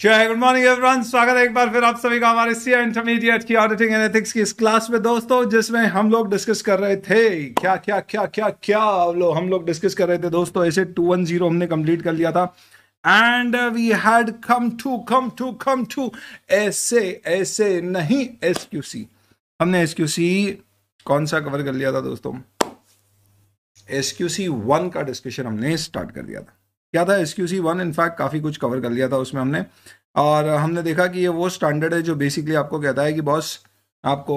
जय good morning everyone स्वागत है एक बार फिर आप सभी का हमारे सी इंटरमीडिएट की ऑडिटिंग एंड एथिक्स की इस क्लास में दोस्तों जिसमें हम लोग डिस्कस कर रहे थे क्या क्या क्या क्या क्या लो, हम लोग डिस्कस कर रहे थे दोस्तों ऐसे टू वन जीरो हमने कंप्लीट कर लिया था and we had come to come to come to ऐसे ऐसे नहीं एस क्यू सी हमने एस क्यू सी कौन सा कवर कर लिया था दोस्तों एस क्यू सी वन का डिस्कशन हमने स्टार्ट कर दिया था क्या था एसक्यू सी वन इनफैक्ट काफ़ी कुछ कवर कर लिया था उसमें हमने और हमने देखा कि ये वो स्टैंडर्ड है जो बेसिकली आपको कहता है कि बॉस आपको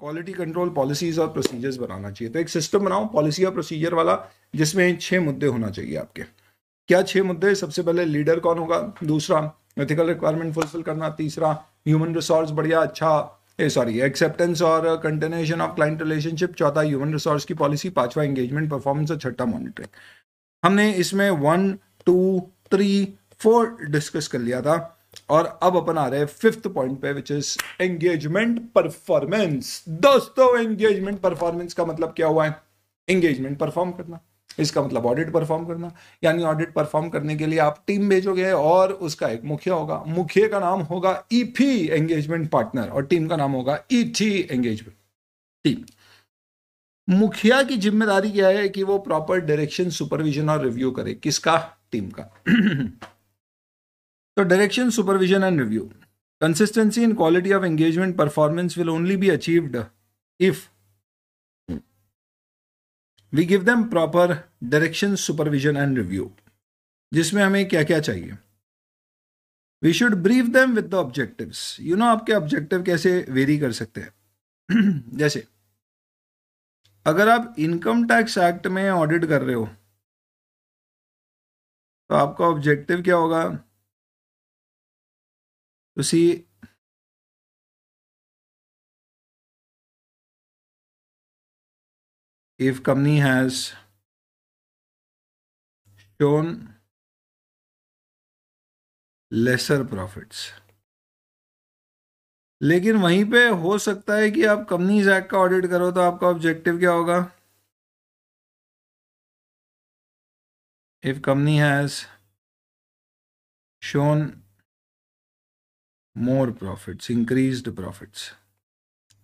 क्वालिटी कंट्रोल पॉलिसीज और प्रोसीजर्स बनाना चाहिए तो एक सिस्टम बनाओ पॉलिसी और प्रोसीजर वाला जिसमें छः मुद्दे होना चाहिए आपके क्या छः मुद्दे सबसे पहले लीडर कौन होगा दूसरा एथिकल रिक्वायरमेंट फुलफिल करना तीसरा ह्यूमन रिसोर्स बढ़िया अच्छा सॉरी एक्सेप्टेंस और कंटेनेशन ऑफ क्लाइंट रिलेशनशिप चौथा ह्यूमन रिसोर्स की पॉलिसी पांचवा एंगेजमेंट परफॉर्मेंस और छठा मॉनिटरिंग हमने इसमें one two three four discuss कर लिया था और अब अपन आ रहे हैं फिफ्थ पॉइंट पे विच इज एंगेजमेंट परफॉर्मेंस दोस्तों एंगेजमेंट परफॉर्मेंस का मतलब क्या हुआ है एंगेजमेंट परफॉर्म करना इसका मतलब ऑडिट परफॉर्म करना यानी ऑडिट परफॉर्म करने के लिए आप टीम भेजोगे और उसका एक मुखिया होगा मुखिया का नाम होगा ईपी एंगेजमेंट पार्टनर और टीम का नाम होगा ईटी एंगेजमेंट टीम मुखिया की जिम्मेदारी क्या है कि वो प्रॉपर डायरेक्शन सुपरविजन और रिव्यू करे किसका टीम का तो direction supervision and review consistency in quality of engagement performance will only be achieved if we give them proper direction supervision and review जिसमें हमें क्या क्या चाहिए we should brief them with the objective you know आपके objective कैसे vary कर सकते हैं जैसे अगर आप इनकम टैक्स एक्ट में ऑडिट कर रहे हो तो आपका ऑब्जेक्टिव क्या होगा उसी if company has shown lesser profits लेकिन वहीं पे हो सकता है कि आप कंपनीज एक्ट का ऑडिट करो तो आपका ऑब्जेक्टिव क्या होगा if company has shown more profits increased profits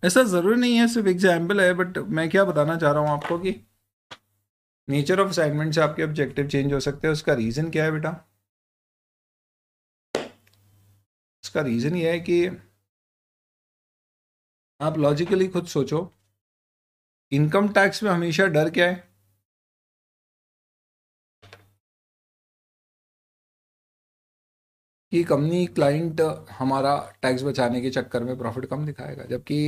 ऐसा ज़रूरी नहीं है सिर्फ एग्जाम्पल है बट मैं क्या बताना चाह रहा हूं आपको कि नेचर ऑफ असाइनमेंट से आपके ऑब्जेक्टिव चेंज हो सकते हैं उसका रीज़न क्या है बेटा उसका रीज़न यह है कि आप लॉजिकली खुद सोचो इनकम टैक्स में हमेशा डर क्या है कि कंपनी क्लाइंट हमारा टैक्स बचाने के चक्कर में प्रॉफिट कम दिखाएगा जबकि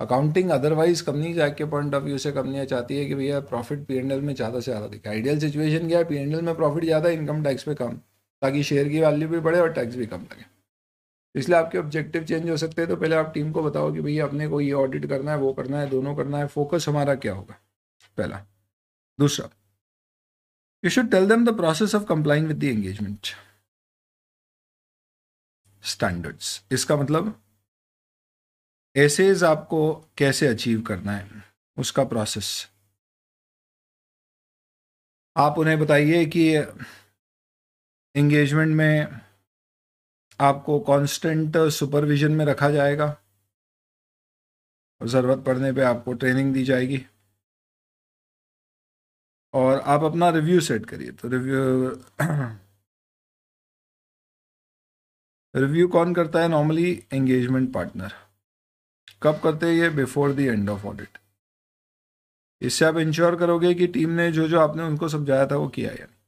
अकाउंटिंग अदरवाइज कंपनी के पॉइंट ऑफ व्यू से कंपनियाँ चाहती है कि भैया प्रॉफिट पी में ज़्यादा से ज़्यादा दिखाए आइडियल सिचुएशन क्या है पी में प्रॉफिट ज़्यादा इनकम टैक्स पे कम ताकि शेयर की वैल्यू भी बढ़े और टैक्स भी कम लगे इसलिए आपके ऑब्जेक्टिव चेंज हो सकते हैं तो पहले आप टीम को बताओ कि भैया अपने को ये ऑडिट करना है वो करना है दोनों करना है फोकस हमारा क्या होगा पहला दूसरा you should tell them the process of complying with the engagement standards इसका मतलब एसेज आपको कैसे अचीव करना है उसका प्रोसेस आप उन्हें बताइए कि एंगेजमेंट में आपको कांस्टेंट सुपरविजन में रखा जाएगा और ज़रूरत पड़ने पे आपको ट्रेनिंग दी जाएगी और आप अपना रिव्यू सेट करिए तो रिव्यू रिव्यू कौन करता है नॉर्मली एंगेजमेंट पार्टनर कब करते हैं ये before the end of audit इससे आप इंश्योर करोगे कि टीम ने जो जो आपने उनको समझाया था वो किया यानी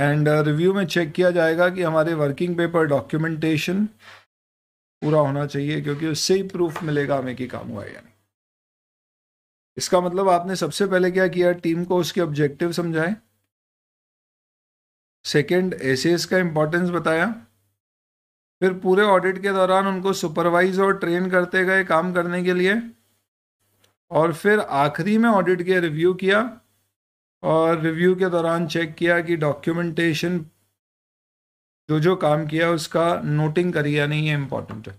एंड रिव्यू uh, में चेक किया जाएगा कि हमारे वर्किंग पेपर डॉक्यूमेंटेशन पूरा होना चाहिए क्योंकि उससे ही प्रूफ मिलेगा हमें कि काम हुआ है या नहीं इसका मतलब आपने सबसे पहले क्या किया टीम को उसके ऑब्जेक्टिव समझाए सेकंड एस का इम्पोर्टेंस बताया फिर पूरे ऑडिट के दौरान उनको सुपरवाइज और ट्रेन करते गए काम करने के लिए और फिर आखिरी में ऑडिट के रिव्यू किया और रिव्यू के दौरान चेक किया कि डॉक्यूमेंटेशन जो जो काम किया उसका नोटिंग करी या नहीं ये इम्पोर्टेंट है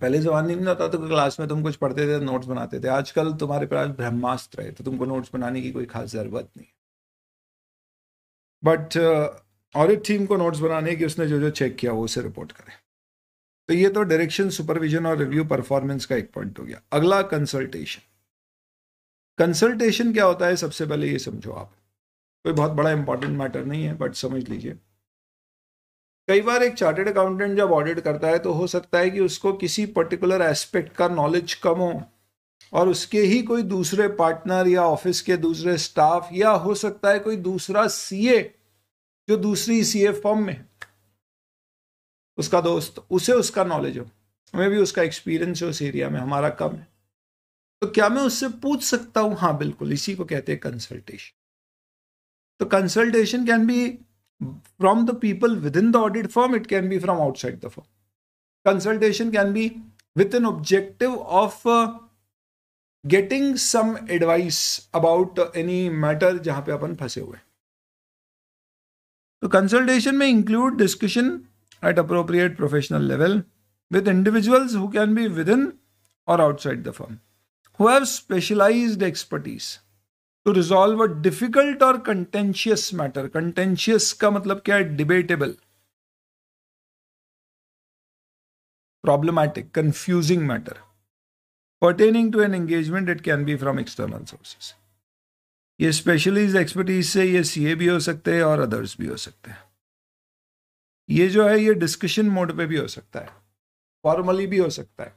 पहले जमाने में होता तो क्लास में तुम कुछ पढ़ते थे नोट्स बनाते थे आजकल तुम्हारे पास ब्रह्मास्त्र है तो तुमको नोट्स बनाने की कोई खास ज़रूरत नहीं बट और एक टीम को नोट्स बनाने की उसने जो जो चेक किया वो उसे रिपोर्ट करें तो ये तो डायरेक्शन सुपरविजन और रिव्यू परफॉर्मेंस का एक पॉइंट हो गया अगला कंसल्टेशन कंसल्टेशन क्या होता है सबसे पहले ये समझो आप कोई बहुत बड़ा इंपॉर्टेंट मैटर नहीं है बट समझ लीजिए कई बार एक चार्टेड अकाउंटेंट जब ऑडिट करता है तो हो सकता है कि उसको किसी पर्टिकुलर एस्पेक्ट का नॉलेज कम हो और उसके ही कोई दूसरे पार्टनर या ऑफिस के दूसरे स्टाफ या हो सकता है कोई दूसरा सीए जो दूसरी सीए फॉर्म में उसका दोस्त उसे उसका नॉलेज हो हमें भी उसका एक्सपीरियंस उस एरिया में हमारा कम है तो क्या मैं उससे पूछ सकता हूं हाँ बिल्कुल इसी को कहते हैं कंसल्टेशन तो consultation can be from the people within the audit firm it can be from outside the firm consultation can be with an objective of getting some advice about any matter जहां पे अपन फंसे हुए तो consultation में include discussion at appropriate professional level with individuals who can be within और outside the firm who have specialized expertise to resolve a difficult or contentious matter. Contentious ka matlab kya है debatable, problematic, confusing matter pertaining to an engagement that can be from external sources. ये specialist expertise से ये CA भी हो सकते हैं और others भी हो सकते हैं ये जो है ये डिस्कशन मोड पे भी हो सकता है फॉर्मली भी हो सकता है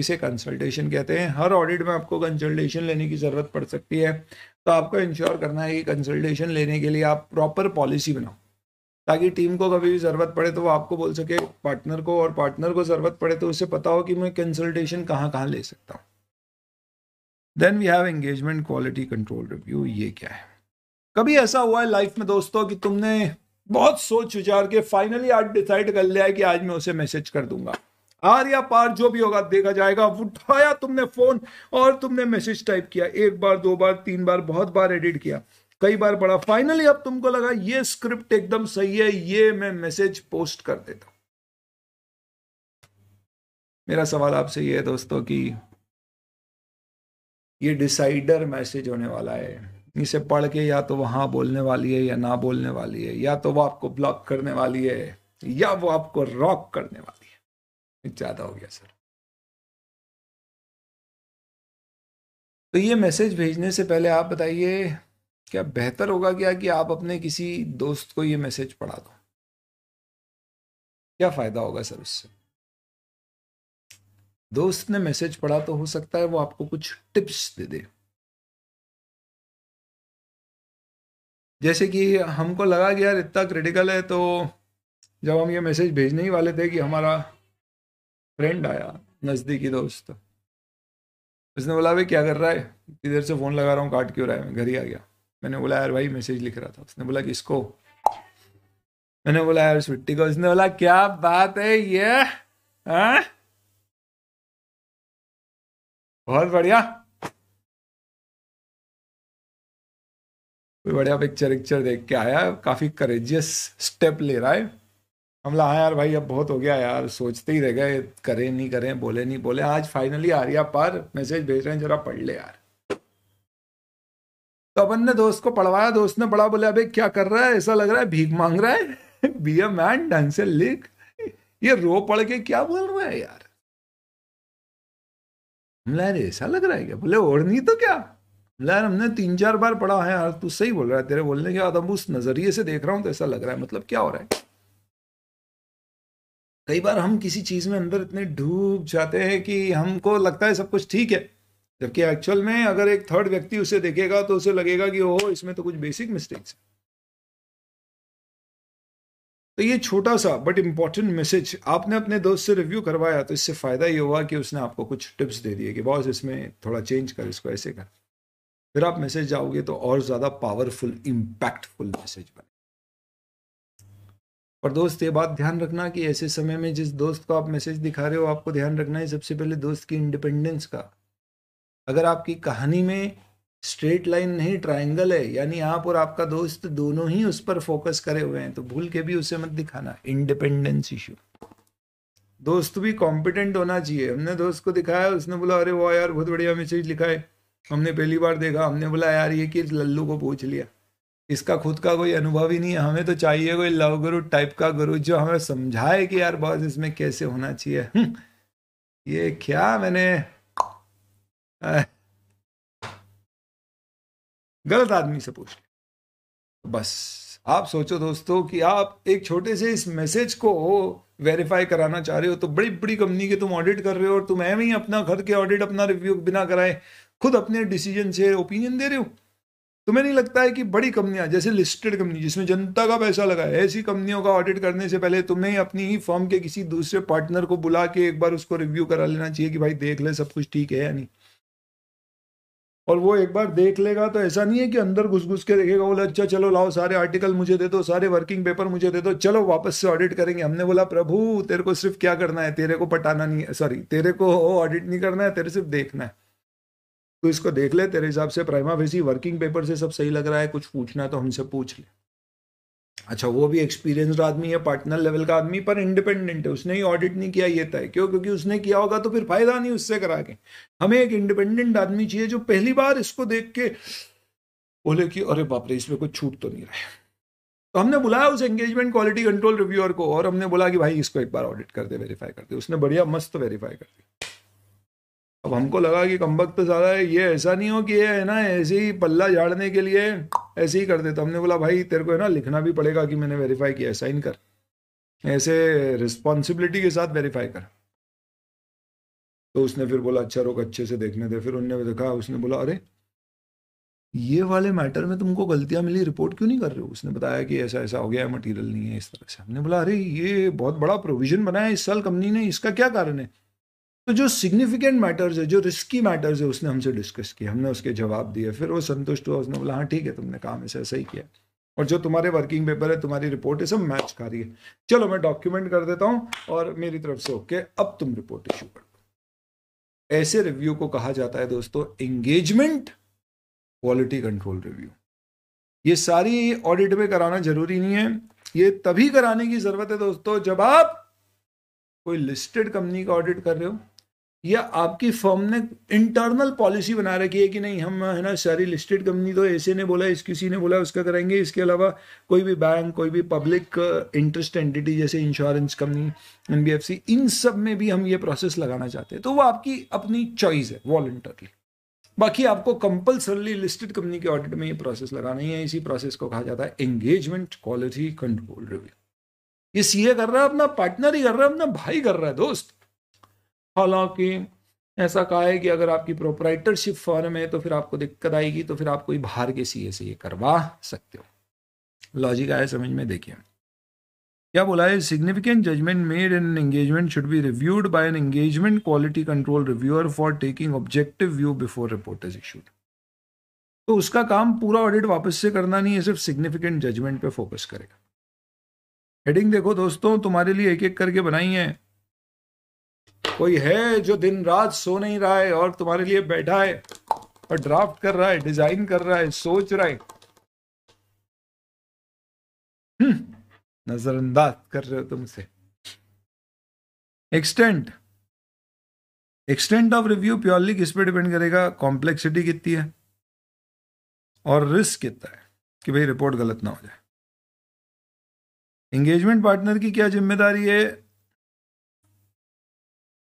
इसे कंसल्टेशन कहते हैं हर ऑडिट में आपको कंसल्टेशन लेने की ज़रूरत पड़ सकती है तो आपको इंश्योर करना है कि कंसल्टेशन लेने के लिए आप प्रॉपर पॉलिसी बनाओ ताकि टीम को कभी भी ज़रूरत पड़े तो वो आपको बोल सके पार्टनर को और पार्टनर को ज़रूरत पड़े तो उसे पता हो कि मैं कंसल्टेशन कहाँ कहाँ ले सकता हूँ then we have engagement quality control review ये क्या है कभी ऐसा हुआ है लाइफ में दोस्तों कि तुमने बहुत सोच विचार के फाइनली आज डिसाइड कर लिया है कि आज मैं उसे मैसेज कर दूंगा आर या पार जो भी होगा देखा जाएगा उठाया तुमने फोन और तुमने मैसेज टाइप किया एक बार दो बार तीन बार बहुत बार एडिट किया कई बार पढ़ा फाइनली अब तुमको लगा ये स्क्रिप्ट एकदम सही है ये मैं मैसेज पोस्ट कर देता हूं मेरा सवाल आपसे ये है दोस्तों कि ये डिसाइडर मैसेज होने वाला है इसे पढ़ के या तो वहां बोलने वाली है या ना बोलने वाली है या तो वो आपको ब्लॉक करने वाली है या वो आपको रॉक करने वाली है ज़्यादा हो गया सर तो ये मैसेज भेजने से पहले आप बताइए क्या बेहतर होगा क्या कि आप अपने किसी दोस्त को ये मैसेज पढ़ा दो क्या फ़ायदा होगा सर उससे दोस्त ने मैसेज पढ़ा तो हो सकता है वो आपको कुछ टिप्स दे दे जैसे कि हमको लगा कि यार इतना क्रिटिकल है तो जब हम ये मैसेज भेजने ही वाले थे कि हमारा फ्रेंड आया नज़दीकी दोस्त उसने बोला भाई क्या कर रहा है इधर से फ़ोन लगा रहा हूँ काट क्यों रहा है मैं घर ही आ गया मैंने बोला यार भाई मैसेज लिख रहा था उसने बोला कि इसको मैंने बोला यार सुट्टी को उसने बोला क्या बात है ये हाँ बहुत बढ़िया कोई बढ़िया पिक्चर पिक्चर देख के आया काफी करेजियस स्टेप ले रहा है हमला हाँ यार भाई अब बहुत हो गया यार सोचते ही रह गए करें नहीं करें बोले नहीं बोले आज फाइनली आ आर्या पर मैसेज भेज रहे हैं जरा पढ़ ले यार तो अपन ने दोस्त को पढ़वाया दोस्त ने पढ़ा बोले अबे क्या कर रहा है ऐसा लग रहा है भीख मांग रहा है बी ए मैन ढंग से लिख ये रो पढ़ के क्या बोल रहा है यार हमला यार ऐसा लग रहा है क्या बोले और नहीं तो क्या हमला यार हमने तीन चार बार पढ़ा है यार तू सही बोल रहा है तेरे बोलने के बाद अब उस नजरिए से देख रहा हूँ तो ऐसा लग रहा है मतलब क्या हो रहा है कई बार हम किसी चीज में अंदर इतने डूब जाते हैं कि हमको लगता है सब कुछ ठीक है जबकि एक्चुअल में अगर एक थर्ड व्यक्ति उसे देखेगा तो उसे लगेगा कि ओहो इसमें तो कुछ बेसिक मिस्टेक्स है तो ये छोटा सा बट इंपॉर्टेंट मैसेज आपने अपने दोस्त से रिव्यू करवाया तो इससे फ़ायदा ये हुआ कि उसने आपको कुछ टिप्स दे दिए कि बॉस इसमें थोड़ा चेंज कर इसको ऐसे कर फिर आप मैसेज जाओगे तो और ज़्यादा पावरफुल इम्पैक्टफुल मैसेज बने और दोस्त ये बात ध्यान रखना कि ऐसे समय में जिस दोस्त को आप मैसेज दिखा रहे हो आपको ध्यान रखना है सबसे पहले दोस्त की इंडिपेंडेंस का अगर आपकी कहानी में स्ट्रेट लाइन नहीं ट्रायंगल है यानी आप और आपका दोस्त दोनों ही उस पर फोकस करे हुए हैं तो भूल के भी उसे मत दिखाना इंडिपेंडेंस इश्यू दोस्त भी कॉम्पिटेंट होना चाहिए हमने दोस्त को दिखाया उसने बोला अरे वो यार बहुत बढ़िया मैसेज लिखा है हमने पहली बार देखा हमने बोला यार ये कि लल्लू को पूछ लिया इसका खुद का कोई अनुभव ही नहीं है हमें तो चाहिए कोई लव गुरु टाइप का गुरु जो हमें समझाए कि यार बॉस इसमें कैसे होना चाहिए हम्म, ये क्या मैंने गलत आदमी से पूछ लिया बस आप सोचो दोस्तों कि आप एक छोटे से इस मैसेज को वेरीफाई कराना चाह रहे हो तो बड़ी बड़ी कंपनी के तुम ऑडिट कर रहे हो और तुम एवं ही अपना घर के ऑडिट अपना रिव्यू बिना कराए खुद अपने डिसीजन से ओपिनियन दे रहे हो तुम्हें नहीं लगता है कि बड़ी कंपनियां जैसे लिस्टेड कंपनी जिसमें जनता का पैसा लगा है ऐसी कंपनियों का ऑडिट करने से पहले तुम्हें अपनी ही फर्म के किसी दूसरे पार्टनर को बुला के एक बार उसको रिव्यू करा लेना चाहिए कि भाई देख ले सब कुछ ठीक है या नहीं और वो एक बार देख लेगा तो ऐसा नहीं है कि अंदर घुस घुस के देखेगा बोले अच्छा चलो लाओ सारे आर्टिकल मुझे दे दो सारे वर्किंग पेपर मुझे दे दो चलो वापस से ऑडिट करेंगे हमने बोला प्रभु तेरे को सिर्फ क्या करना है तेरे को पटाना नहीं है सॉरी तेरे को ऑडिट नहीं करना है तेरे सिर्फ देखना है तो इसको देख ले तेरे हिसाब से प्राइमा फेसी वर्किंग पेपर से सब सही लग रहा है कुछ पूछना तो हमसे पूछ ले अच्छा वो भी एक्सपीरियंसड आदमी है पार्टनर लेवल का आदमी पर इंडिपेंडेंट है उसने ही ऑडिट नहीं किया ये तय क्यों क्योंकि उसने किया होगा तो फिर फायदा नहीं उससे करा के हमें एक इंडिपेंडेंट आदमी चाहिए जो पहली बार इसको देख के बोले कि अरे बाप रे इसमें कुछ छूट तो नहीं रहे तो हमने बुलाया उस एंगेजमेंट क्वालिटी कंट्रोल रिव्यूअर को और हमने बोला कि भाई इसको एक बार ऑडिट कर दे वेरीफाई कर दे उसने बढ़िया मस्त वेरीफाई कर दिया अब हमको लगा कि कम वक्त ज्यादा है ये ऐसा नहीं हो कि ये है ना ऐसे ही पल्ला झाड़ने के लिए ऐसे ही कर देता हमने बोला भाई तेरे को है ना लिखना भी पड़ेगा कि मैंने वेरीफाई किया साइन कर ऐसे रिस्पॉन्सिबिलिटी के साथ वेरीफाई कर तो उसने फिर बोला अच्छा रोक अच्छे से देखने दे फिर उनने देखा उसने बोला अरे ये वाले मैटर में तुमको गलतियां मिली रिपोर्ट क्यों नहीं कर रहे हो उसने बताया कि ऐसा ऐसा हो गया है मटेरियल नहीं है इस तरह से हमने बोला अरे ये बहुत बड़ा प्रोविजन बनाया इस साल कंपनी ने इसका क्या कारण है तो जो सिग्निफिकेंट मैटर्स है जो रिस्की मैटर्स है उसने हमसे डिस्कस किया हमने उसके जवाब दिए फिर वो संतुष्ट हुआ उसने बोला हाँ ठीक है तुमने काम ऐसे ऐसा ही किया और जो तुम्हारे वर्किंग पेपर है तुम्हारी रिपोर्ट है सब मैच खा रही है चलो मैं डॉक्यूमेंट कर देता हूँ और मेरी तरफ से ओके अब तुम रिपोर्ट इशू कर दो ऐसे रिव्यू को कहा जाता है दोस्तों एंगेजमेंट क्वालिटी कंट्रोल रिव्यू ये सारी ऑडिट में कराना जरूरी नहीं है ये तभी कराने की जरूरत है दोस्तों जब आप कोई लिस्टेड कंपनी का ऑडिट कर रहे हो या आपकी फर्म ने इंटरनल पॉलिसी बना रखी है कि नहीं हम है ना सारी लिस्टेड कंपनी तो ऐसे ने बोला इस किसी ने बोला उसका करेंगे इसके अलावा कोई भी बैंक कोई भी पब्लिक इंटरेस्ट एंटिटी जैसे इंश्योरेंस कंपनी एन इन सब में भी हम ये प्रोसेस लगाना चाहते हैं तो वो आपकी अपनी चॉइस है वॉल्टरली बाकी आपको कंपल्सरली लिस्टेड कंपनी के ऑडिट में ये प्रोसेस लगाना ही है इसी प्रोसेस को कहा जाता है एंगेजमेंट क्वालिटी कंट्रोल रिव्यू ये सीए कर रहा है अपना पार्टनर ही कर रहा है अपना भाई कर रहा है दोस्त हालांकि ऐसा कहा है कि अगर आपकी प्रोपराइटरशिप फॉर्म है तो फिर आपको दिक्कत आएगी तो फिर आप कोई बाहर के सीए से ये करवा सकते हो लॉजिक आया समझ में देखिए क्या बोला है significant judgement made in engagement should be reviewed by an engagement quality control reviewer for taking objective view before report is issued तो उसका काम पूरा ऑडिट वापस से करना नहीं है सिर्फ सिग्निफिकेंट जजमेंट पे फोकस करेगा हेडिंग देखो दोस्तों तुम्हारे लिए एक एक करके बनाई है कोई है जो दिन रात सो नहीं रहा है और तुम्हारे लिए बैठा है और ड्राफ्ट कर रहा है डिजाइन कर रहा है सोच रहा है हम्म, नजरअंदाज कर रहे हो तुमसे extent extent of review purely किस पे डिपेंड करेगा कॉम्प्लेक्सिटी कितनी है और रिस्क कितना है कि भाई रिपोर्ट गलत ना हो जाए एंगेजमेंट पार्टनर की क्या जिम्मेदारी है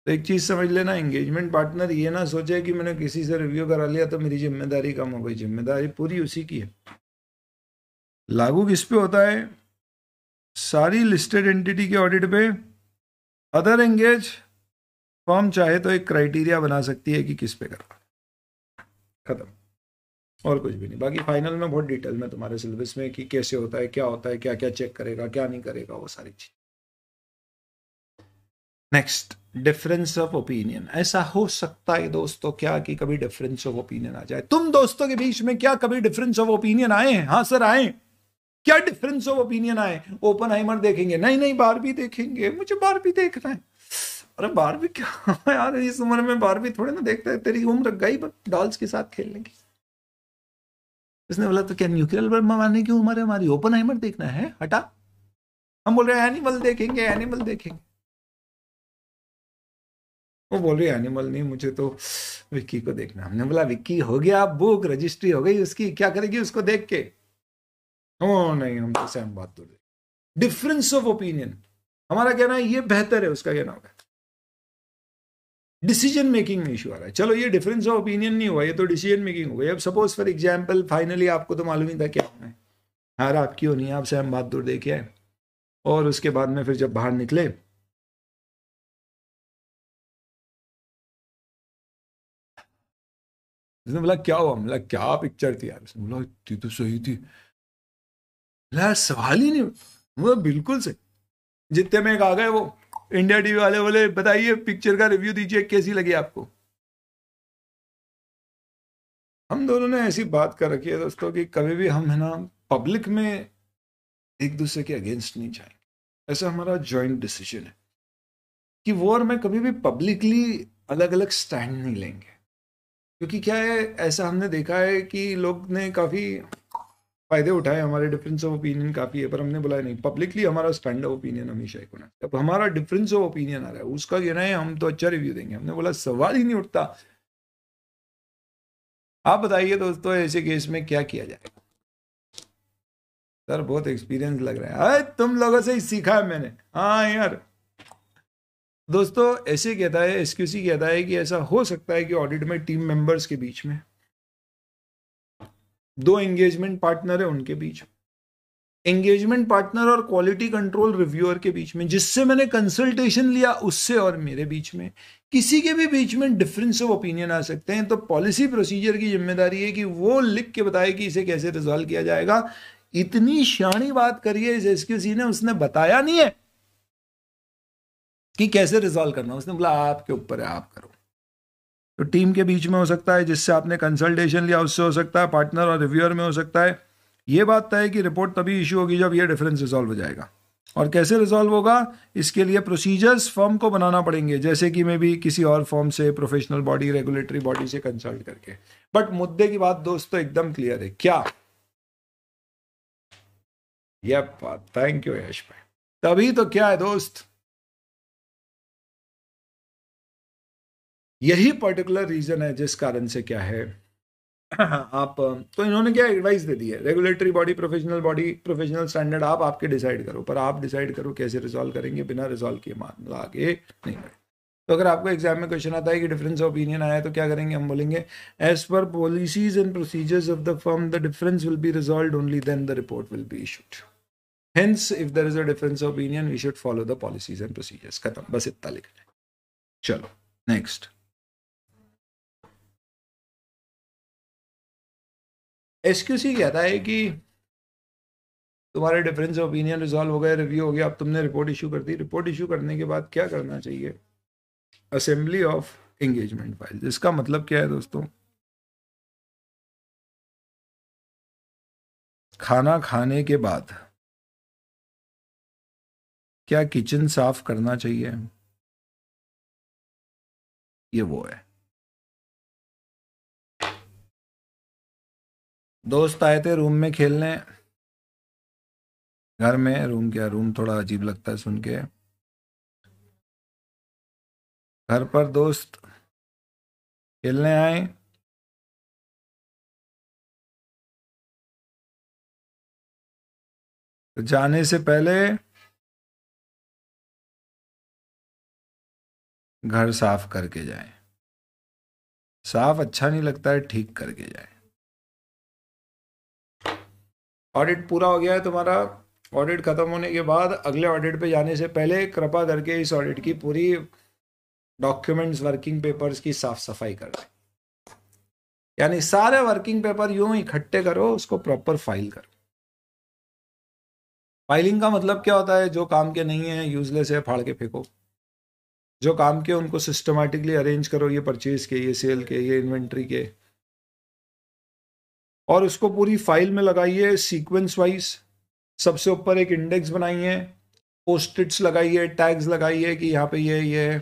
तो एक चीज़ समझ लेना एंगेजमेंट पार्टनर ये ना सोचे कि मैंने किसी से रिव्यू करा लिया तो मेरी जिम्मेदारी कम हो गई जिम्मेदारी पूरी उसी की है लागू किस पे होता है सारी लिस्टेड एंटिटी के ऑडिट पे अदर एंगेज फॉर्म चाहे तो एक क्राइटेरिया बना सकती है कि किस पे करवा खत्म और कुछ भी नहीं बाकी फाइनल में बहुत डिटेल में तुम्हारे सिलेबस में कि कैसे होता है क्या होता है क्या क्या चेक करेगा क्या नहीं करेगा वो सारी चीज नेक्स्ट डिफरेंस ऑफ ओपिनियन ऐसा हो सकता है दोस्तों क्या कि कभी डिफरेंस ऑफ ओपिनियन आ जाए तुम दोस्तों के बीच में क्या कभी डिफरेंस ऑफ ओपिनियन आए हैं हाँ सर आए क्या डिफरेंस ऑफ ओपिनियन आए ओपन हाइमर देखेंगे नहीं नहीं बार भी देखेंगे मुझे बार भी देखना है अरे बार भी क्या यार इस उम्र में बार भी थोड़े ना देखता है तेरी उम्र गई बट डॉल्स के साथ खेलने की इसने बोला तो क्या न्यूक्लियर बम मारने की उम्र है हमारी ओपन हाइमर देखना है हटा हम बोल रहे हैं एनिमल देखेंगे एनिमल देखेंगे वो बोल रही एनिमल नहीं मुझे तो विक्की को देखना हमने बोला विक्की हो गया बुक रजिस्ट्री हो गई उसकी क्या करेगी उसको देख के ओ नहीं हम तो सेम बात तो डिफरेंस ऑफ ओपिनियन हमारा कहना है ये बेहतर है उसका कहना होगा डिसीजन मेकिंग में इशू आ रहा है चलो ये डिफरेंस ऑफ ओपिनियन नहीं हुआ ये तो डिसीजन मेकिंग हो गई अब सपोज फॉर एग्जाम्पल फाइनली आपको तो मालूम ही था क्या होना है हार आप क्यों नहीं आप सैम बहादुर देखे और उसके बाद में फिर जब बाहर निकले उसने बोला क्या हुआ बोला क्या पिक्चर थी यार उसने बोला थी तो सही थी यार सवाल ही नहीं बोला मतलब बिल्कुल सही जितने में एक आ गए वो इंडिया टीवी वाले बोले बताइए पिक्चर का रिव्यू दीजिए कैसी लगी आपको हम दोनों ने ऐसी बात कर रखी है दोस्तों कि कभी भी हम है ना पब्लिक में एक दूसरे के अगेंस्ट नहीं जाएंगे ऐसा हमारा जॉइंट डिसीजन है कि वो और मैं कभी भी पब्लिकली अलग अलग स्टैंड नहीं लेंगे क्योंकि क्या है ऐसा हमने देखा है कि लोग ने काफ़ी फायदे उठाए हमारे डिफरेंस ऑफ ओपिनियन काफ़ी है पर हमने बुलाया नहीं पब्लिकली हमारा स्टैंड ऑफ ओपिनियन हमेशा एक होना अब हमारा डिफरेंस ऑफ ओपिनियन आ रहा है उसका कहना है हम तो अच्छा रिव्यू देंगे हमने बोला सवाल ही नहीं उठता आप बताइए दोस्तों ऐसे केस में क्या किया जाएगा सर बहुत एक्सपीरियंस लग रहा है अरे तुम लोगों से ही सीखा है मैंने हाँ यार दोस्तों ऐसे कहता है एस कहता है कि ऐसा हो सकता है कि ऑडिट में टीम मेंबर्स के बीच में दो एंगेजमेंट पार्टनर है उनके बीच एंगेजमेंट पार्टनर और क्वालिटी कंट्रोल रिव्यूअर के बीच में जिससे मैंने कंसल्टेशन लिया उससे और मेरे बीच में किसी के भी बीच में डिफरेंस ऑफ ओपिनियन आ सकते हैं तो पॉलिसी प्रोसीजर की जिम्मेदारी है कि वो लिख के बताए कि इसे कैसे रिजॉल्व किया जाएगा इतनी शानी बात करिए इस एस ने उसने बताया नहीं है कि कैसे रिजॉल्व करना उसने बोला आपके ऊपर है आप करो तो टीम के बीच में हो सकता है जिससे आपने कंसल्टेशन लिया उससे हो सकता है पार्टनर और रिव्यूअर में हो सकता है ये बात तय कि रिपोर्ट तभी इशू होगी जब ये डिफरेंस रिजॉल्व हो जाएगा और कैसे रिजॉल्व होगा इसके लिए प्रोसीजर्स फॉर्म को बनाना पड़ेंगे जैसे कि मे भी किसी और फॉर्म से प्रोफेशनल बॉडी रेगुलेटरी बॉडी से कंसल्ट करके बट मुद्दे की बात दोस्तों एकदम क्लियर है क्या यप थैंक यू यश भाई तभी तो क्या है दोस्त यही पर्टिकुलर रीजन है जिस कारण से क्या है आप तो इन्होंने क्या एडवाइस दे दी है regulatory body professional body professional standard आप आपके डिसाइड करो पर आप डिसाइड करो कैसे रिजॉल्व करेंगे बिना रिजॉल्व किए मामला आगे नहीं बढ़े तो अगर आपको एग्जाम में क्वेश्चन आता है कि डिफरेंस ऑफ ओपिनियन आया तो क्या करेंगे हम बोलेंगे as per policies and procedures of the firm the difference will be resolve only then the report will be issued hence if there is a difference of opinion we should follow the policies and procedures खत्म बस इतना लिखना चलो next excuse ही सी कहता है कि तुम्हारे difference opinion resolve हो गए रिव्यू हो गया अब तुमने रिपोर्ट इशू कर दी रिपोर्ट इशू करने के बाद क्या करना चाहिए असेंबली ऑफ एंगेजमेंट फाइल इसका मतलब क्या है दोस्तों खाना खाने के बाद क्या किचन साफ करना चाहिए ये वो है दोस्त आए थे रूम में खेलने घर में रूम क्या रूम थोड़ा अजीब लगता है सुन के घर पर दोस्त खेलने आए तो जाने से पहले घर साफ करके जाए साफ अच्छा नहीं लगता है ठीक करके जाए ऑडिट पूरा हो गया है तुम्हारा ऑडिट खत्म होने के बाद अगले ऑडिट पे जाने से पहले कृपा करके इस ऑडिट की पूरी डॉक्यूमेंट्स वर्किंग पेपर्स की साफ सफाई कर यानी सारे वर्किंग पेपर यूं इकट्ठे करो उसको प्रॉपर फाइल करो फाइलिंग का मतलब क्या होता है जो काम के नहीं है यूजलेस है फाड़ के फेंको जो काम के उनको सिस्टमेटिकली अरेंज करो ये परचेज के ये सेल के ये इन्वेंट्री के और उसको पूरी फाइल में लगाइए सीक्वेंस वाइज सबसे ऊपर एक इंडेक्स बनाइए पोस्टिट्स लगाइए टैग्स लगाइए कि यहाँ पे ये ये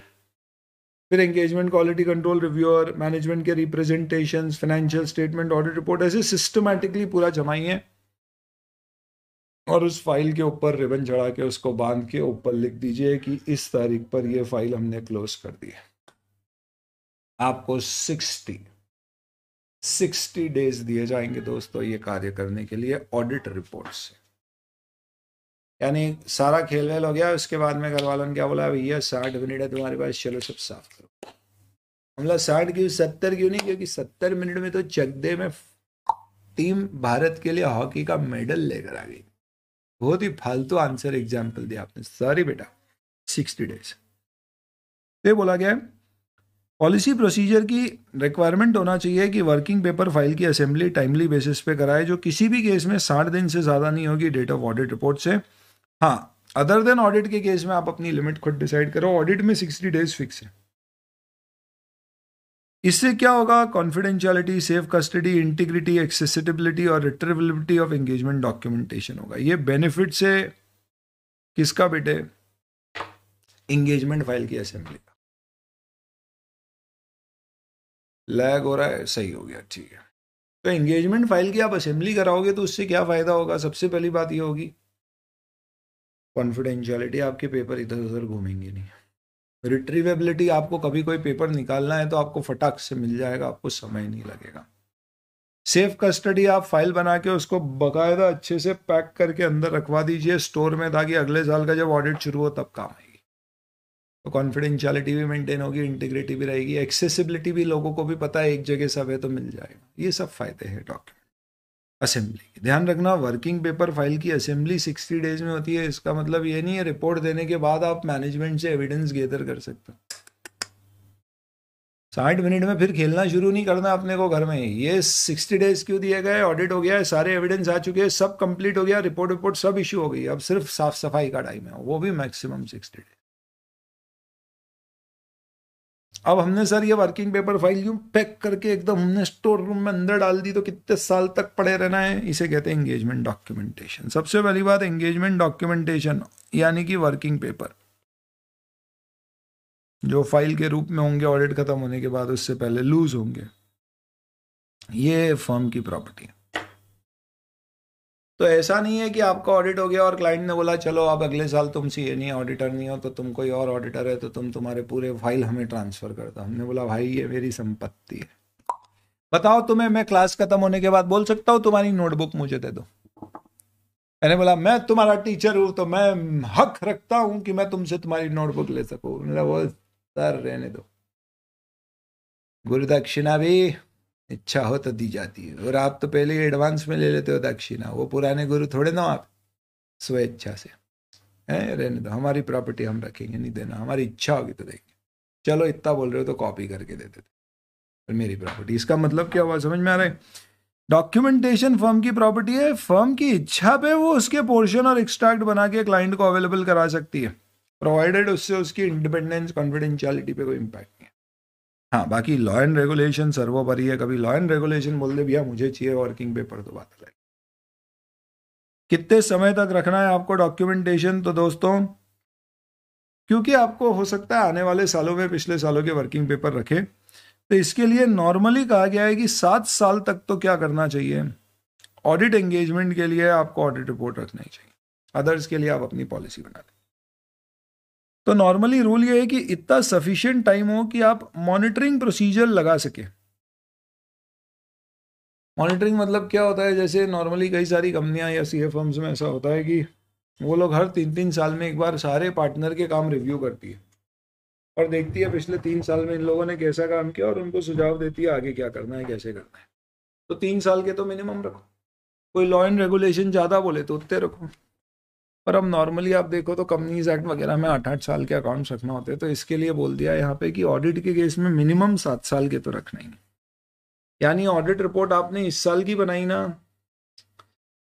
फिर engagement quality control reviewer management के representation financial statement audit report ऐसे सिस्टमैटिकली पूरा जमाइए और उस फाइल के ऊपर रिबन चढ़ा के उसको बांध के ऊपर लिख दीजिए कि इस तारीख पर यह फाइल हमने क्लोज कर दी है आपको सिक्सटी सिक्सटी डेज दिए जाएंगे दोस्तों ये कार्य करने के लिए ऑडिट रिपोर्ट से यानी सारा खेल वेल हो गया उसके बाद में घर वालों ने क्या बोला भैया साठ मिनट है तुम्हारे पास चलो सब साफ करो हमला साठ क्यों सत्तर क्यों नहीं क्योंकि सत्तर मिनट में तो चकदे में टीम भारत के लिए हॉकी का मेडल लेकर आ गई बहुत ही फालतू आंसर एग्जाम्पल दिया आपने सॉरी बेटा सिक्सटी डेज ये बोला गया पॉलिसी प्रोसीजर की रिक्वायरमेंट होना चाहिए कि वर्किंग पेपर फाइल की असेंबली टाइमली बेसिस पे कराए जो किसी भी केस में साठ दिन से ज़्यादा नहीं होगी डेट ऑफ ऑडिट रिपोर्ट से हाँ अदर देन ऑडिट के केस में आप अपनी लिमिट खुद डिसाइड करो ऑडिट में सिक्सटी डेज फिक्स है इससे क्या होगा confidentiality safe custody integrity accessibility और रिट्रेबिलिटी ऑफ एंगेजमेंट डॉक्यूमेंटेशन होगा ये बेनिफिट से किसका बेटे इंगेजमेंट फाइल की असेंबली लैग हो रहा है सही हो गया ठीक है तो एंगेजमेंट फाइल की आप असेंबली कराओगे तो उससे क्या फ़ायदा होगा सबसे पहली बात ये होगी कॉन्फिडेंशियलिटी आपके पेपर इधर उधर घूमेंगे नहीं रिट्रीवेबिलिटी आपको कभी कोई पेपर निकालना है तो आपको फटाक से मिल जाएगा आपको समय नहीं लगेगा सेफ कस्टडी आप फाइल बना के उसको बकायदा अच्छे से पैक करके अंदर रखवा दीजिए स्टोर में ताकि अगले साल का जब ऑडिट शुरू हो तब काम आए कॉन्फिडेंशियलिटी तो भी मेंटेन होगी इंटीग्रिटी भी रहेगी एक्सेसिबिलिटी भी लोगों को भी पता है एक जगह सब है तो मिल जाएगा ये सब फायदे हैं डॉक्यूमेंट असेंबली ध्यान रखना वर्किंग पेपर फाइल की असेंबली सिक्सटी डेज में होती है इसका मतलब ये नहीं है रिपोर्ट देने के बाद आप मैनेजमेंट से एविडेंस गेदर कर सकते हो साठ मिनट में फिर खेलना शुरू नहीं करना अपने को घर में ये सिक्सटी डेज क्यों दिए गए ऑडिट हो गया है सारे एविडेंस आ चुके हैं सब कंप्लीट हो गया रिपोर्ट रिपोर्ट सब इशू हो गई अब सिर्फ साफ सफाई का टाइम है वो भी मैक्सिमम सिक्सटी डेज अब हमने सर ये वर्किंग पेपर फाइल यूँ पैक करके एकदम हमने स्टोर रूम में अंदर डाल दी तो कितने साल तक पड़े रहना है इसे कहते हैं एंगेजमेंट डॉक्यूमेंटेशन सबसे पहली बात एंगेजमेंट डॉक्यूमेंटेशन यानी कि वर्किंग पेपर जो फाइल के रूप में होंगे ऑडिट खत्म होने के बाद उससे पहले लूज होंगे ये फर्म की प्रॉपर्टी है तो ऐसा नहीं है कि आपका ऑडिट हो गया और क्लाइंट ने बोला चलो आप अगले साल तुम सी नहीं ऑडिटर नहीं हो तो तुम कोई और ऑडिटर है तो तुम तुम्हारे पूरे फाइल हमें ट्रांसफ़र कर दो हमने बोला भाई ये मेरी संपत्ति है बताओ तुम्हें मैं क्लास खत्म होने के बाद बोल सकता हूँ तुम्हारी नोटबुक मुझे दे दो मैंने बोला मैं तुम्हारा टीचर हूँ तो मैं हक रखता हूँ कि मैं तुमसे तुम्हारी नोटबुक ले सकूँ मतलब वो सर रहने दो गुरुदक्षिणा भी इच्छा हो तो दी जाती है और आप तो पहले ही एडवांस में ले लेते हो दक्षिणा वो पुराने गुरु थोड़े ना आप स्वेच्छा से है रहने दो हमारी प्रॉपर्टी हम रखेंगे नहीं देना हमारी इच्छा होगी तो देंगे चलो इतना बोल रहे हो तो कॉपी करके देते थे मेरी प्रॉपर्टी इसका मतलब क्या हुआ समझ में आ रहा है डॉक्यूमेंटेशन फर्म की प्रॉपर्टी है फर्म की इच्छा पे वो उसके पोर्शन और एक्सट्रैक्ट बना के क्लाइंट को अवेलेबल करा सकती है प्रोवाइडेड उससे उसकी इंडिपेंडेंस कॉन्फिडेंशियलिटी पे कोई इम्पैक्ट नहीं है हाँ बाकी लॉ एंड रेगुलेशन सर्वोपरि है कभी लॉ एंड रेगुलेशन बोल दे भैया मुझे चाहिए वर्किंग पेपर तो बात अलग कितने समय तक रखना है आपको डॉक्यूमेंटेशन तो दोस्तों क्योंकि आपको हो सकता है आने वाले सालों में पिछले सालों के वर्किंग पेपर रखे तो इसके लिए नॉर्मली कहा गया है कि सात साल तक तो क्या करना चाहिए ऑडिट एंगेजमेंट के लिए आपको ऑडिट रिपोर्ट रखनी चाहिए अदर्स के लिए आप अपनी पॉलिसी बना लें तो नॉर्मली रूल ये है कि इतना सफिशियंट टाइम हो कि आप मॉनिटरिंग प्रोसीजर लगा सके मॉनिटरिंग मतलब क्या होता है जैसे नॉर्मली कई सारी कंपनियां या सी एफ में ऐसा होता है कि वो लोग हर तीन तीन साल में एक बार सारे पार्टनर के काम रिव्यू करती है और देखती है पिछले तीन साल में इन लोगों ने कैसा काम किया और उनको सुझाव देती है आगे क्या करना है कैसे करना है तो तीन साल के तो मिनिमम रखो कोई लॉ एंड रेगुलेशन ज़्यादा बोले तो उतने रखो पर अब नॉर्मली आप देखो तो कंपनीज एक्ट वगैरह में आठ आठ साल के अकाउंट रखना होते हैं तो इसके लिए बोल दिया यहाँ पे कि ऑडिट के केस में मिनिमम सात साल के तो रखना ही यानी ऑडिट रिपोर्ट आपने इस साल की बनाई ना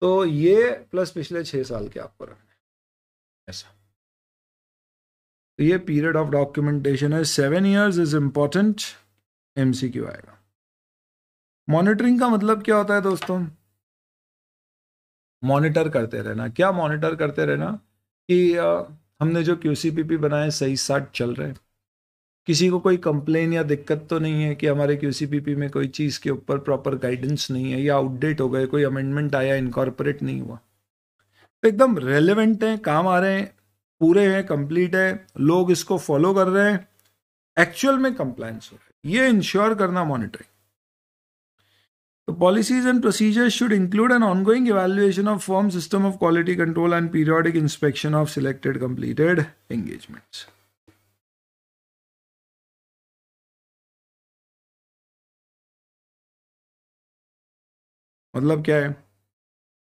तो ये प्लस पिछले छह साल के आपको रखना है ऐसा तो ये पीरियड ऑफ डॉक्यूमेंटेशन है seven years is important MCQ आएगा मॉनिटरिंग का मतलब क्या होता है दोस्तों मॉनिटर करते रहना क्या मॉनिटर करते रहना कि आ, हमने जो क्यू सी पी पी बनाए सही साठ चल रहे हैं किसी को कोई कंप्लेन या दिक्कत तो नहीं है कि हमारे क्यू सी पी पी में कोई चीज़ के ऊपर प्रॉपर गाइडेंस नहीं है या आउटडेट हो गए कोई अमेंडमेंट आया इनकॉर्पोरेट नहीं हुआ तो एकदम रेलिवेंट हैं काम आ रहे हैं पूरे हैं कंप्लीट है लोग इसको फॉलो कर रहे हैं एक्चुअल में कंप्लाइंस हो रहा है ये इंश्योर करना monitoring The policies and procedures should include an ongoing evaluation of firm system of quality control and periodic inspection of selected completed engagements. मतलब क्या है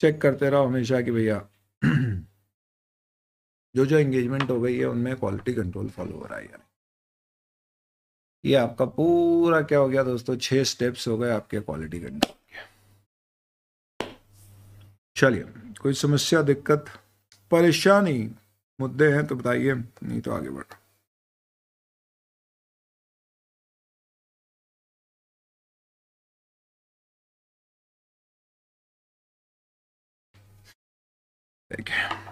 चेक करते रहो हमेशा कि भैया जो जो एंगेजमेंट हो गई है उनमें क्वालिटी कंट्रोल फॉलो हो रहा है यानी ये आपका पूरा क्या हो गया दोस्तों छह स्टेप्स हो गए आपके क्वालिटी कंट्रोल चलिए कोई समस्या दिक्कत परेशानी मुद्दे हैं तो बताइए नहीं तो आगे बढ़ो देखिए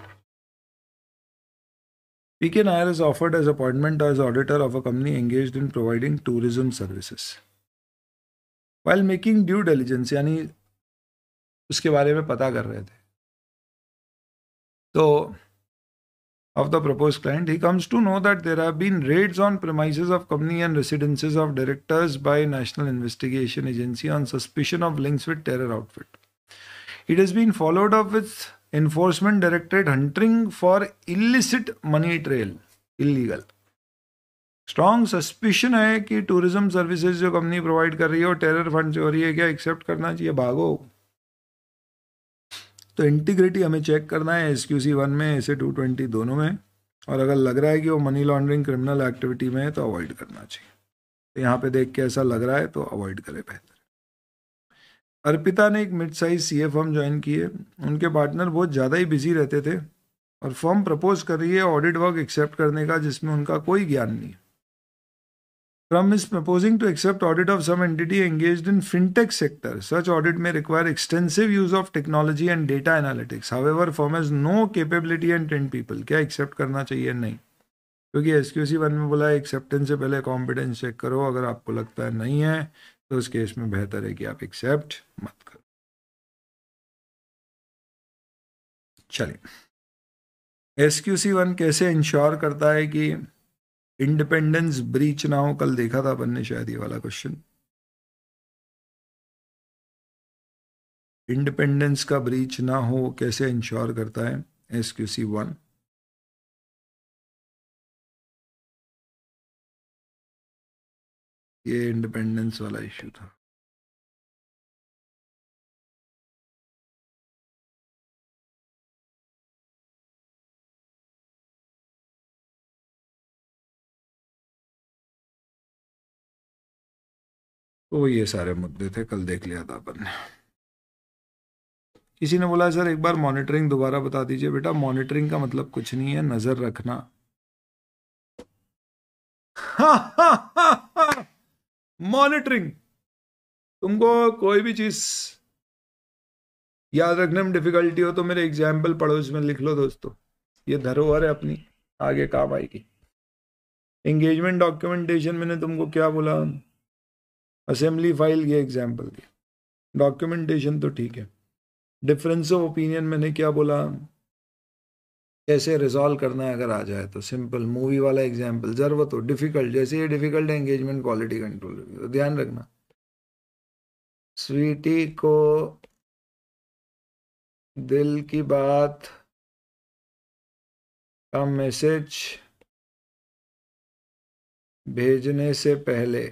PK Nair is offered as appointment as auditor of a company engaged in providing tourism services. While making due diligence, यानी उसके बारे में पता कर रहे थे तो of the proposed client, he comes to know that there have been raids on premises of company and residences of directors by National Investigation Agency on suspicion of links with terror outfit. It has been followed up with enforcement directorate hunting for illicit money trail illegal strong suspicion है कि tourism services जो company provide कर रही है और terror fund जो हो रही है क्या एक्सेप्ट करना चाहिए भागो तो इंटीग्रिटी हमें चेक करना है एस क्यू सी वन में एस ए टू ट्वेंटी दोनों में और अगर लग रहा है कि वो मनी लॉन्ड्रिंग क्रिमिनल एक्टिविटी में है तो अवॉइड करना चाहिए तो यहाँ पे देख के ऐसा लग रहा है तो अवॉइड करें बेहतर अर्पिता ने एक mid size C A firm join किए उनके पार्टनर बहुत ज़्यादा ही बिजी रहते थे और फर्म प्रपोज कर रही है ऑडिट वर्क एक्सेप्ट करने का जिसमें उनका कोई ज्ञान नहीं firm is proposing to accept audit of some entity engage in fintech sector such audit में require extensive use of technology and data analytics ever firm has no capability and ten people क्या accept करना चाहिए नहीं क्योंकि S Q C one में बोला है acceptance से पहले कॉम्पिटेंस चेक करो अगर आपको लगता है नहीं है तो उस केस में बेहतर है कि आप एक्सेप्ट मत करो चलिए एस क्यू सी वन कैसे इंश्योर करता है कि इंडिपेंडेंस ब्रीच ना हो कल देखा था अपन ने शायद ये वाला क्वेश्चन इंडिपेंडेंस का ब्रीच ना हो कैसे इंश्योर करता है एस क्यू सी वन ये इंडिपेंडेंस वाला इशू था तो ये सारे मुद्दे थे कल देख लिया था अपन ने किसी ने बोला सर एक बार मॉनिटरिंग दोबारा बता दीजिए बेटा मॉनिटरिंग का मतलब कुछ नहीं है नज़र रखना हाँ, हाँ, हाँ। मॉनिटरिंग तुमको कोई भी चीज याद रखने में डिफिकल्टी हो तो मेरे एग्जाम्पल पड़ोस में लिख लो दोस्तों ये धरोहर है अपनी आगे काम आएगी एंगेजमेंट डॉक्यूमेंटेशन मैंने तुमको क्या बोला असेंबली फाइल की एग्जाम्पल दिया डॉक्यूमेंटेशन तो ठीक है डिफरेंस ऑफ ओपिनियन मैंने क्या बोला कैसे रिजॉल्व करना है अगर आ जाए तो सिंपल मूवी वाला एग्जाम्पल ज़रूरत हो डिफ़िकल्ट जैसे ये डिफ़िकल्ट है एंगेजमेंट क्वालिटी कंट्रोल तो ध्यान रखना स्वीटी को दिल की बात का मैसेज भेजने से पहले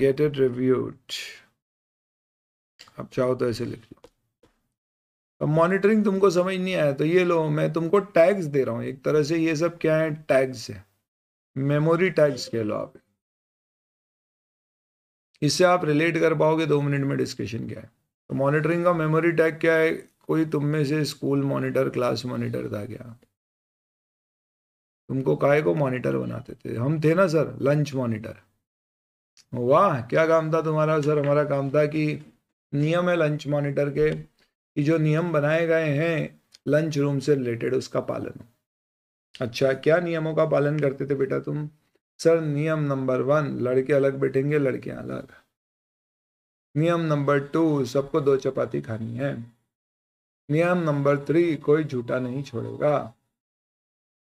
गेट इट रिव्यूड आप चाहो तो ऐसे लिख लो अब मॉनिटरिंग तुमको समझ नहीं आया तो ये लो मैं तुमको टैग्स दे रहा हूँ एक तरह से ये सब क्या है टैग्स है मेमोरी टैग्स कह लो आप इससे आप रिलेट कर पाओगे दो मिनट में डिस्कशन क्या है तो मॉनिटरिंग का मेमोरी टैग क्या है कोई तुम में से स्कूल मॉनिटर क्लास मॉनिटर था क्या तुमको काय को मॉनिटर बनाते थे हम थे ना सर लंच मॉनिटर वाह क्या काम था तुम्हारा सर हमारा काम था कि नियम है लंच मॉनिटर के कि जो नियम बनाए गए हैं लंच रूम से रिलेटेड उसका पालन हो अच्छा क्या नियमों का पालन करते थे बेटा तुम सर नियम नंबर वन लड़के अलग बैठेंगे लड़कियां अलग नियम नंबर टू सबको दो चपाती खानी है नियम नंबर थ्री कोई झूठा नहीं छोड़ेगा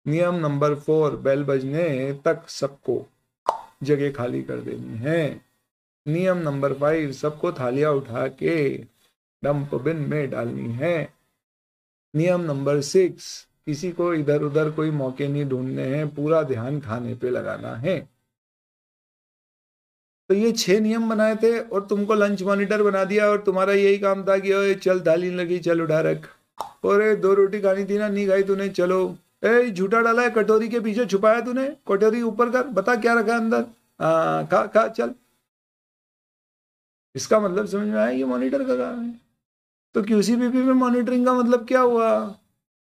नियम नंबर फोर बेल बजने तक सबको जगह खाली कर देनी है नियम नंबर फाइव सबको थालियां उठा के डंप बिन में डालनी है नियम नंबर सिक्स किसी को इधर उधर कोई मौके नहीं ढूंढने हैं पूरा ध्यान खाने पे लगाना है तो ये छह नियम बनाए थे और तुमको लंच मॉनिटर बना दिया और तुम्हारा यही काम था कि ओए चल थाली लगी चल उठा रख और दो रोटी खानी थी ना नहीं खाई तूने चलो ए झूठा डाला है कटोरी के पीछे छुपाया तूने कटोरी ऊपर कर बता क्या रखा अंदर आ, खा खा चल इसका मतलब समझ में आया ये मॉनिटर का काम है तो क्यू सी में मॉनिटरिंग का मतलब क्या हुआ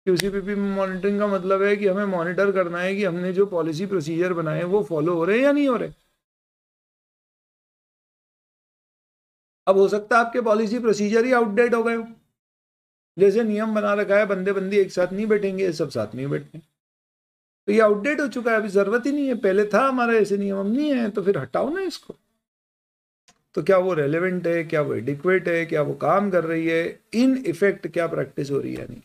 क्यू सी में मॉनिटरिंग का मतलब है कि हमें मॉनिटर करना है कि हमने जो पॉलिसी प्रोसीजर बनाए वो फॉलो हो रहे हैं या नहीं हो रहे अब हो सकता है आपके पॉलिसी प्रोसीजर ही आउटडेट हो गए हो जैसे नियम बना रखा है बंदे बंदी एक साथ नहीं बैठेंगे सब साथ में बैठते तो ये आउटडेट हो चुका है अभी ज़रूरत ही नहीं है पहले था हमारा ऐसे नियम हम नहीं है तो फिर हटाओ ना इसको तो क्या वो रेलिवेंट है क्या वो एडिक्वेट है क्या वो काम कर रही है इन इफेक्ट क्या प्रैक्टिस हो रही है नहीं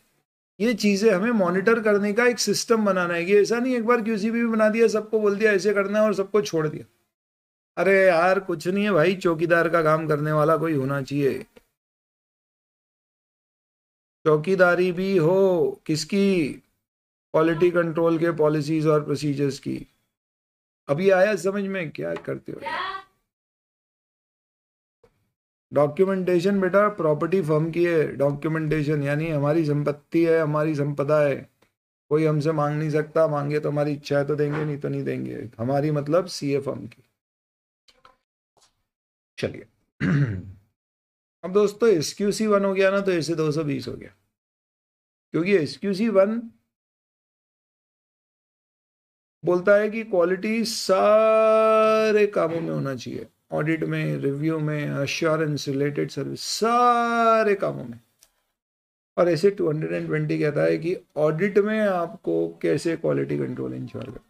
ये चीज़ें हमें मॉनिटर करने का एक सिस्टम बनाना है ये ऐसा नहीं एक बार क्यूसी भी बना दिया सबको बोल दिया ऐसे करना है और सबको छोड़ दिया अरे यार कुछ नहीं है भाई चौकीदार का काम करने वाला कोई होना चाहिए चौकीदारी भी हो किसकी क्वालिटी कंट्रोल के पॉलिसीज और प्रोसीजर्स की अभी आया समझ में क्या करते हो डॉक्यूमेंटेशन बेटा प्रॉपर्टी फर्म की है डॉक्यूमेंटेशन यानी हमारी संपत्ति है हमारी संपदा है कोई हमसे मांग नहीं सकता मांगे तो हमारी इच्छा है तो देंगे नहीं तो नहीं देंगे हमारी मतलब सी ए फर्म की चलिए अब दोस्तों एस क्यू सी वन हो गया ना तो ऐसे दो सौ बीस हो गया क्योंकि एस क्यू सी वन बोलता है कि क्वालिटी सारे कामों में होना चाहिए ऑडिट में रिव्यू में अश्योरेंस रिलेटेड सर्विस सारे कामों में और ऐसे 220 कहता है कि ऑडिट में आपको कैसे क्वालिटी कंट्रोल इंश्योर करना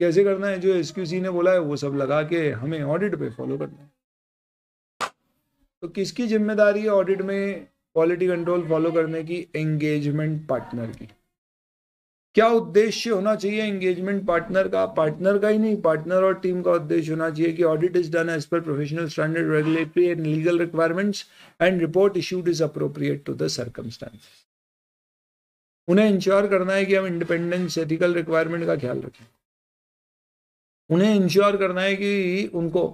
कैसे करना है जो एस ने बोला है वो सब लगा के हमें ऑडिट पे फॉलो करना है तो किसकी जिम्मेदारी है ऑडिट में क्वालिटी कंट्रोल फॉलो करने की एंगेजमेंट पार्टनर की क्या उद्देश्य होना चाहिए एंगेजमेंट पार्टनर का पार्टनर का ही नहीं पार्टनर और टीम का उद्देश्य होना चाहिए कि audit is done as per professional standard regulatory and legal requirements and report issued is appropriate to the circumstances उन्हें इंश्योर करना है कि हम इंडिपेंडेंस एथिकल रिक्वायरमेंट का ख्याल रखें उन्हें इंश्योर करना है कि उनको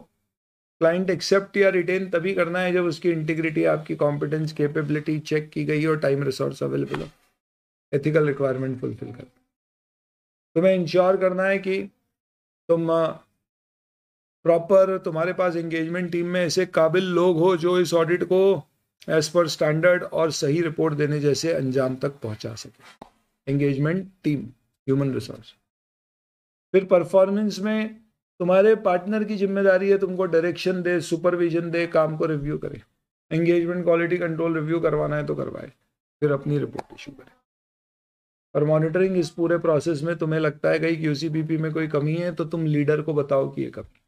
क्लाइंट एक्सेप्ट या रिटेन तभी करना है जब उसकी इंटीग्रिटी आपकी कॉम्पिटेंस कैपेबिलिटी चेक की गई और टाइम रिसोर्स अवेलेबल हो एथिकल रिक्वायरमेंट फुलफिल कर तुम्हें इंश्योर करना है कि तुम प्रॉपर uh, तुम्हारे पास एंगेजमेंट टीम में ऐसे काबिल लोग हो जो इस ऑडिट को एज पर स्टैंडर्ड और सही रिपोर्ट देने जैसे अंजाम तक पहुंचा सके एंगेजमेंट टीम ह्यूमन रिसोर्स फिर परफॉर्मेंस में तुम्हारे पार्टनर की जिम्मेदारी है तुमको डायरेक्शन दे सुपरविजन दे काम को रिव्यू करे एंगेजमेंट क्वालिटी कंट्रोल रिव्यू करवाना है तो करवाए फिर अपनी रिपोर्ट इशू करें और मॉनिटरिंग इस पूरे प्रोसेस में तुम्हें लगता है कहीं क्यूसीपीपी में कोई कमी है तो तुम लीडर को बताओ कि ये कमी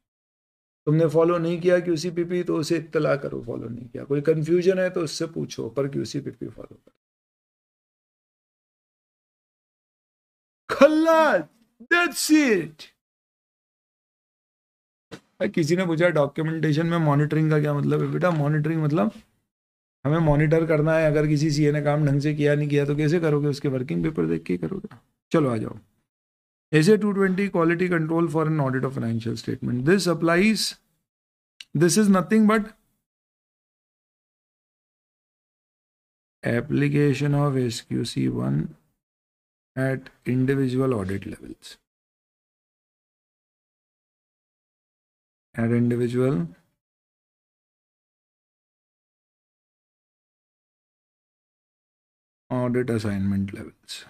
तुमने फॉलो नहीं किया क्यूसीपीपी तो उसे इतला करो फॉलो नहीं किया कोई कन्फ्यूजन है तो उससे पूछो पर क्यूसीपीपी फॉलो करो किसी ने पूछा डॉक्यूमेंटेशन में मॉनिटरिंग का क्या मतलब है बेटा मॉनिटरिंग मतलब हमें मॉनिटर करना है अगर किसी सीए ने काम ढंग से किया नहीं किया तो कैसे करोगे उसके वर्किंग पेपर देख के करोगे चलो आ जाओ ऐसे two twenty quality control for an audit of financial statement this applies this is nothing but Q C one at individual audit levels at individual audit assignment levels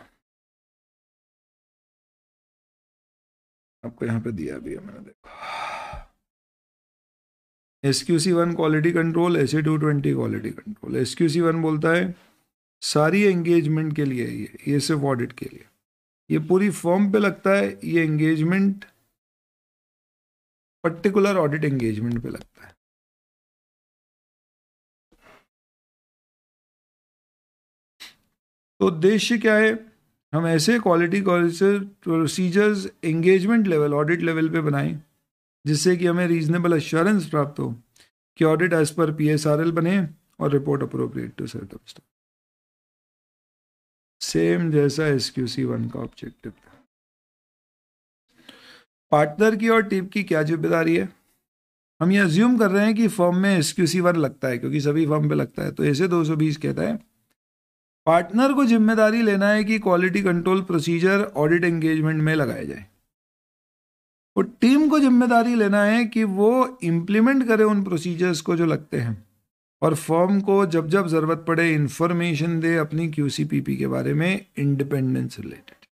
आपको यहां पे दिया भी है मैंने देखो S Q C one quality control S two twenty quality control S one बोलता है सारी एंगेजमेंट के लिए ये ये सिर्फ ऑडिट के लिए ये पूरी फॉर्म पे लगता है ये एंगेजमेंट पर्टिकुलर ऑडिट एंगेजमेंट पे लगता है तो उद्देश्य क्या है हम ऐसे quality procedures engagement level audit level पे बनाएं जिससे कि हमें रीजनेबल एश्योरेंस प्राप्त हो कि audit as per P S R L बने और report appropriate to setup same जैसा एस क्यू सी वन का ऑब्जेक्टिव था पार्टनर की और टीम की क्या जिम्मेदारी है हम ये अज्यूम कर रहे हैं कि फॉर्म में एस क्यू सी वन लगता है क्योंकि सभी फॉर्म पे लगता है तो ऐसे दो सौ बीस कहता है पार्टनर को जिम्मेदारी लेना है कि quality control procedure audit engagement में लगाया जाए और टीम को जिम्मेदारी लेना है कि वो इम्प्लीमेंट करे उन प्रोसीजर्स को जो लगते हैं और फॉर्म को जब जब ज़रूरत पड़े इंफॉर्मेशन दे अपनी क्यू के बारे में इंडिपेंडेंस रिलेटेड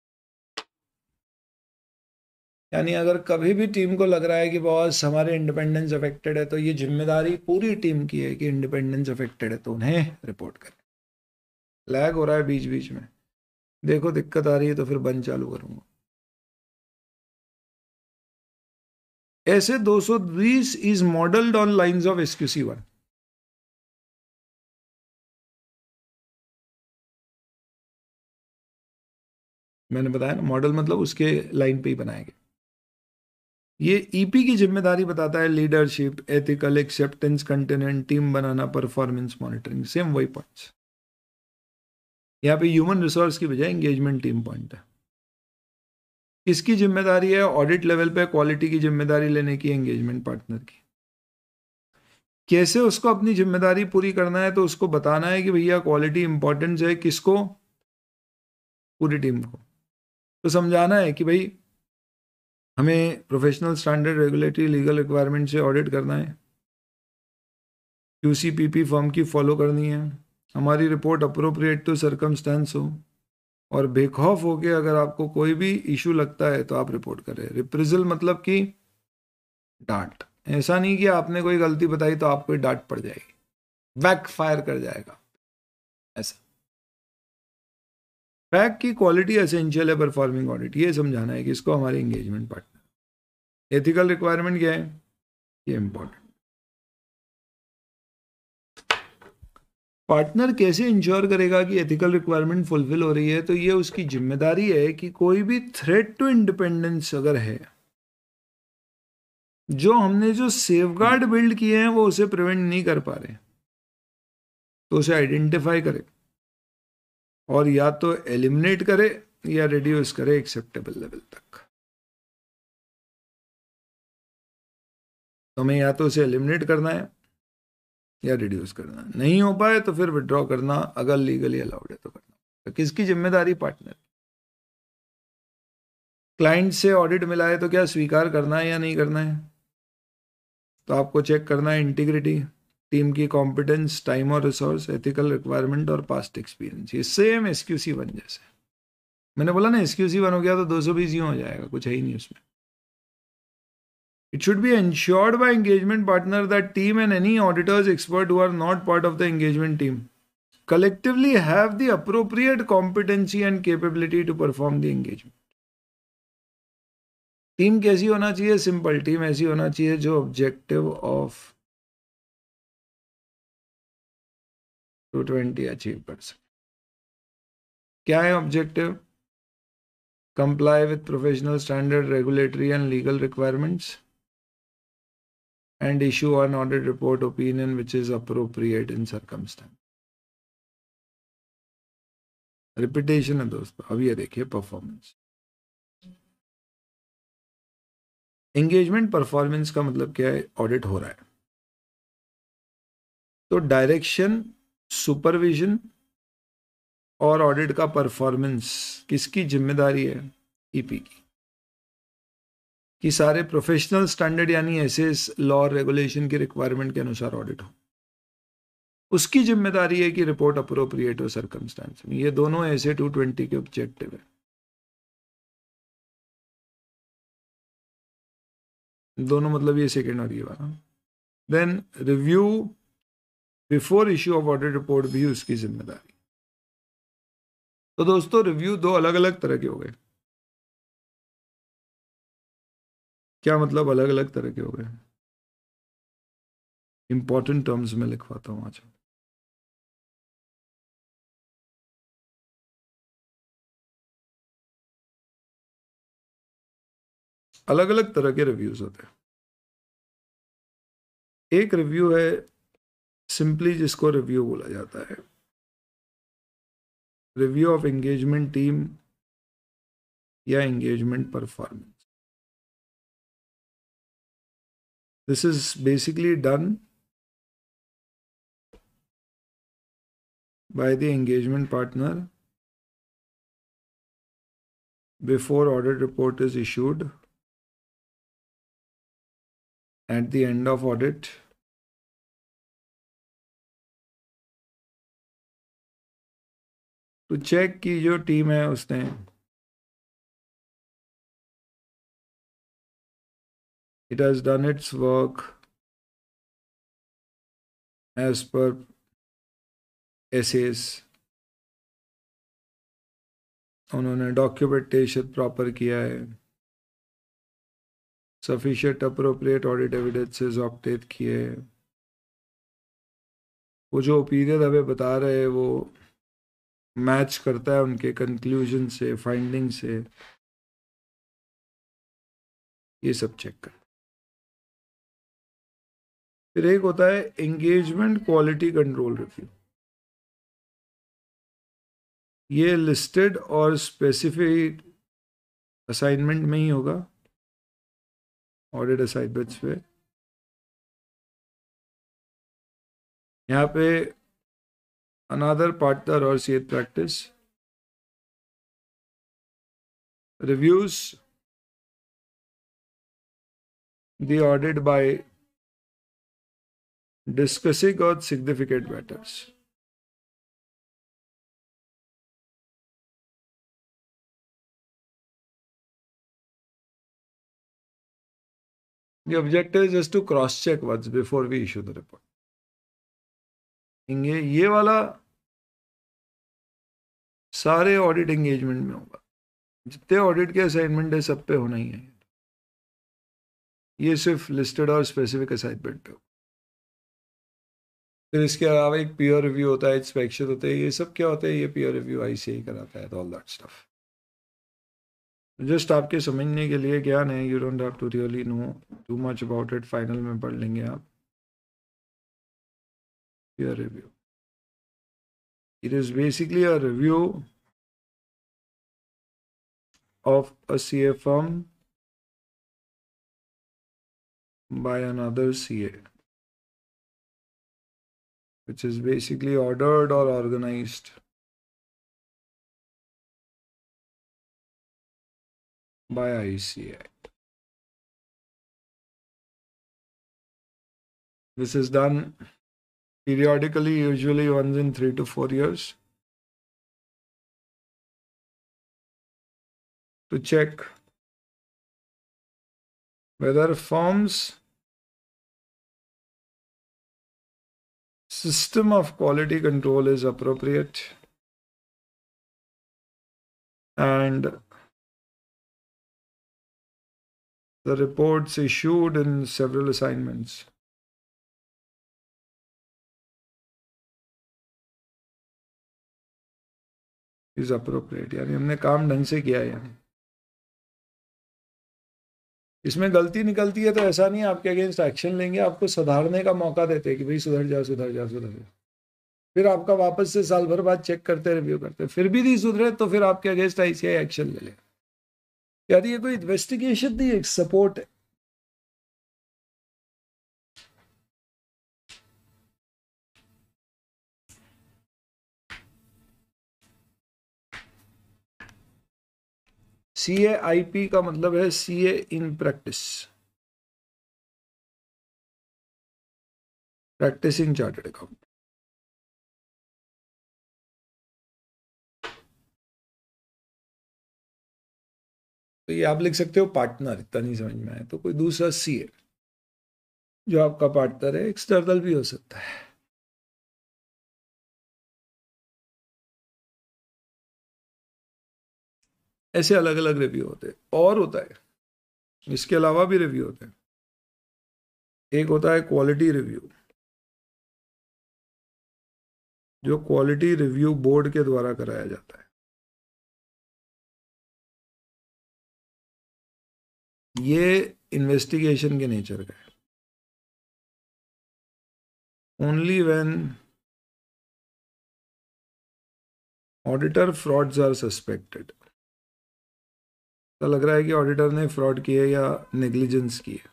यानी अगर कभी भी टीम को लग रहा है कि बॉस हमारे इंडिपेंडेंस अफेक्टेड है तो ये जिम्मेदारी पूरी टीम की है कि इंडिपेंडेंस अफेक्टेड है तो उन्हें रिपोर्ट करें लैग हो रहा है बीच बीच में देखो दिक्कत आ रही है तो फिर बंद चालू करूंगा ऐसे 220 is modelled on line of SQC one मैंने बताया ना मॉडल मतलब उसके लाइन पे ही बनाएंगे ये ईपी e की जिम्मेदारी बताता है leadership ethical acceptance continuance team बनाना परफॉर्मेंस मॉनिटरिंग सेम वही पॉइंट्स यहाँ पे ह्यूमन रिसोर्स की बजाय एंगेजमेंट टीम पॉइंट है किसकी जिम्मेदारी है ऑडिट लेवल पे क्वालिटी की जिम्मेदारी लेने की एंगेजमेंट पार्टनर की कैसे उसको अपनी जिम्मेदारी पूरी करना है तो उसको बताना है कि भैया क्वालिटी इंपॉर्टेंट है किसको पूरी टीम को तो समझाना है कि भाई हमें professional standard regulatory legal requirement से ऑडिट करना है क्यू पी फॉर्म की फॉलो करनी है हमारी रिपोर्ट अप्रोप्रिएट टू सरकमस्टेंस हो और बेखौफ होके अगर आपको कोई भी इशू लगता है तो आप रिपोर्ट करें रिप्रिजल मतलब कि डांट ऐसा नहीं कि आपने कोई गलती बताई तो आपको डांट पड़ जाएगी बैक फायर कर जाएगा ऐसा बैक की क्वालिटी असेंशियल है परफॉर्मिंग ऑडिट ये समझाना है कि इसको हमारे इंगेजमेंट पार्टनर एथिकल रिक्वायरमेंट क्या है ये इंपॉर्टेंट पार्टनर कैसे इंश्योर करेगा कि एथिकल रिक्वायरमेंट फुलफिल हो रही है तो ये उसकी जिम्मेदारी है कि कोई भी थ्रेट टू इंडिपेंडेंस अगर है जो हमने जो सेफगार्ड बिल्ड किए हैं वो उसे प्रिवेंट नहीं कर पा रहे तो उसे आइडेंटिफाई करे और या तो एलिमिनेट करे या रिड्यूस करे एक्सेप्टेबल लेवल तक तो हमें या तो उसे एलिमिनेट करना है या रिड्यूस करना नहीं हो पाए तो फिर विड्रॉ करना अगर लीगली अलाउड है तो करना तो किसकी जिम्मेदारी पार्टनर क्लाइंट से ऑडिट मिला है तो क्या स्वीकार करना है या नहीं करना है तो आपको चेक करना है इंटीग्रिटी टीम की कॉम्पिटेंस टाइम और रिसोर्स एथिकल रिक्वायरमेंट और पास्ट एक्सपीरियंस ये same S Q C one जैसे मैंने बोला ना एस क्यू सी वन हो गया तो दो सौ बीस हो जाएगा कुछ है ही नहीं उसमें It should be ensured by engagement partner that team and any auditors expert who are not part of the engagement team collectively have the appropriate competency and capability to perform the engagement. Team कैसी होना चाहिए simple team ऐसी होना चाहिए जो objective of two twenty achieve कर सके क्या है objective comply with professional standard regulatory and legal requirements and issue an audit report opinion which is appropriate in circumstance repetition है दोस्तों अब ये देखिए परफॉर्मेंस एंगेजमेंट परफॉर्मेंस का मतलब क्या है ऑडिट हो रहा है तो डायरेक्शन सुपरविजन और ऑडिट का परफॉर्मेंस किसकी जिम्मेदारी है ईपी e की कि सारे प्रोफेशनल स्टैंडर्ड यानी ऐसे लॉ रेगुलेशन की रिक्वायरमेंट के अनुसार ऑडिट हो उसकी जिम्मेदारी है कि रिपोर्ट अप्रोप्रिएट हो सरकमस्टांस में ये दोनों ऐसे टू ट्वेंटी के ऑब्जेक्टिव है दोनों मतलब ये सेकेंड और ये वाला then review before issue of audit report भी उसकी जिम्मेदारी तो दोस्तों रिव्यू दो अलग अलग तरह के हो गए क्या मतलब अलग अलग तरह के हो गए इंपॉर्टेंट टर्म्स में लिखवाता हूं आज अलग अलग तरह के रिव्यूज होते हैं एक रिव्यू है सिंपली जिसको रिव्यू बोला जाता है रिव्यू ऑफ एंगेजमेंट टीम या engagement performance This is basically done by the engagement partner before audit report is issued at the end of audit to check कि जो team है done. it has done its work as per essays उन्होंने documentation proper किया है sufficient appropriate audit evidences obtained किए वो जो opinion हमें बता रहे हैं वो मैच करता है उनके कंक्लूजन से फाइंडिंग से ये सब चेक कर फिर एक होता है एंगेजमेंट क्वालिटी कंट्रोल रिव्यू ये लिस्टेड और स्पेसिफिक असाइनमेंट में ही होगा ऑडिट असाइनमेंट्स पे यहाँ पे अनादर पार्टनर और सीएट practice reviews the audit by discussing on significant matters. The objective is just to cross check once before we issue the report. ये ये वाला सारे ऑडिट एंगेजमेंट में होगा जितने ऑडिट के असाइनमेंट है सब पे होना ही है ये सिर्फ लिस्टेड और स्पेसिफिक असाइनमेंट पे होगा फिर इसके अलावा एक पीयर रिव्यू होता है इंस्पेक्शन होते हैं ये सब क्या होते हैं ये पीयर रिव्यू आई सी आई कराता है ऑल दैट स्टफ जस्ट आपके समझने के लिए ज्ञान है you don't have to really know too much about it final में पढ़ लेंगे आप review it is basically a review of a C a CA by another C A which is basically ordered or organized. by ICI. This is done periodically, usually once in three to four years. To check whether firms system of quality control is appropriate and the reports issued in several assignments. is appropriate. यानी हमने काम ढंग से किया है यानी इसमें गलती निकलती है तो ऐसा नहीं आपके अगेंस्ट एक्शन लेंगे आपको सुधारने का मौका देते हैं कि भाई सुधर जाओ सुधर जाओ सुधर जाओ फिर आपका वापस से साल भर बाद चेक करते रिव्यू करते फिर भी नहीं सुधरे तो फिर आपके अगेंस्ट आई एक्शन ले लें यार ये कोई इन्वेस्टिगेशन नहीं एक सपोर्ट है सी ए आई पी का मतलब है C A in practice practising chartered account तो ये आप लिख सकते हो पार्टनर इतना नहीं समझ में आया तो कोई दूसरा सी ए जो आपका पार्टनर है एक्सटर्नल भी हो सकता है ऐसे अलग अलग रिव्यू होते हैं और होता है इसके अलावा भी रिव्यू होते हैं एक होता है क्वालिटी रिव्यू जो क्वालिटी रिव्यू बोर्ड के द्वारा कराया जाता है ये इन्वेस्टिगेशन के नेचर का है only when auditor frauds are suspected तो लग रहा है कि ऑडिटर ने फ्रॉड किया या नेग्लिजेंस किया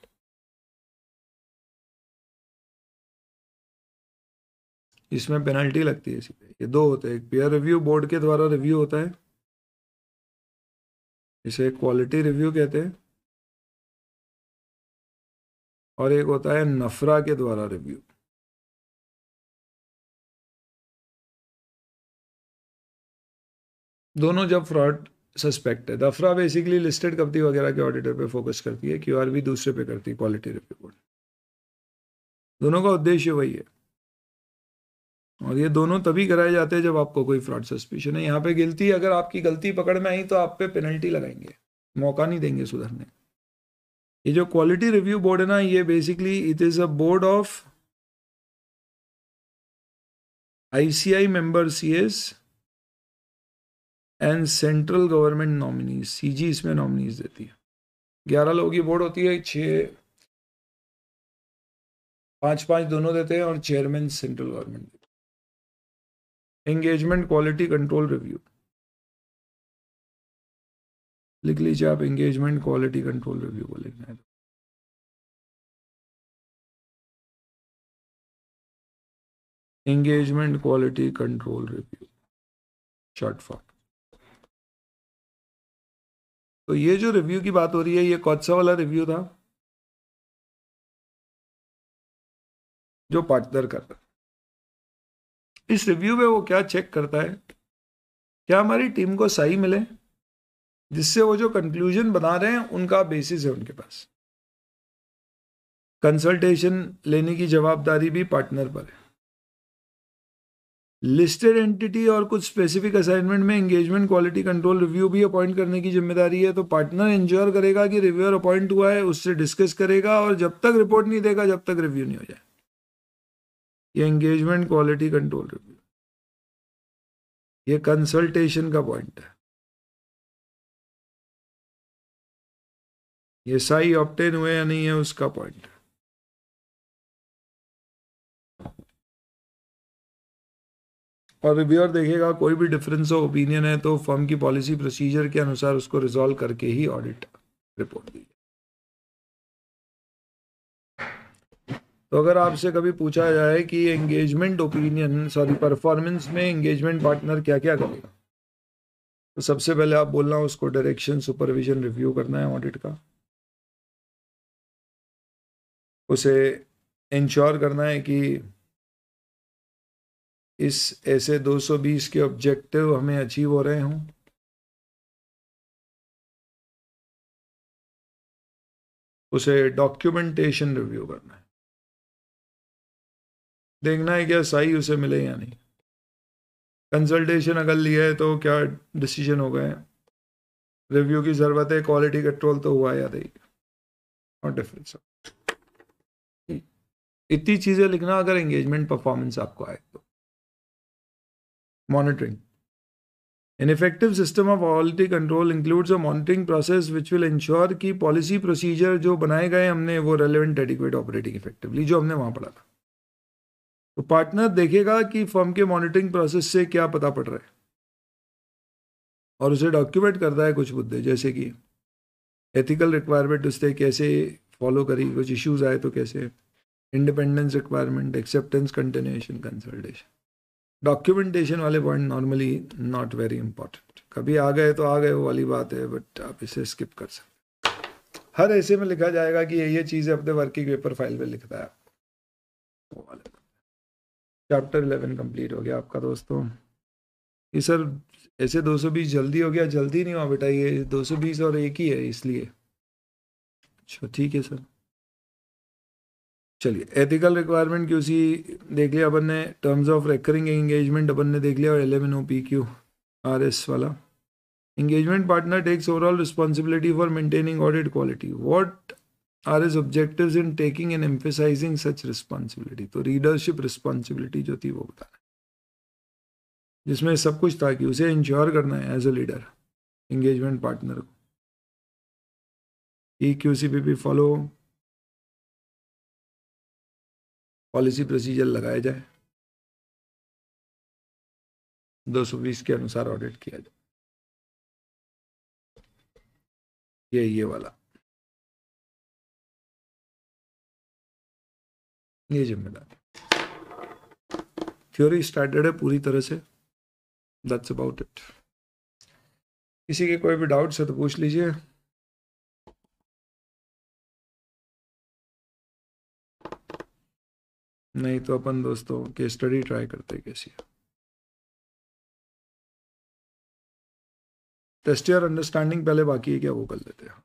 इसमें पेनल्टी लगती है सीधे ये दो होते हैं एक पीयर रिव्यू बोर्ड के द्वारा रिव्यू होता है इसे क्वालिटी रिव्यू कहते हैं और एक होता है नफरा के द्वारा रिव्यू दोनों जब फ्रॉड सस्पेक्ट है दफरा बेसिकली लिस्टेड कंपनी वगैरह के ऑडिटर पे फोकस करती है क्यू भी दूसरे पे करती है क्वालिटी रिव्यू बोर्ड दोनों का उद्देश्य वही है और ये दोनों तभी कराए जाते हैं जब आपको कोई फ्रॉड सस्पिशन है यहाँ पे गिलती अगर आपकी गलती पकड़ में आई तो आप पे पेनल्टी लगाएंगे मौका नहीं देंगे सुधरने ये जो क्वालिटी रिव्यू बोर्ड है ना ये basically it is a board of ICI member एस एंड सेंट्रल गवर्नमेंट नॉमिनीज जी इसमें नॉमिनीज देती है ग्यारह लोगों की बोर्ड होती है छः पाँच पाँच दोनों देते हैं और चेयरमैन सेंट्रल गवर्नमेंट देते हैं एंगेजमेंट क्वालिटी कंट्रोल रिव्यू लिख लीजिए आप एंगेजमेंट क्वालिटी कंट्रोल रिव्यू को लिखना है engagement quality control review short form तो ये जो रिव्यू की बात हो रही है ये कौन सा वाला रिव्यू था जो पार्टनर कर इस रिव्यू में वो क्या चेक करता है क्या हमारी टीम को सही मिले जिससे वो जो कंक्लूजन बना रहे हैं उनका बेसिस है उनके पास कंसल्टेशन लेने की जवाबदारी भी पार्टनर पर है लिस्टेड एंटिटी और कुछ स्पेसिफिक असाइनमेंट में एंगेजमेंट क्वालिटी कंट्रोल रिव्यू भी अपॉइंट करने की जिम्मेदारी है तो पार्टनर इंश्योर करेगा कि रिव्यूअर अपॉइंट हुआ है उससे डिस्कस करेगा और जब तक रिपोर्ट नहीं देगा जब तक रिव्यू नहीं हो जाए ये एंगेजमेंट क्वालिटी कंट्रोल रिव्यू ये कंसल्टेशन का पॉइंट है ये साई ऑप्टेन हुए या नहीं है उसका पॉइंट और रिव्यूअर देखेगा कोई भी डिफरेंस ऑफ ओपिनियन है तो फर्म की पॉलिसी प्रोसीजर के अनुसार उसको रिजॉल्व करके ही ऑडिट रिपोर्ट दी तो अगर आपसे कभी पूछा जाए कि एंगेजमेंट ओपिनियन सॉरी परफॉर्मेंस में एंगेजमेंट पार्टनर क्या क्या करेगा तो सबसे पहले आप बोलना उसको डायरेक्शन सुपरविजन रिव्यू करना है ऑडिट का उसे इंश्योर करना है कि इस ऐसे 220 के ऑब्जेक्टिव हमें अचीव हो रहे हों उसे डॉक्यूमेंटेशन रिव्यू करना है देखना है क्या सही उसे मिले या नहीं कंसल्टेशन अगर लिया है तो क्या डिसीजन हो गए रिव्यू की ज़रूरत है क्वालिटी कंट्रोल तो हुआ या नहीं नॉट डिफरेंस इतनी चीज़ें लिखना अगर एंगेजमेंट परफॉर्मेंस आपको आए तो monitoring. An effective system of quality control includes a monitoring process which will ensure कि policy procedure जो बनाए गए हमने वो relevant adequate operating effectively जो हमने वहाँ पढ़ा था तो पार्टनर देखेगा कि फर्म के मॉनिटरिंग प्रोसेस से क्या पता पड़ रहा है और उसे डॉक्यूमेंट करता है कुछ मुद्दे जैसे कि एथिकल रिक्वायरमेंट उसने कैसे फॉलो करी कुछ इश्यूज आए तो कैसे independence requirement acceptance continuation consultation documentation वाले point normally not very important कभी आ गए तो आ गए वो वाली बात है बट आप इसे स्किप कर सकते हर ऐसे में लिखा जाएगा कि ये ये चीज अपने वर्किंग पेपर फाइल में लिखता है वो वाले चैप्टर इलेवन कंप्लीट हो गया आपका दोस्तों ये सर ऐसे 220 जल्दी हो गया जल्दी नहीं हुआ बेटा ये 220 और एक ही है इसलिए अच्छा ठीक है सर चलिए एथिकल रिक्वायरमेंट क्यों सी देख लिया अपन ने टर्म्स ऑफ रेकरिंग एंगेजमेंट अपन ने देख लिया और eleven O P Q R S वाला engagement partner takes overall responsibility for maintaining audit quality what are is objectives in taking and emphasising such responsibility तो रीडरशिप रिस्पॉन्सिबिलिटी जो थी वो बता जिसमें सब कुछ था कि उसे इंश्योर करना है as a leader engagement partner को E Q C P P follow policy procedure लगाया जाए 220 के अनुसार ऑडिट किया जाए ये ये वाला ये जिम्मेदारी थ्योरी स्टार्टेड है पूरी तरह से दैट्स अबाउट इट किसी के कोई भी डाउट्स है तो पूछ लीजिए नहीं तो अपन दोस्तों के स्टडी ट्राई करते कैसी टेस्ट यार अंडरस्टैंडिंग पहले बाकी है क्या वो कर लेते हैं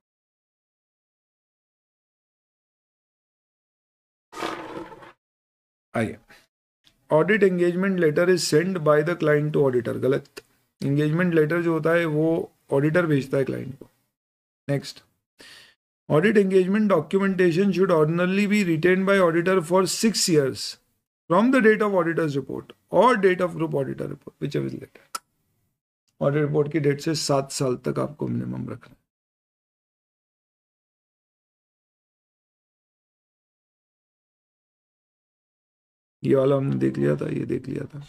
आइए audit engagement letter is send by the client to auditor गलत एंगेजमेंट लेटर जो होता है वो ऑडिटर भेजता है क्लाइंट को next Audit engagement documentation should ordinarily be retained by auditor for six years from the date of auditor's report or date of group auditor report, whichever is later. Audit report की date से सात साल तक आपको minimum रखना है ये वाला हमने देख लिया था ये देख लिया था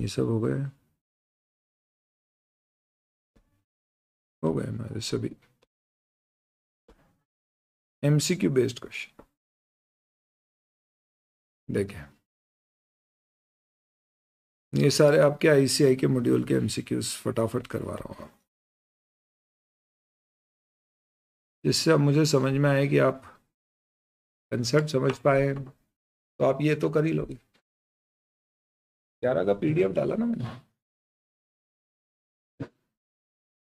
ये सब हो गया हो गए हमारे सभी एमसीक्यू बेस्ड क्वेश्चन देखें ये सारे आपके आईसीआई के मॉड्यूल के एमसीक्यूज फटाफट करवा रहा हूँ जिससे अब मुझे समझ में आए कि आप कंसेप्ट समझ पाए तो आप ये तो कर ही लोगे ग्यारह का पीडीएफ डाला ना मैंने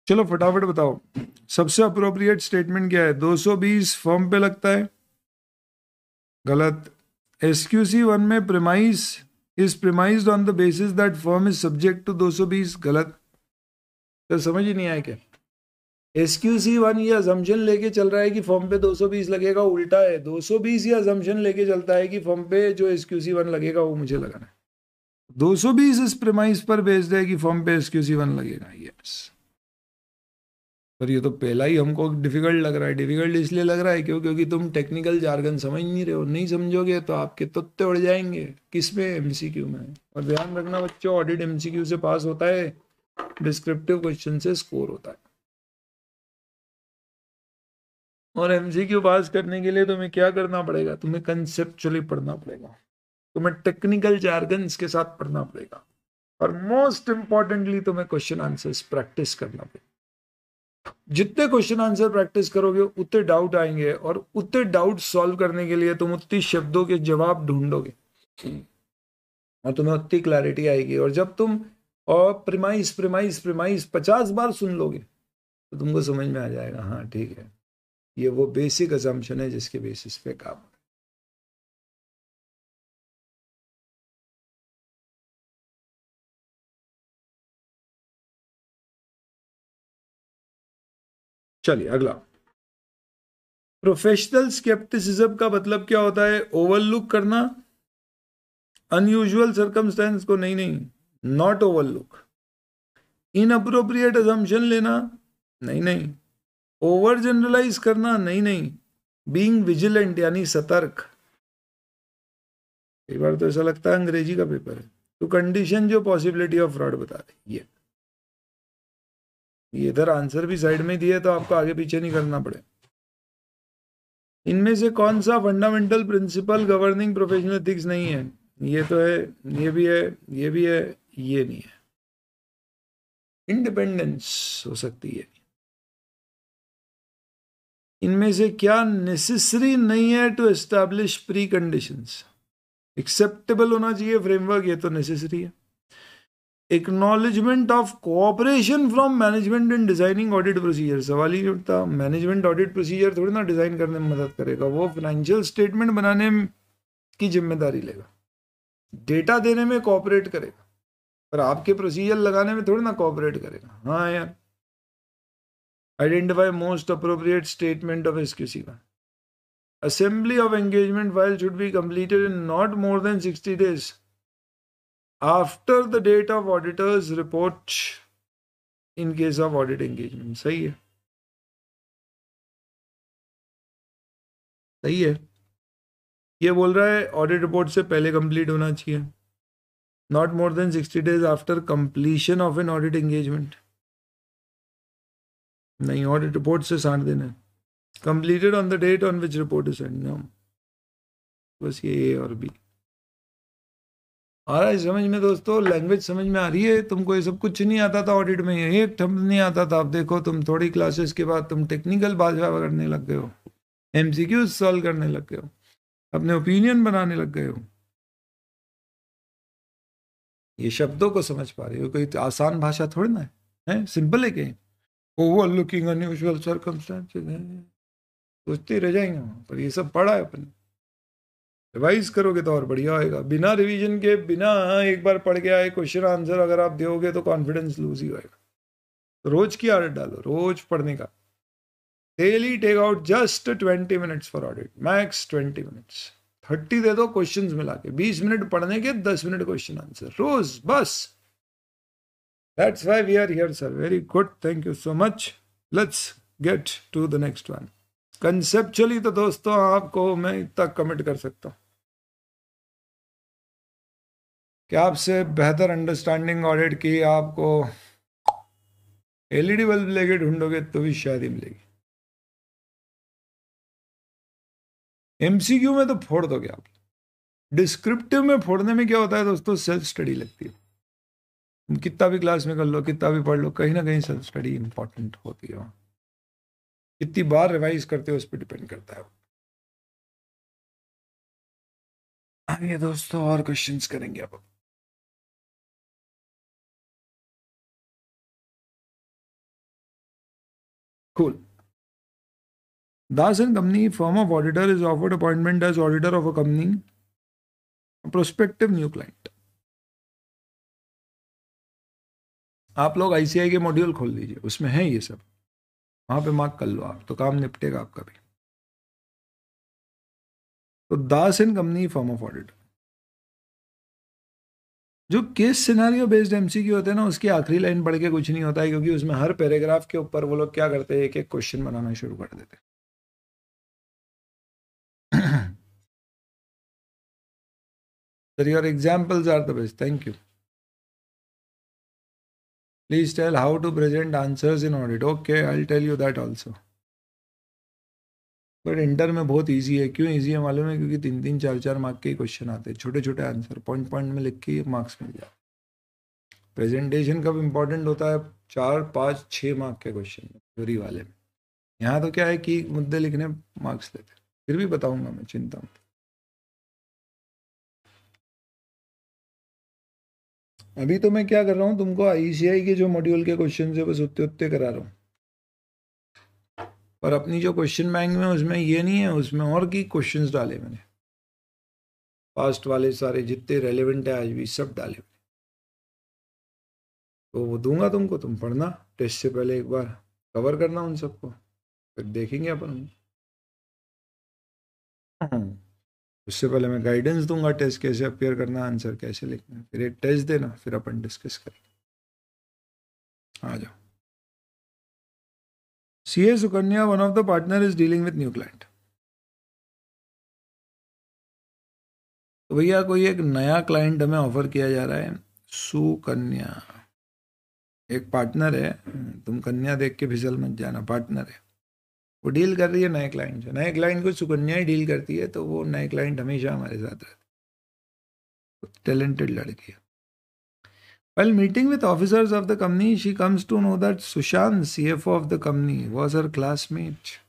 चलो फटाफट बताओ सबसे अप्रोप्रिएट स्टेटमेंट क्या है 220 फॉर्म पे लगता है गलत एस क्यू सी वन में premise is premised on the basis that firm is subject to 220 गलत तो समझ ही नहीं आया क्या एस क्यू सी वन ये अजम्पन लेके चल रहा है कि फॉर्म पे 220 लगेगा उल्टा है 220 ये अजम्पन लेके चलता है कि फॉर्म पे जो एस क्यू सी वन लगेगा वो मुझे लगाना है दो सौ बीस इस प्रेमाइज पर बेच देगी कि फॉर्म पे एस क्यू सी वन लगेगा यस yes. पर ये तो पहला ही हमको डिफ़िकल्ट लग रहा है डिफ़िकल्ट इसलिए लग रहा है क्यों क्योंकि तुम टेक्निकल जार्गन समझ नहीं रहे हो नहीं समझोगे तो आपके तत्ते उड़ जाएंगे किस में एम में और ध्यान रखना बच्चों ऑडिट एम से पास होता है डिस्क्रिप्टिव क्वेश्चन से स्कोर होता है और एम पास करने के लिए तुम्हें क्या करना पड़ेगा तुम्हें कंसेप्चुअली पढ़ना पड़ेगा तुम्हें टेक्निकल जार्गन के साथ पढ़ना पड़ेगा और मोस्ट इम्पॉर्टेंटली तुम्हें क्वेश्चन आंसर्स प्रैक्टिस करना पड़ेगा जितने क्वेश्चन आंसर प्रैक्टिस करोगे उतने डाउट आएंगे और उतने डाउट सॉल्व करने के लिए तुम उतनी शब्दों के जवाब ढूंढोगे और हाँ, तुम्हें उतनी क्लैरिटी आएगी और जब तुम और प्रिमाइस प्रिमाइस प्रिमाइस पचास बार सुन लोगे तो तुमको समझ में आ जाएगा हाँ ठीक है ये वो बेसिक अजम्पन है जिसके बेसिस पे काम चलिए अगला प्रोफेशनल स्केप्टिसिज्म का मतलब क्या होता है ओवरलुक करना अनयूजुअल सर्कमस्टेंस को नहीं नहीं नॉट ओवरलुक अप्रोप्रिएट अजम्पन लेना नहीं नहीं ओवर जनरलाइज करना नहीं नहीं बीइंग विजिलेंट यानी सतर्क एक बार तो ऐसा लगता है अंग्रेजी का पेपर है तो कंडीशन जो पॉसिबिलिटी ऑफ फ्रॉड बता रही है इधर आंसर भी साइड में दिया तो आपको आगे पीछे नहीं करना पड़े इनमें से कौन सा fundamental principle governing professional ethics नहीं है ये तो है ये भी है ये भी है ये नहीं है इंडिपेंडेंस हो सकती है इनमें से क्या नेसेसरी नहीं है to establish pre conditions acceptable होना चाहिए फ्रेमवर्क ये तो नेसेसरी है acknowledgement of cooperation from management in designing audit procedure सवाल ही उठता मैनेजमेंट ऑडिट प्रोसीजर थोड़ी ना डिजाइन करने में मदद करेगा वो फाइनेंशियल स्टेटमेंट बनाने की जिम्मेदारी लेगा डेटा देने में कॉपरेट करेगा पर आपके प्रोसीजर लगाने में थोड़ी ना कॉपरेट करेगा हाँ यार identify most appropriate statement of S का assembly of engagement file should be completed in not more than sixty days after the date of auditor's report in case of audit engagement सही है सही है ये बोल रहा है ऑडिट रिपोर्ट से पहले कंप्लीट होना चाहिए not more than sixty days after completion of an audit engagement नहीं ऑडिट रिपोर्ट से साठ दिन है completed on the date on which report is send बस ये ए और बी आ रहा है समझ में दोस्तों लैंग्वेज समझ में आ रही है तुमको ये सब कुछ नहीं आता था ऑडिट में एक ठम नहीं आता था अब देखो तुम थोड़ी क्लासेस के बाद तुम टेक्निकल भाषा करने लग गए हो एम सी सॉल्व करने लग गए हो अपने ओपिनियन बनाने लग गए हो ये शब्दों को समझ पा रहे हो कोई तो आसान भाषा थोड़ी ना है, है? सिंपल है कहीं ओवर लुकिंग अनयूजल सर्कमस्टांसेस सोचते रह जाएंगे पर ये सब पढ़ा है अपने रिवाइज करोगे तो और बढ़िया होएगा बिना रिवीजन के बिना एक बार पढ़ के आए क्वेश्चन आंसर अगर आप दोगे तो कॉन्फिडेंस लूज ही होएगा तो रोज की आदत डालो रोज पढ़ने का daily take out just twenty minutes for audit max twenty minutes thirty दे दो क्वेश्चन मिला के बीस मिनट पढ़ने के दस मिनट क्वेश्चन आंसर रोज बस that's why we are here sir very good thank you so much let's get to the next one conceptually तो दोस्तों आपको मैं इतना कमेंट कर सकता हूँ कि आपसे बेहतर अंडरस्टैंडिंग ऑडिट की आपको एलईडी बल्ब e लेके ढूंढोगे तो भी शायद ही मिलेगी एमसीक्यू में तो फोड़ दोगे आप डिस्क्रिप्टिव में फोड़ने में क्या होता है दोस्तों सेल्फ स्टडी लगती है तुम कितना भी क्लास में कर लो कितना भी पढ़ लो कहीं ना कहीं सेल्फ स्टडी इंपॉर्टेंट होती है वहाँ कितनी बार रिवाइज करते हो उस पर डिपेंड करता है आगे दोस्तों और क्वेश्चंस करेंगे अब Cool. Das and Company, firm of auditor, is offered appointment as auditor of a company, a prospective new client. आप लोग आईसीआई के मॉड्यूल खोल लीजिए उसमें है ये सब वहां पे मार्क कर लो आप तो काम निपटेगा आपका भी तो Das in company firm of auditor जो केस सिनारियो बेस्ड एम होते हैं ना उसकी आखिरी लाइन पढ़ के कुछ नहीं होता है क्योंकि उसमें हर पैराग्राफ के ऊपर वो लोग क्या करते हैं एक एक क्वेश्चन बनाना शुरू कर देते examples are the best thank you please tell how to present answers in audit okay I tell you that also but inter में बहुत ईजी है क्यों ईजी है मालूम है क्योंकि तीन तीन चार चार मार्क के क्वेश्चन आते हैं छोटे छोटे आंसर पॉइंट पॉइंट में लिख के मार्क्स मिल जाए प्रेजेंटेशन कब इम्पोर्टेंट होता है चार पाँच छः मार्क के क्वेश्चन में थ्योरी वाले में यहाँ तो क्या है कि मुद्दे लिखने मार्क्स लेते फिर भी बताऊंगा मैं चिंता मत अभी तो मैं क्या कर रहा हूँ तुमको आईसीआई e के जो मॉड्यूल के क्वेश्चन है बस उत्ते उत्ते करा रहा हूँ पर अपनी जो क्वेश्चन बैंक में उसमें ये नहीं है उसमें और की क्वेश्चन डाले मैंने पास्ट वाले सारे जितने रेलिवेंट है आज भी सब डाले मैंने तो वो दूंगा तुमको तुम पढ़ना टेस्ट से पहले एक बार कवर करना उन सबको फिर देखेंगे अपन हम्म। उससे पहले मैं गाइडेंस दूंगा टेस्ट कैसे अपेयर करना आंसर कैसे लिखना फिर एक टेस्ट देना फिर अपन डिस्कस करेंगे आ जाओ CA Sukanya, one of the partner, is dealing with new client. तो भैया कोई एक नया क्लाइंट हमें ऑफर किया जा रहा है सुकन्या एक पार्टनर है तुम कन्या देख के फिसल मत जाना पार्टनर है वो डील कर रही है नए क्लाइंट से नए क्लाइंट को सुकन्या ही डील करती है तो वो नए क्लाइंट हमेशा हमारे साथ रहते टैलेंटेड लड़की है While meeting with officers of the company, she comes to know that Sushant, CFO of the company, was her classmate.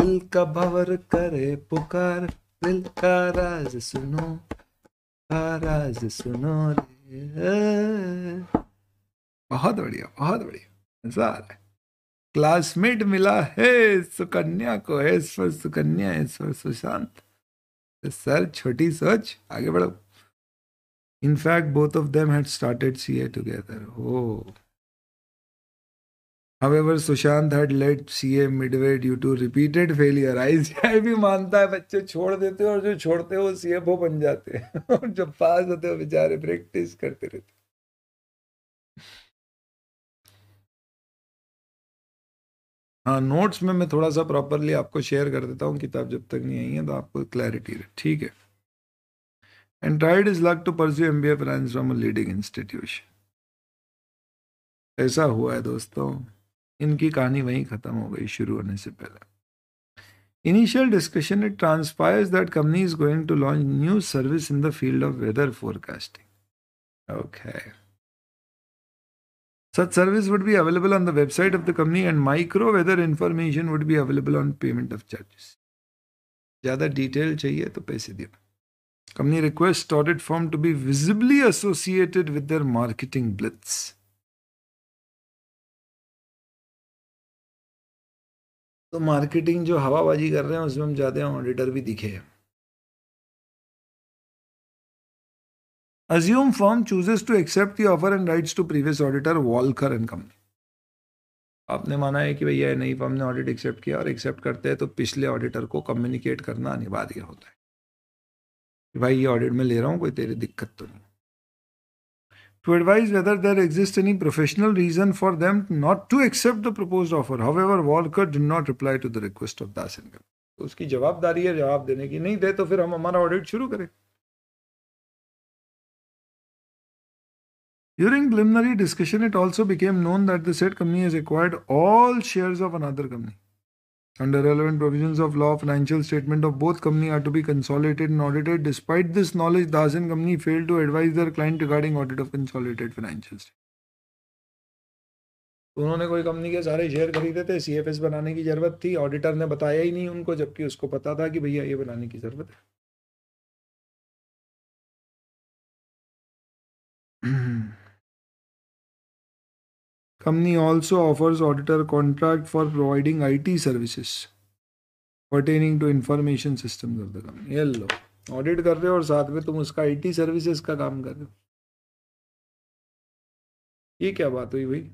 दिल का भवर करे पुकार दिल का राज सुनो का राज सुनो रे बहुत बढ़िया बहुत बढ़िया मजा आ रहा है क्लासमेट मिला है सुकन्या को as Sukanya as Sushant sir छोटी सोच आगे बढ़ो in fact both of them had started C A together हो C A midway due to repeated failure I C A I मानता है बच्चे छोड़ देते हो और जो छोड़ते हो ए बन जाते हैं और जब पास होते हो बेचारे प्रैक्टिस करते रहते हाँ नोट्स में मैं थोड़ा सा प्रॉपरली आपको शेयर कर देता हूँ किताब जब तक नहीं आई है तो आपको क्लैरिटी रहे ठीक है and tried his luck to pursue M B A finance from leading institution ऐसा हुआ है दोस्तों इनकी कहानी वहीं ख़त्म हो गई शुरू होने से पहले initial discussion it transpires that company is going to launch new service in the field of weather forecasting okay Such service would be available on the website of the company and micro weather information would be available on payment of charges. ज़्यादा detail चाहिए तो पैसे देना company request audit firm to be visibly associated with their marketing blitz तो marketing जो हवाबाजी कर रहे हैं उसमें हम ज्यादा ऑडिटर भी दिखे हैं assume firm chooses to accept the offer and writes to previous auditor walker and company आपने माना है कि भैया नई फॉर्म ने ऑडिट एक्सेप्ट किया और एक्सेप्ट करते हैं तो पिछले ऑडिटर को कम्युनिकेट करना अनिवार्य होता है कि भाई ये ऑडिट में ले रहा हूँ कोई तेरी दिक्कत तो नहीं to advise whether there exist any professional reason for them not to accept the propose offer however Walker did not reply to the request of Das and उसकी जवाबदारी है जवाब देने की नहीं दे तो फिर हम हमारा ऑडिट शुरू करें During preliminary discussion, it also became known that the said company has acquired all shares of another company. Under relevant provisions of law, financial statement of both company are to be consolidated and audited. Despite this knowledge, the Hasan company failed to advise their client regarding audit of consolidated financials. उन्होंने कोई company के सारे share खरीदे थे सी बनाने की ज़रूरत थी ऑडिटर ने बताया ही नहीं उनको जबकि उसको पता था कि भैया ये बनाने की ज़रूरत है Company also offers auditor contract for providing IT services pertaining to information systems of the company. ये लो ऑडिट कर रहे हो और साथ में तुम उसका आईटी सर्विसेज का काम कर रहे हो ये क्या बात हुई भाई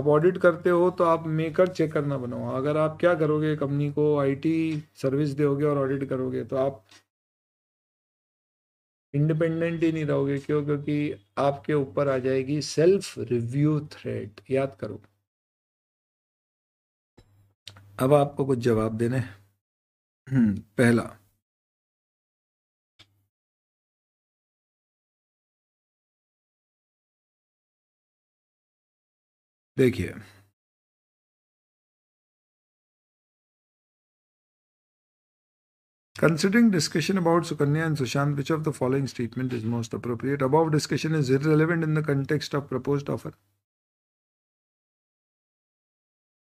आप ऑडिट करते हो तो आप मेकर चेक करना बनाओ अगर आप क्या करोगे कंपनी को आईटी सर्विस दोगे और ऑडिट करोगे तो आप इंडिपेंडेंट ही नहीं रहोगे क्यों क्योंकि आपके ऊपर आ जाएगी सेल्फ रिव्यू थ्रेट याद करो अब आपको कुछ जवाब देने हम्म, पहला देखिए Considering discussion about Sukanya and Sushant, which of the following statement is most appropriate? Above discussion is irrelevant in the context of proposed offer.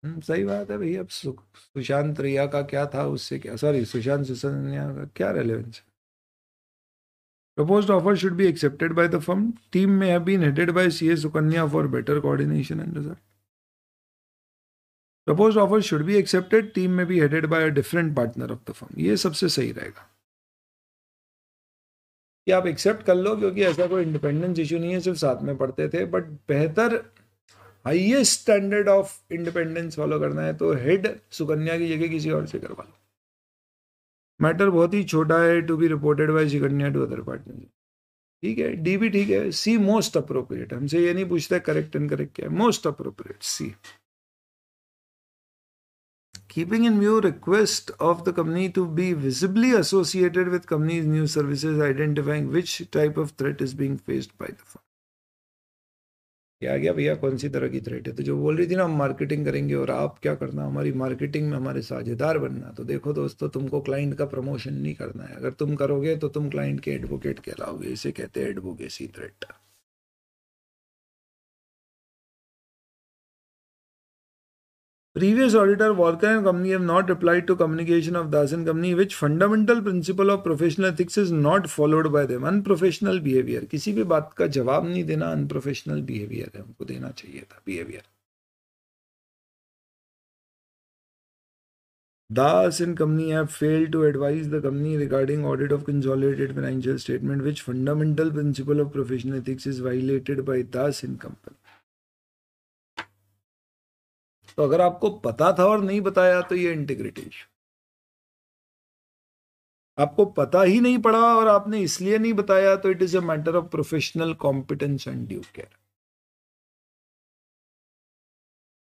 सही बात है भैया अब सुशांत रिया का क्या था उससे क्या सॉरी सुशांत सुसनिया का क्या रेलेवेंस है Proposed offer should be accepted by the firm. Team may have been headed by CA Sukanya for better coordination and result. Propose offer should be accepted team में be headed by a different partner of the firm ये सबसे सही रहेगा कि आप accept कर लो क्योंकि ऐसा कोई इंडिपेंडेंस इशू नहीं है सिर्फ साथ में पढ़ते थे बट बेहतर highest standard of independence follow करना है तो हेड सुकन्या की जगह किसी और से करवा लो मैटर बहुत ही छोटा है to be reported by Sukanya to other partner ठीक है डी भी ठीक है सी मोस्ट अप्रोप्रिएट हमसे ये नहीं पूछता करेक्ट एंड करेक्ट क्या है most appropriate C keeping in view request of the company to be visibly associated with company's new services identifying which type of threat is being faced by the firm क्या गया भैया कौन सी तरह की threat है तो जो बोल रही थी ना हम मार्केटिंग करेंगे और आप क्या करना हमारी मार्केटिंग में हमारे साझेदार बनना तो देखो दोस्तों तुमको क्लाइंट का प्रमोशन नहीं करना है अगर तुम करोगे तो तुम क्लाइंट के एडवोकेट कहलाओगे इसे कहते हैं advocacy threat Previous auditor Walker and Company have not replied to communication of Das and Company, which fundamental principle of professional ethics is not followed by them. Unprofessional behavior. किसी भी बात का जवाब नहीं देना अनप्रोफेशनल बिहेवियर है उनको देना चाहिए था behaviour Das and company have failed to advise the company regarding audit of consolidated financial statement, which fundamental principle of professional ethics is violated by Das and company. तो अगर आपको पता था और नहीं बताया तो ये इंटीग्रिटी इशू आपको पता ही नहीं पड़ा और आपने इसलिए नहीं बताया तो it is a matter of professional competence and due care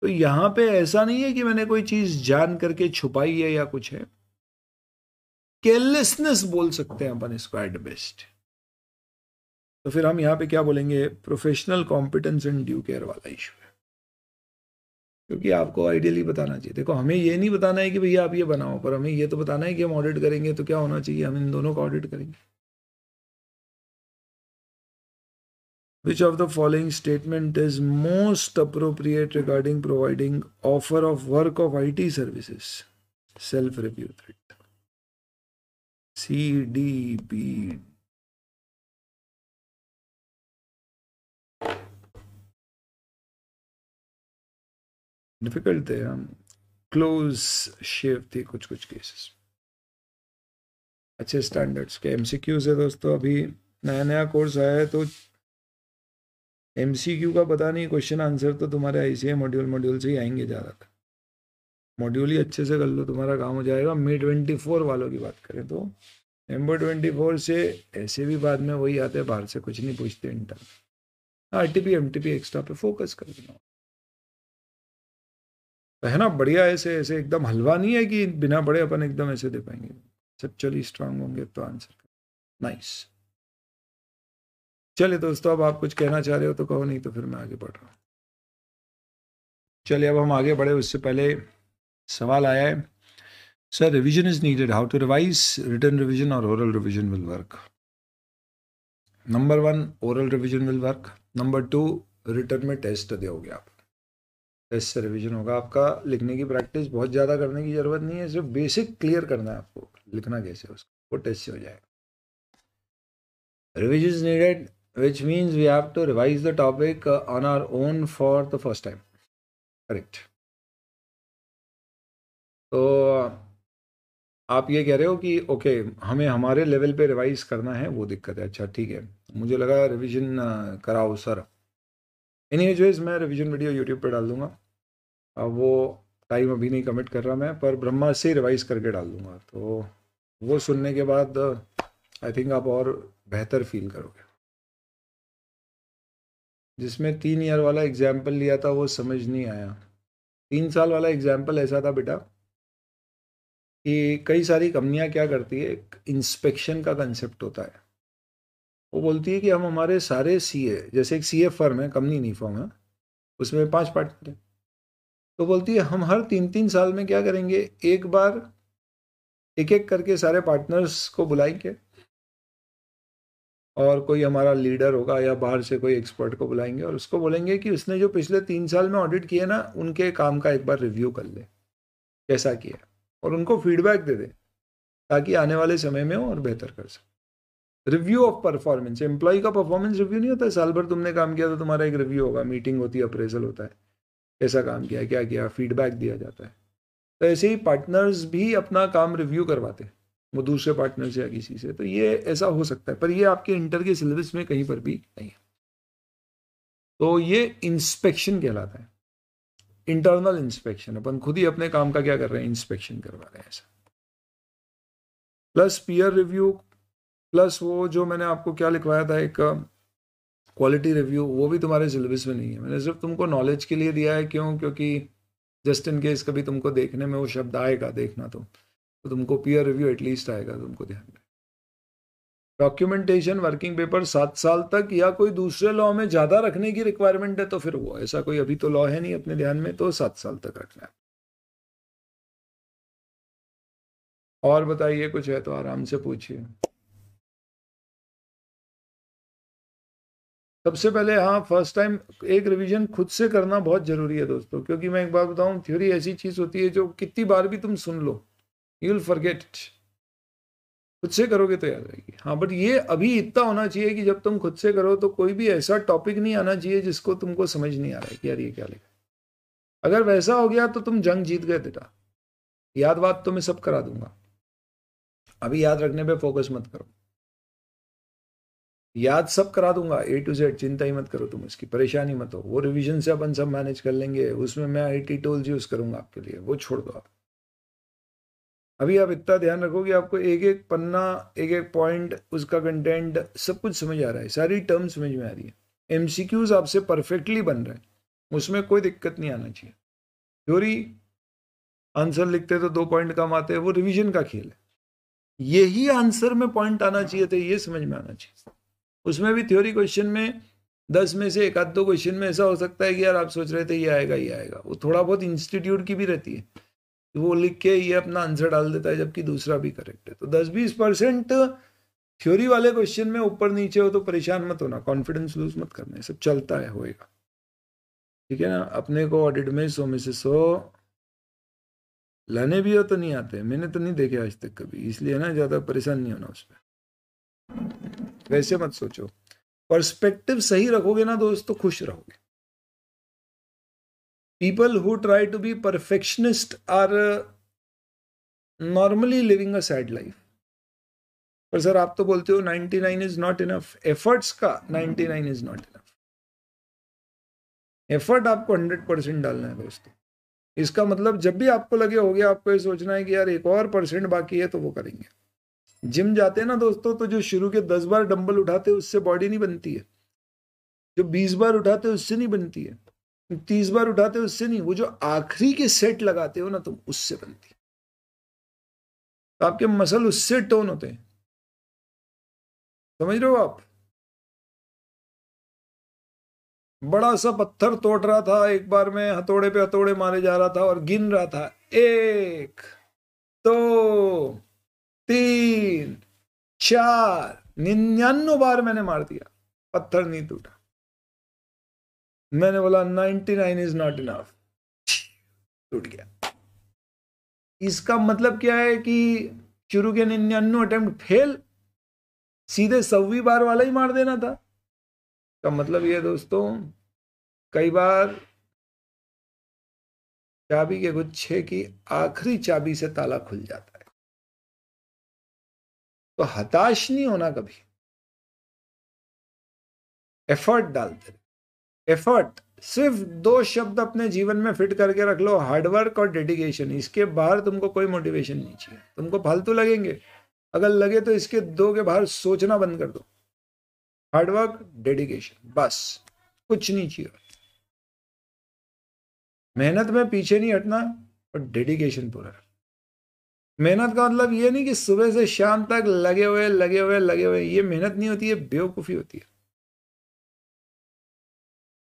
तो यहां पे ऐसा नहीं है कि मैंने कोई चीज जान करके छुपाई है या कुछ है केयरलेसनेस बोल सकते हैं अपन इसको एट बेस्ट तो फिर हम यहां पे क्या बोलेंगे professional competence and due care वाला इशू क्योंकि आपको आइडियली बताना चाहिए देखो हमें ये नहीं बताना है कि भैया आप ये बनाओ पर हमें ये तो बताना है कि हम ऑडिट करेंगे तो क्या होना चाहिए हम इन दोनों का ऑडिट करेंगे which of the following statement is most appropriate regarding providing offer of work of I T services self review C D P difficult थे क्लोज शेव थी कुछ कुछ केसेस अच्छे स्टैंडर्ड्स के एम है दोस्तों अभी नया नया कोर्स आया है तो एम का पता नहीं क्वेश्चन आंसर तो तुम्हारे आई मॉड्यूल मॉड्यूल से ही आएंगे ज़्यादातर मॉड्यूल ही अच्छे से कर लो तुम्हारा काम हो जाएगा मे ट्वेंटी फोर वालों की बात करें तो नवंबर ट्वेंटी फोर से ऐसे भी बाद में वही आते हैं बाहर से कुछ नहीं पूछते inter R T P M T P extra पे फोकस कर देना तो है ना बढ़िया ऐसे ऐसे एकदम हलवा नहीं है कि बिना बड़े अपन एकदम ऐसे दे पाएंगे चलिए स्ट्रांग होंगे तो आंसर नाइस चलिए दोस्तों अब आप कुछ कहना चाह रहे हो तो कहो नहीं तो फिर मैं आगे बढ़ रहा हूँ चलिए अब हम आगे बढ़े उससे पहले सवाल आया है sir revision is needed how to revise written revision और oral revision will work number one oral revision will work number two written में टेस्ट दोगे आप टेस्ट से रिविजन होगा आपका लिखने की प्रैक्टिस बहुत ज़्यादा करने की ज़रूरत नहीं है सिर्फ बेसिक क्लियर करना है आपको लिखना कैसे उसको वो टेस्ट से हो जाएगा revision is needed which means we have to revise the topic on our own for the first time correct तो आप ये कह रहे हो कि ओके हमें हमारे लेवल पे रिवाइज करना है वो दिक्कत है अच्छा ठीक है मुझे लगा रिविजन कराओ सर एनी वेज मैं रिविजन वीडियो यूट्यूब पर डाल दूंगा अब वो टाइम अभी नहीं कमिट कर रहा मैं पर ब्रह्मा से रिवाइज करके डाल दूंगा तो वो सुनने के बाद आई थिंक आप और बेहतर फील करोगे जिसमें तीन ईयर वाला एग्जाम्पल लिया था वो समझ नहीं आया तीन साल वाला एग्जाम्पल ऐसा था बेटा कि कई सारी कंपनियां क्या करती है एक इंस्पेक्शन का कंसेप्ट होता है वो बोलती है कि हम हमारे सारे सी ए जैसे एक सी फर्म है कंपनी नहीं फर्म है उसमें पाँच पार्टनर हैं तो बोलती है हम हर तीन तीन साल में क्या करेंगे एक बार एक एक करके सारे पार्टनर्स को बुलाएंगे और कोई हमारा लीडर होगा या बाहर से कोई एक्सपर्ट को बुलाएंगे और उसको बोलेंगे कि उसने जो पिछले तीन साल में ऑडिट किए ना उनके काम का एक बार रिव्यू कर ले कैसा किया और उनको फीडबैक दे दे ताकि आने वाले समय में और बेहतर कर सके रिव्यू ऑफ परफॉर्मेंस एम्प्लॉय का परफॉर्मेंस रिव्यू नहीं होता है साल भर तुमने काम किया तो तुम्हारा एक रिव्यू होगा मीटिंग होती है अप्रेजल होता है कैसा काम किया क्या किया फीडबैक दिया जाता है तो ऐसे ही पार्टनर्स भी अपना काम रिव्यू करवाते हैं वो दूसरे पार्टनर से या किसी से तो ये ऐसा हो सकता है पर ये आपके इंटर के सिलेबस में कहीं पर भी नहीं है तो ये इंस्पेक्शन कहलाता है इंटरनल इंस्पेक्शन अपन खुद ही अपने काम का क्या कर रहे हैं इंस्पेक्शन करवा रहे हैं ऐसा प्लस पीयर रिव्यू प्लस वो जो मैंने आपको क्या लिखवाया था एक क्वालिटी रिव्यू वो भी तुम्हारे सिलेबस में नहीं है मैंने सिर्फ तुमको नॉलेज के लिए दिया है क्यों क्योंकि जस्ट इन केस कभी तुमको देखने में वो शब्द आएगा देखना तो तो तुमको पीयर रिव्यू एटलीस्ट आएगा तुमको ध्यान में डॉक्यूमेंटेशन वर्किंग पेपर सात साल तक या कोई दूसरे लॉ में ज़्यादा रखने की रिक्वायरमेंट है तो फिर वो ऐसा कोई अभी तो लॉ है नहीं अपने ध्यान में तो सात साल तक रखना है और बताइए कुछ है तो आराम से पूछिए सबसे पहले हाँ फर्स्ट टाइम एक रिवीजन खुद से करना बहुत ज़रूरी है दोस्तों क्योंकि मैं एक बार बताऊँ थ्योरी ऐसी चीज़ होती है जो कितनी बार भी तुम सुन लो यू विल फॉरगेट खुद से करोगे तो याद रहेगी हाँ बट ये अभी इतना होना चाहिए कि जब तुम खुद से करो तो कोई भी ऐसा टॉपिक नहीं आना चाहिए जिसको तुमको समझ नहीं आ रहा है कि यार ये क्या लिखा अगर वैसा हो गया तो तुम जंग जीत गए बेटा याद बात तो मैं सब करा दूंगा अभी याद रखने पे फोकस मत करो याद सब करा दूंगा ए टू जेड चिंता ही मत करो तुम इसकी परेशानी मत हो वो रिवीजन से अपन सब मैनेज कर लेंगे उसमें मैं आई टी टोल्स यूज़ करूंगा आपके लिए वो छोड़ दो आप अभी आप इतना ध्यान रखो कि आपको एक एक पन्ना एक एक पॉइंट उसका कंटेंट सब कुछ समझ आ रहा है सारी टर्म समझ में आ रही है एम सी क्यूज आपसे परफेक्टली बन रहे हैं उसमें कोई दिक्कत नहीं आना चाहिए थ्योरी आंसर लिखते तो दो पॉइंट कम आते हैं वो रिविजन का खेल है यही आंसर में पॉइंट आना चाहिए थे ये समझ में आना चाहिए उसमें भी थ्योरी क्वेश्चन में दस में से एक आध दो क्वेश्चन में ऐसा हो सकता है कि यार आप सोच रहे थे ये आएगा ये आएगा वो थोड़ा बहुत इंस्टीट्यूट की भी रहती है वो लिख के ये अपना आंसर डाल देता है जबकि दूसरा भी करेक्ट है तो दस बीस परसेंट थ्योरी वाले क्वेश्चन में ऊपर नीचे हो तो परेशान मत होना कॉन्फिडेंस लूज मत करना सब चलता है होएगा ठीक है ना अपने को ऑडिट में सो में से सो लाने भी हो तो नहीं आते मैंने तो नहीं देखे आज तक कभी इसलिए ना ज़्यादा परेशान नहीं होना उस पर वैसे मत सोचो परस्पेक्टिव सही रखोगे ना दोस्त तो खुश रहोगे people who try to be perfectionist are normally living a sad life पर सर आप तो बोलते हो 99 इज नॉट इनफ एफर्ट्स का 99 इज नॉट इनफ एफर्ट आपको 100 परसेंट डालना है दोस्तों इसका मतलब जब भी आपको लगे हो गया आपको ये सोचना है कि यार एक और परसेंट बाकी है तो वो करेंगे जिम जाते हैं ना दोस्तों तो जो शुरू के दस बार डंबल उठाते हैं उससे बॉडी नहीं बनती है जो बीस बार उठाते हैं उससे नहीं बनती है तीस बार उठाते हैं उससे नहीं वो जो आखिरी के सेट लगाते हो ना तुम उससे बनती है तो आपके मसल उससे टोन होते हैं समझ रहे हो आप बड़ा सा पत्थर तोड़ रहा था एक बार में हथौड़े पे हथौड़े मारे जा रहा था और गिन रहा था एक दो तो, तीन चार निन्यानो बार मैंने मार दिया पत्थर नहीं टूटा मैंने बोला ninety nine is not enough टूट गया इसका मतलब क्या है कि शुरू के निन्यानो अटेम्प्ट फेल सीधे सौवीं बार वाला ही मार देना था का मतलब ये दोस्तों कई बार चाबी के गुच्छे की आखिरी चाबी से ताला खुल जाता है तो हताश नहीं होना कभी एफर्ट डालते एफर्ट सिर्फ दो शब्द अपने जीवन में फिट करके रख लो हार्डवर्क और डेडिकेशन इसके बाहर तुमको कोई मोटिवेशन नहीं चाहिए तुमको फालतू लगेंगे अगर लगे तो इसके दो के बाहर सोचना बंद कर दो हार्डवर्क डेडिकेशन बस कुछ नहीं चाहिए मेहनत में पीछे नहीं हटना और डेडिकेशन पूरा रखना मेहनत का मतलब ये नहीं कि सुबह से शाम तक लगे हुए लगे हुए लगे हुए ये मेहनत नहीं होती है बेवकूफ़ी होती है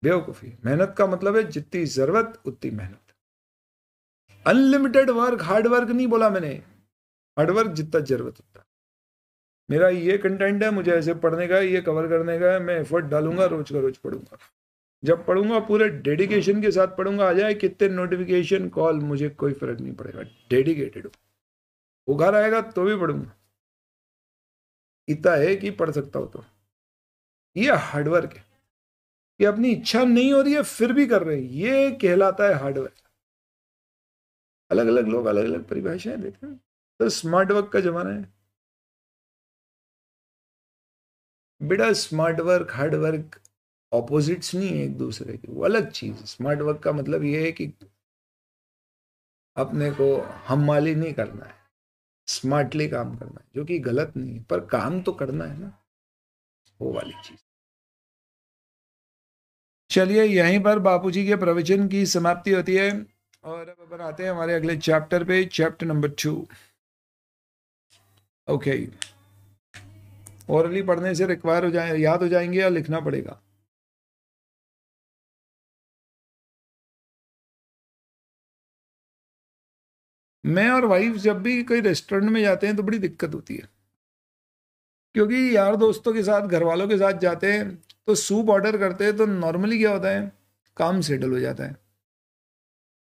बेवकूफ़ी मेहनत का मतलब है जितनी ज़रूरत उतनी मेहनत अनलिमिटेड वर्क हार्ड वर्क नहीं बोला मैंने हार्ड वर्क जितना ज़रूरत उतना मेरा ये कंटेंट है मुझे ऐसे पढ़ने का ये कवर करने का है मैं एफर्ट डालूंगा रोज का रोज पढ़ूंगा जब पढ़ूंगा पूरे डेडिकेशन के साथ पढ़ूंगा आ जाए कितने नोटिफिकेशन कॉल मुझे कोई फर्क नहीं पड़ेगा डेडिकेटेड हूँ घर आएगा तो भी पढ़ूंगा इतना है कि पढ़ सकता हो तो ये हार्डवर्क है कि अपनी इच्छा नहीं हो रही है फिर भी कर रहे हैं ये कहलाता है हार्डवर्क अलग अलग लोग अलग अलग परिभाषाएं देते हैं तो स्मार्ट वर्क का जमाना है बेटा smart work hard work opposites नहीं है एक दूसरे के वो अलग चीज स्मार्ट वर्क का मतलब ये है कि अपने को हम माली नहीं करना है स्मार्टली काम करना है जो कि गलत नहीं है पर काम तो करना है ना वो वाली चीज चलिए यहीं पर बापूजी के प्रवचन की समाप्ति होती है और अब अपन आते हैं हमारे अगले चैप्टर पे chapter number two okay orally पढ़ने से रिक्वायर हो जाए याद हो जाएंगे या लिखना पड़ेगा मैं और वाइफ जब भी कोई रेस्टोरेंट में जाते हैं तो बड़ी दिक्कत होती है क्योंकि यार दोस्तों के साथ घर वालों के साथ जाते हैं तो सूप ऑर्डर करते हैं तो नॉर्मली क्या होता है काम सेटल हो जाता है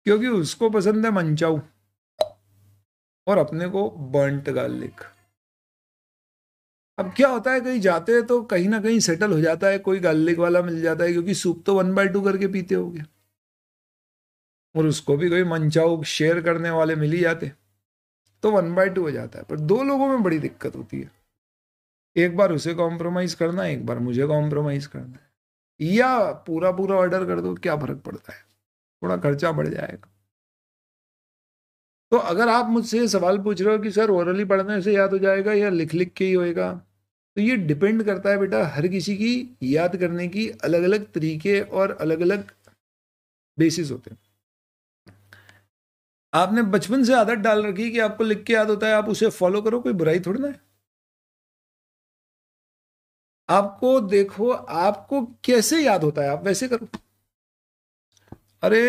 क्योंकि उसको पसंद है मंचाऊ और अपने को बंट गार्लिक अब क्या होता है कहीं जाते हैं तो कहीं ना कहीं सेटल हो जाता है कोई गार्लिक वाला मिल जाता है क्योंकि सूप तो वन बाय टू करके पीते हो गया और उसको भी कोई मनचाऊ शेयर करने वाले मिल ही जाते तो वन बाय टू हो जाता है पर दो लोगों में बड़ी दिक्कत होती है एक बार उसे कॉम्प्रोमाइज करना है एक बार मुझे कॉम्प्रोमाइज करना है या पूरा पूरा ऑर्डर कर दो क्या फर्क पड़ता है थोड़ा खर्चा बढ़ जाएगा तो अगर आप मुझसे सवाल पूछ रहे हो कि सर ओरली पढ़ने से याद हो जाएगा या लिख लिख के ही होएगा तो ये डिपेंड करता है बेटा हर किसी की याद करने की अलग अलग तरीके और अलग अलग बेसिस होते हैं आपने बचपन से आदत डाल रखी कि आपको लिख के याद होता है आप उसे फॉलो करो कोई बुराई थोड़ी ना है आपको देखो आपको कैसे याद होता है आप वैसे करो अरे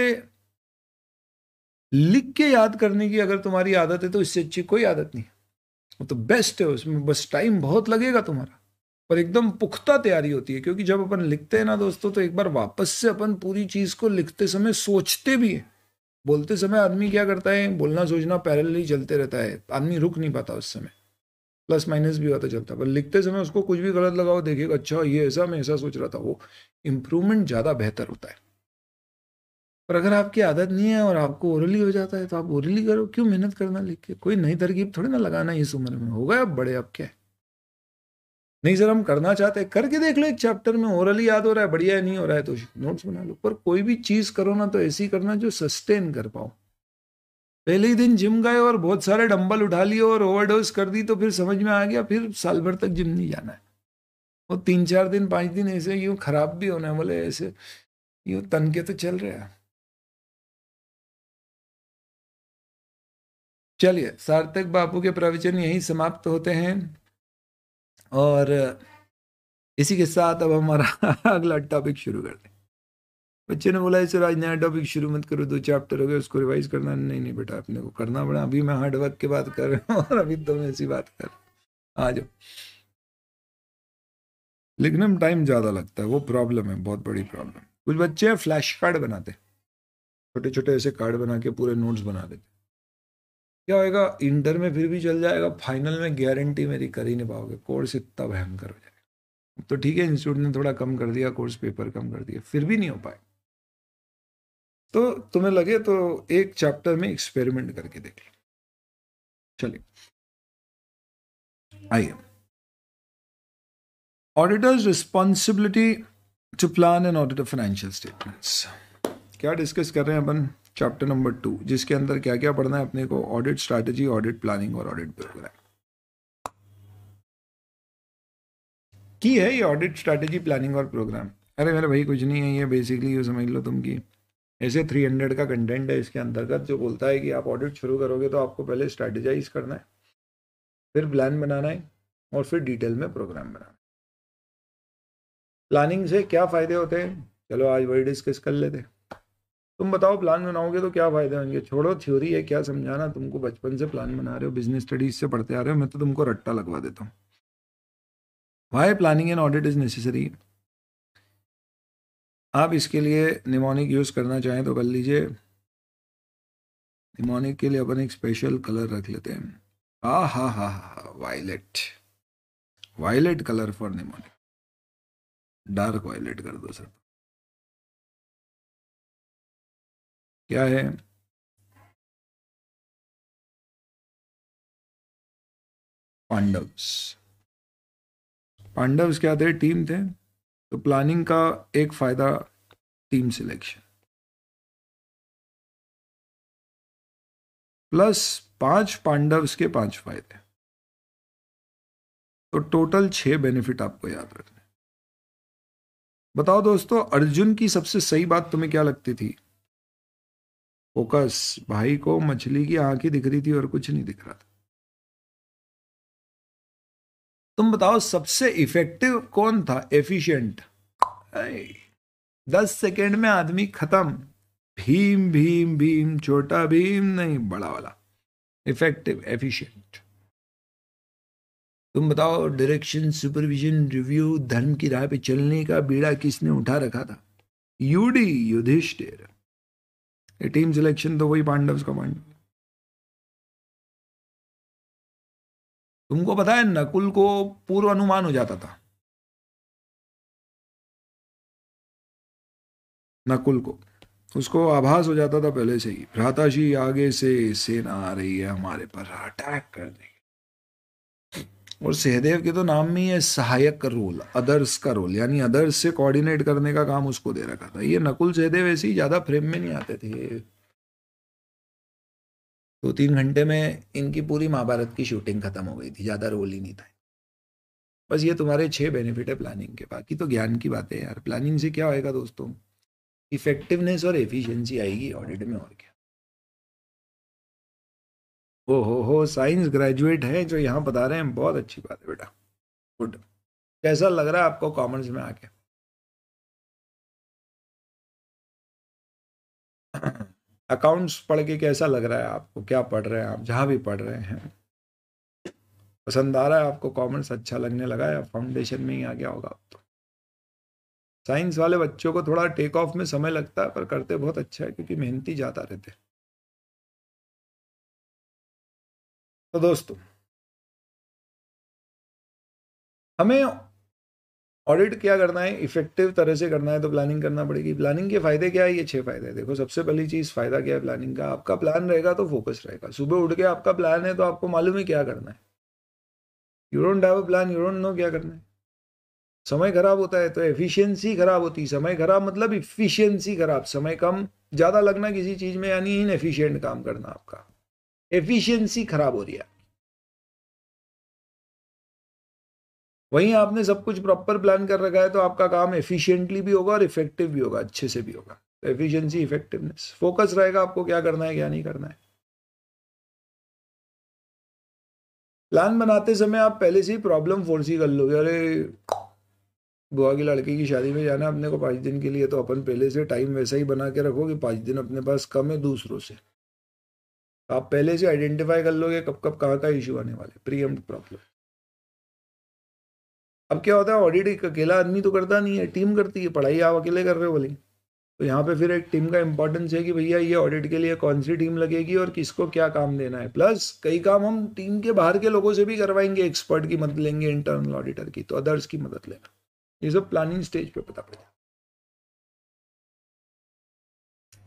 लिख के याद करने की अगर तुम्हारी आदत है तो इससे अच्छी कोई आदत नहीं वो तो बेस्ट है उसमें बस टाइम बहुत लगेगा तुम्हारा पर एकदम पुख्ता तैयारी होती है क्योंकि जब अपन लिखते हैं ना दोस्तों तो एक बार वापस से अपन पूरी चीज को लिखते समय सोचते भी हैं बोलते समय आदमी क्या करता है बोलना सोचना पैरल ही चलते रहता है आदमी रुक नहीं पाता उस समय प्लस माइनस भी होता चलता पर लिखते समय उसको कुछ भी गलत लगाओ देखिएगा अच्छा ये ऐसा मैं ऐसा सोच रहा था वो इम्प्रूवमेंट ज़्यादा बेहतर होता है पर अगर आपकी आदत नहीं है और आपको ओरली हो जाता है तो आप ओरली करो क्यों मेहनत करना लिख के कोई नई तरकीब थोड़ी ना लगाना इस उम्र में होगा अब बड़े अब क्या है नहीं सर हम करना चाहते करके देख लो एक चैप्टर में ओरली याद हो रहा है बढ़िया नहीं हो रहा है तो नोट्स बना लो पर कोई भी चीज़ करो ना तो ऐसी करना जो सस्टेन कर पाओ पहले ही दिन जिम गए और बहुत सारे डंबल उठा लिए और ओवरडोज कर दी तो फिर समझ में आ गया फिर साल भर तक जिम नहीं जाना है वो तीन चार दिन पांच दिन ऐसे यूँ खराब भी होना है बोले ऐसे यूँ तन के तो चल रहे हैं चलिए सार्थक बापू के प्रवचन यहीं समाप्त होते हैं और इसी के साथ अब हमारा अगला टॉपिक शुरू कर दें बच्चे ने बोला सर आज नया टॉपिक शुरू मत करो दो चैप्टर हो गए उसको रिवाइज करना नहीं नहीं बेटा अपने को करना पड़ा अभी मैं हार्ड वर्क की बात कर रहा हूँ और अभी तो मैं ऐसी बात कर आ जाओ लिखने में टाइम ज़्यादा लगता है वो प्रॉब्लम है बहुत बड़ी प्रॉब्लम कुछ बच्चे फ्लैश कार्ड बनाते छोटे छोटे ऐसे कार्ड बना के पूरे नोट्स बना देते क्या होएगा इंटर में फिर भी चल जाएगा फाइनल में गारंटी मेरी कर ही नहीं पाओगे कोर्स इतना भयंकर हो जाएगा तो ठीक है इंस्टीट्यूट ने थोड़ा कम कर दिया कोर्स पेपर कम कर दिया फिर भी नहीं हो पाए तो तुम्हें लगे तो एक चैप्टर में एक्सपेरिमेंट करके देख लो चलिए आइए auditor's responsibility to plan and audit of financial statements क्या डिस्कस कर रहे हैं अपन चैप्टर नंबर टू जिसके अंदर क्या क्या पढ़ना है अपने को ऑडिट स्ट्रैटेजी ऑडिट प्लानिंग और ऑडिट प्रोग्राम की है ये ऑडिट स्ट्रैटेजी प्लानिंग और प्रोग्राम अरे मेरे भाई कुछ नहीं है ये बेसिकली ये समझ लो तुम कि ऐसे 300 का कंटेंट है इसके अंतर्गत जो बोलता है कि आप ऑडिट शुरू करोगे तो आपको पहले स्ट्रैटेजाइज करना है फिर प्लान बनाना है और फिर डिटेल में प्रोग्राम बनाना है प्लानिंग से क्या फ़ायदे होते हैं चलो आज वही डिस्कस कर लेते हैं तुम बताओ प्लान बनाओगे तो क्या फायदा होंगे छोड़ो थ्योरी है क्या समझाना तुमको बचपन से प्लान बना रहे हो बिजनेस स्टडीज से पढ़ते आ रहे हो मैं तो तुमको रट्टा लगवा देता हूँ why planning and audit is necessary आप इसके लिए निमोनिक यूज़ करना चाहें तो कर लीजिए निमोनिक के लिए अपन एक स्पेशल कलर रख लेते हैं हा हा हा हा violet violet colour for mnemonic dark violet कर दो सर क्या है पांडव्स पांडव्स क्या थे टीम थे तो प्लानिंग का एक फायदा टीम सिलेक्शन प्लस पांच पांडव्स के पांच फायदे तो टोटल छह बेनिफिट आपको याद रखने बताओ दोस्तों अर्जुन की सबसे सही बात तुम्हें क्या लगती थी फोकस भाई को मछली की आंख ही दिख रही थी और कुछ नहीं दिख रहा था तुम बताओ सबसे इफेक्टिव कौन था एफिशिएंट दस सेकेंड में आदमी खत्म भीम भीम भीम छोटा भीम नहीं बड़ा वाला इफेक्टिव एफिशिएंट तुम बताओ डायरेक्शन सुपरविजन रिव्यू धर्म की राह पे चलने का बीड़ा किसने उठा रखा था यूडी युधिष्ठिर ये टीम सिलेक्शन तो वही पांडव कमांड तुमको पता है नकुल को पूर्व अनुमान हो जाता था नकुल को उसको आभास हो जाता था पहले से ही जी आगे से सेना आ रही है हमारे पर अटैक कर रही और सहदेव के तो नाम में ये सहायक का रोल अदर्स का रोल यानी अदर्स से कोऑर्डिनेट करने का काम उसको दे रखा था ये नकुल सहदेव ऐसे ही ज़्यादा फ्रेम में नहीं आते थे दो तीन घंटे में इनकी पूरी महाभारत की शूटिंग खत्म हो गई थी ज़्यादा रोल ही नहीं था बस ये तुम्हारे छः बेनिफिट है प्लानिंग के बाकी तो ज्ञान की बातें यार प्लानिंग से क्या होएगा दोस्तों इफेक्टिवनेस और एफिशिएंसी आएगी ऑडिट में और क्या ओ हो हो साइंस ग्रेजुएट है जो यहाँ बता रहे हैं बहुत अच्छी बात है बेटा गुड कैसा लग रहा है आपको कॉमर्स में आके अकाउंट्स पढ़ के कैसा लग रहा है आपको क्या पढ़ रहे हैं आप जहाँ भी पढ़ रहे हैं पसंद आ रहा है आपको कॉमर्स अच्छा लगने लगा या फाउंडेशन में ही आ गया होगा आप तो साइंस वाले बच्चों को थोड़ा टेक ऑफ में समय लगता है पर करते बहुत अच्छा है क्योंकि मेहनती ज़्यादा रहते हैं तो दोस्तों हमें ऑडिट क्या करना है इफेक्टिव तरह से करना है तो प्लानिंग करना पड़ेगी प्लानिंग के फायदे क्या है ये छह फायदे देखो सबसे पहली चीज फायदा क्या है प्लानिंग का आपका प्लान रहेगा तो फोकस रहेगा सुबह उठ के आपका प्लान है तो आपको मालूम है क्या करना है you don't have a plan you don't know क्या करना है समय खराब होता है तो एफिशिएंसी खराब होती है समय खराब मतलब इफिशियंसी खराब समय कम ज़्यादा लगना किसी चीज़ में यानी इन एफिशियंट काम करना आपका एफिशिएंसी खराब हो रही है वहीं आपने सब कुछ प्रॉपर प्लान कर रखा है तो आपका काम एफिशिएंटली भी होगा और इफेक्टिव भी होगा अच्छे से भी होगा तो एफिशिएंसी इफेक्टिवनेस फोकस रहेगा आपको क्या करना है क्या नहीं करना है प्लान बनाते समय आप पहले से ही प्रॉब्लम फोर्सी कर लोगे अरे बुआ की लड़के की शादी में जाना अपने को पाँच दिन के लिए तो अपन पहले से टाइम वैसा ही बना के रखो कि पाँच दिन अपने पास कम है दूसरों से आप पहले से आइडेंटिफाई कर लोगे कब कब कहाँ का इशू आने वाले प्री प्रॉब्लम अब क्या होता है ऑडिट एक अकेला आदमी तो करता नहीं है टीम करती है पढ़ाई आप अकेले कर रहे हो भले तो यहाँ पे फिर एक टीम का इंपॉर्टेंस है कि भैया ये ऑडिट के लिए कौन सी टीम लगेगी और किसको क्या काम देना है प्लस कई काम हम टीम के बाहर के लोगों से भी करवाएंगे एक्सपर्ट की मदद लेंगे इंटरनल ऑडिटर की तो अदर्स की मदद लेना ये सब प्लानिंग स्टेज पे पता पड़ जाए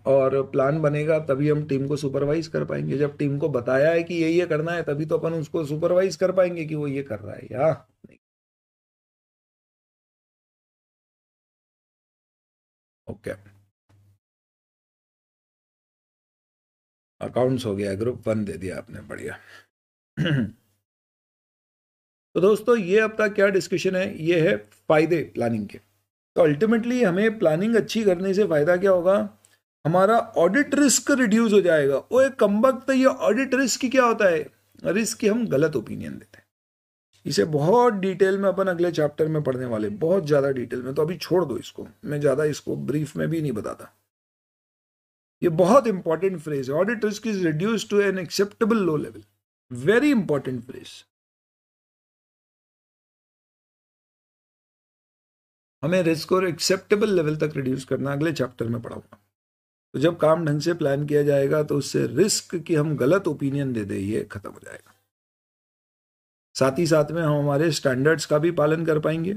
और प्लान बनेगा तभी हम टीम को सुपरवाइज कर पाएंगे जब टीम को बताया है कि ये ये करना है तभी तो अपन उसको सुपरवाइज कर पाएंगे कि वो ये कर रहा है या नहीं ओके अकाउंट्स हो गया ग्रुप वन दे दिया आपने बढ़िया तो दोस्तों ये अब तक क्या डिस्कशन है ये है फायदे प्लानिंग के तो अल्टीमेटली हमें प्लानिंग अच्छी करने से फायदा क्या होगा हमारा ऑडिट रिस्क रिड्यूस हो जाएगा वो एक कम वक्त ये ऑडिट रिस्क क्या होता है रिस्क की हम गलत ओपिनियन देते हैं इसे बहुत डिटेल में अपन अगले चैप्टर में पढ़ने वाले बहुत ज़्यादा डिटेल में तो अभी छोड़ दो इसको मैं ज़्यादा इसको ब्रीफ में भी नहीं बताता ये बहुत इंपॉर्टेंट फ्रेज है audit risk is reduce to an acceptable low level very important phrase हमें रिस्क और एक्सेप्टेबल लेवल तक रिड्यूस करना अगले चैप्टर में पढ़ाऊंगा तो जब काम ढंग से प्लान किया जाएगा तो उससे रिस्क कि हम गलत ओपिनियन दे दें ये खत्म हो जाएगा साथ ही साथ में हम हमारे स्टैंडर्ड्स का भी पालन कर पाएंगे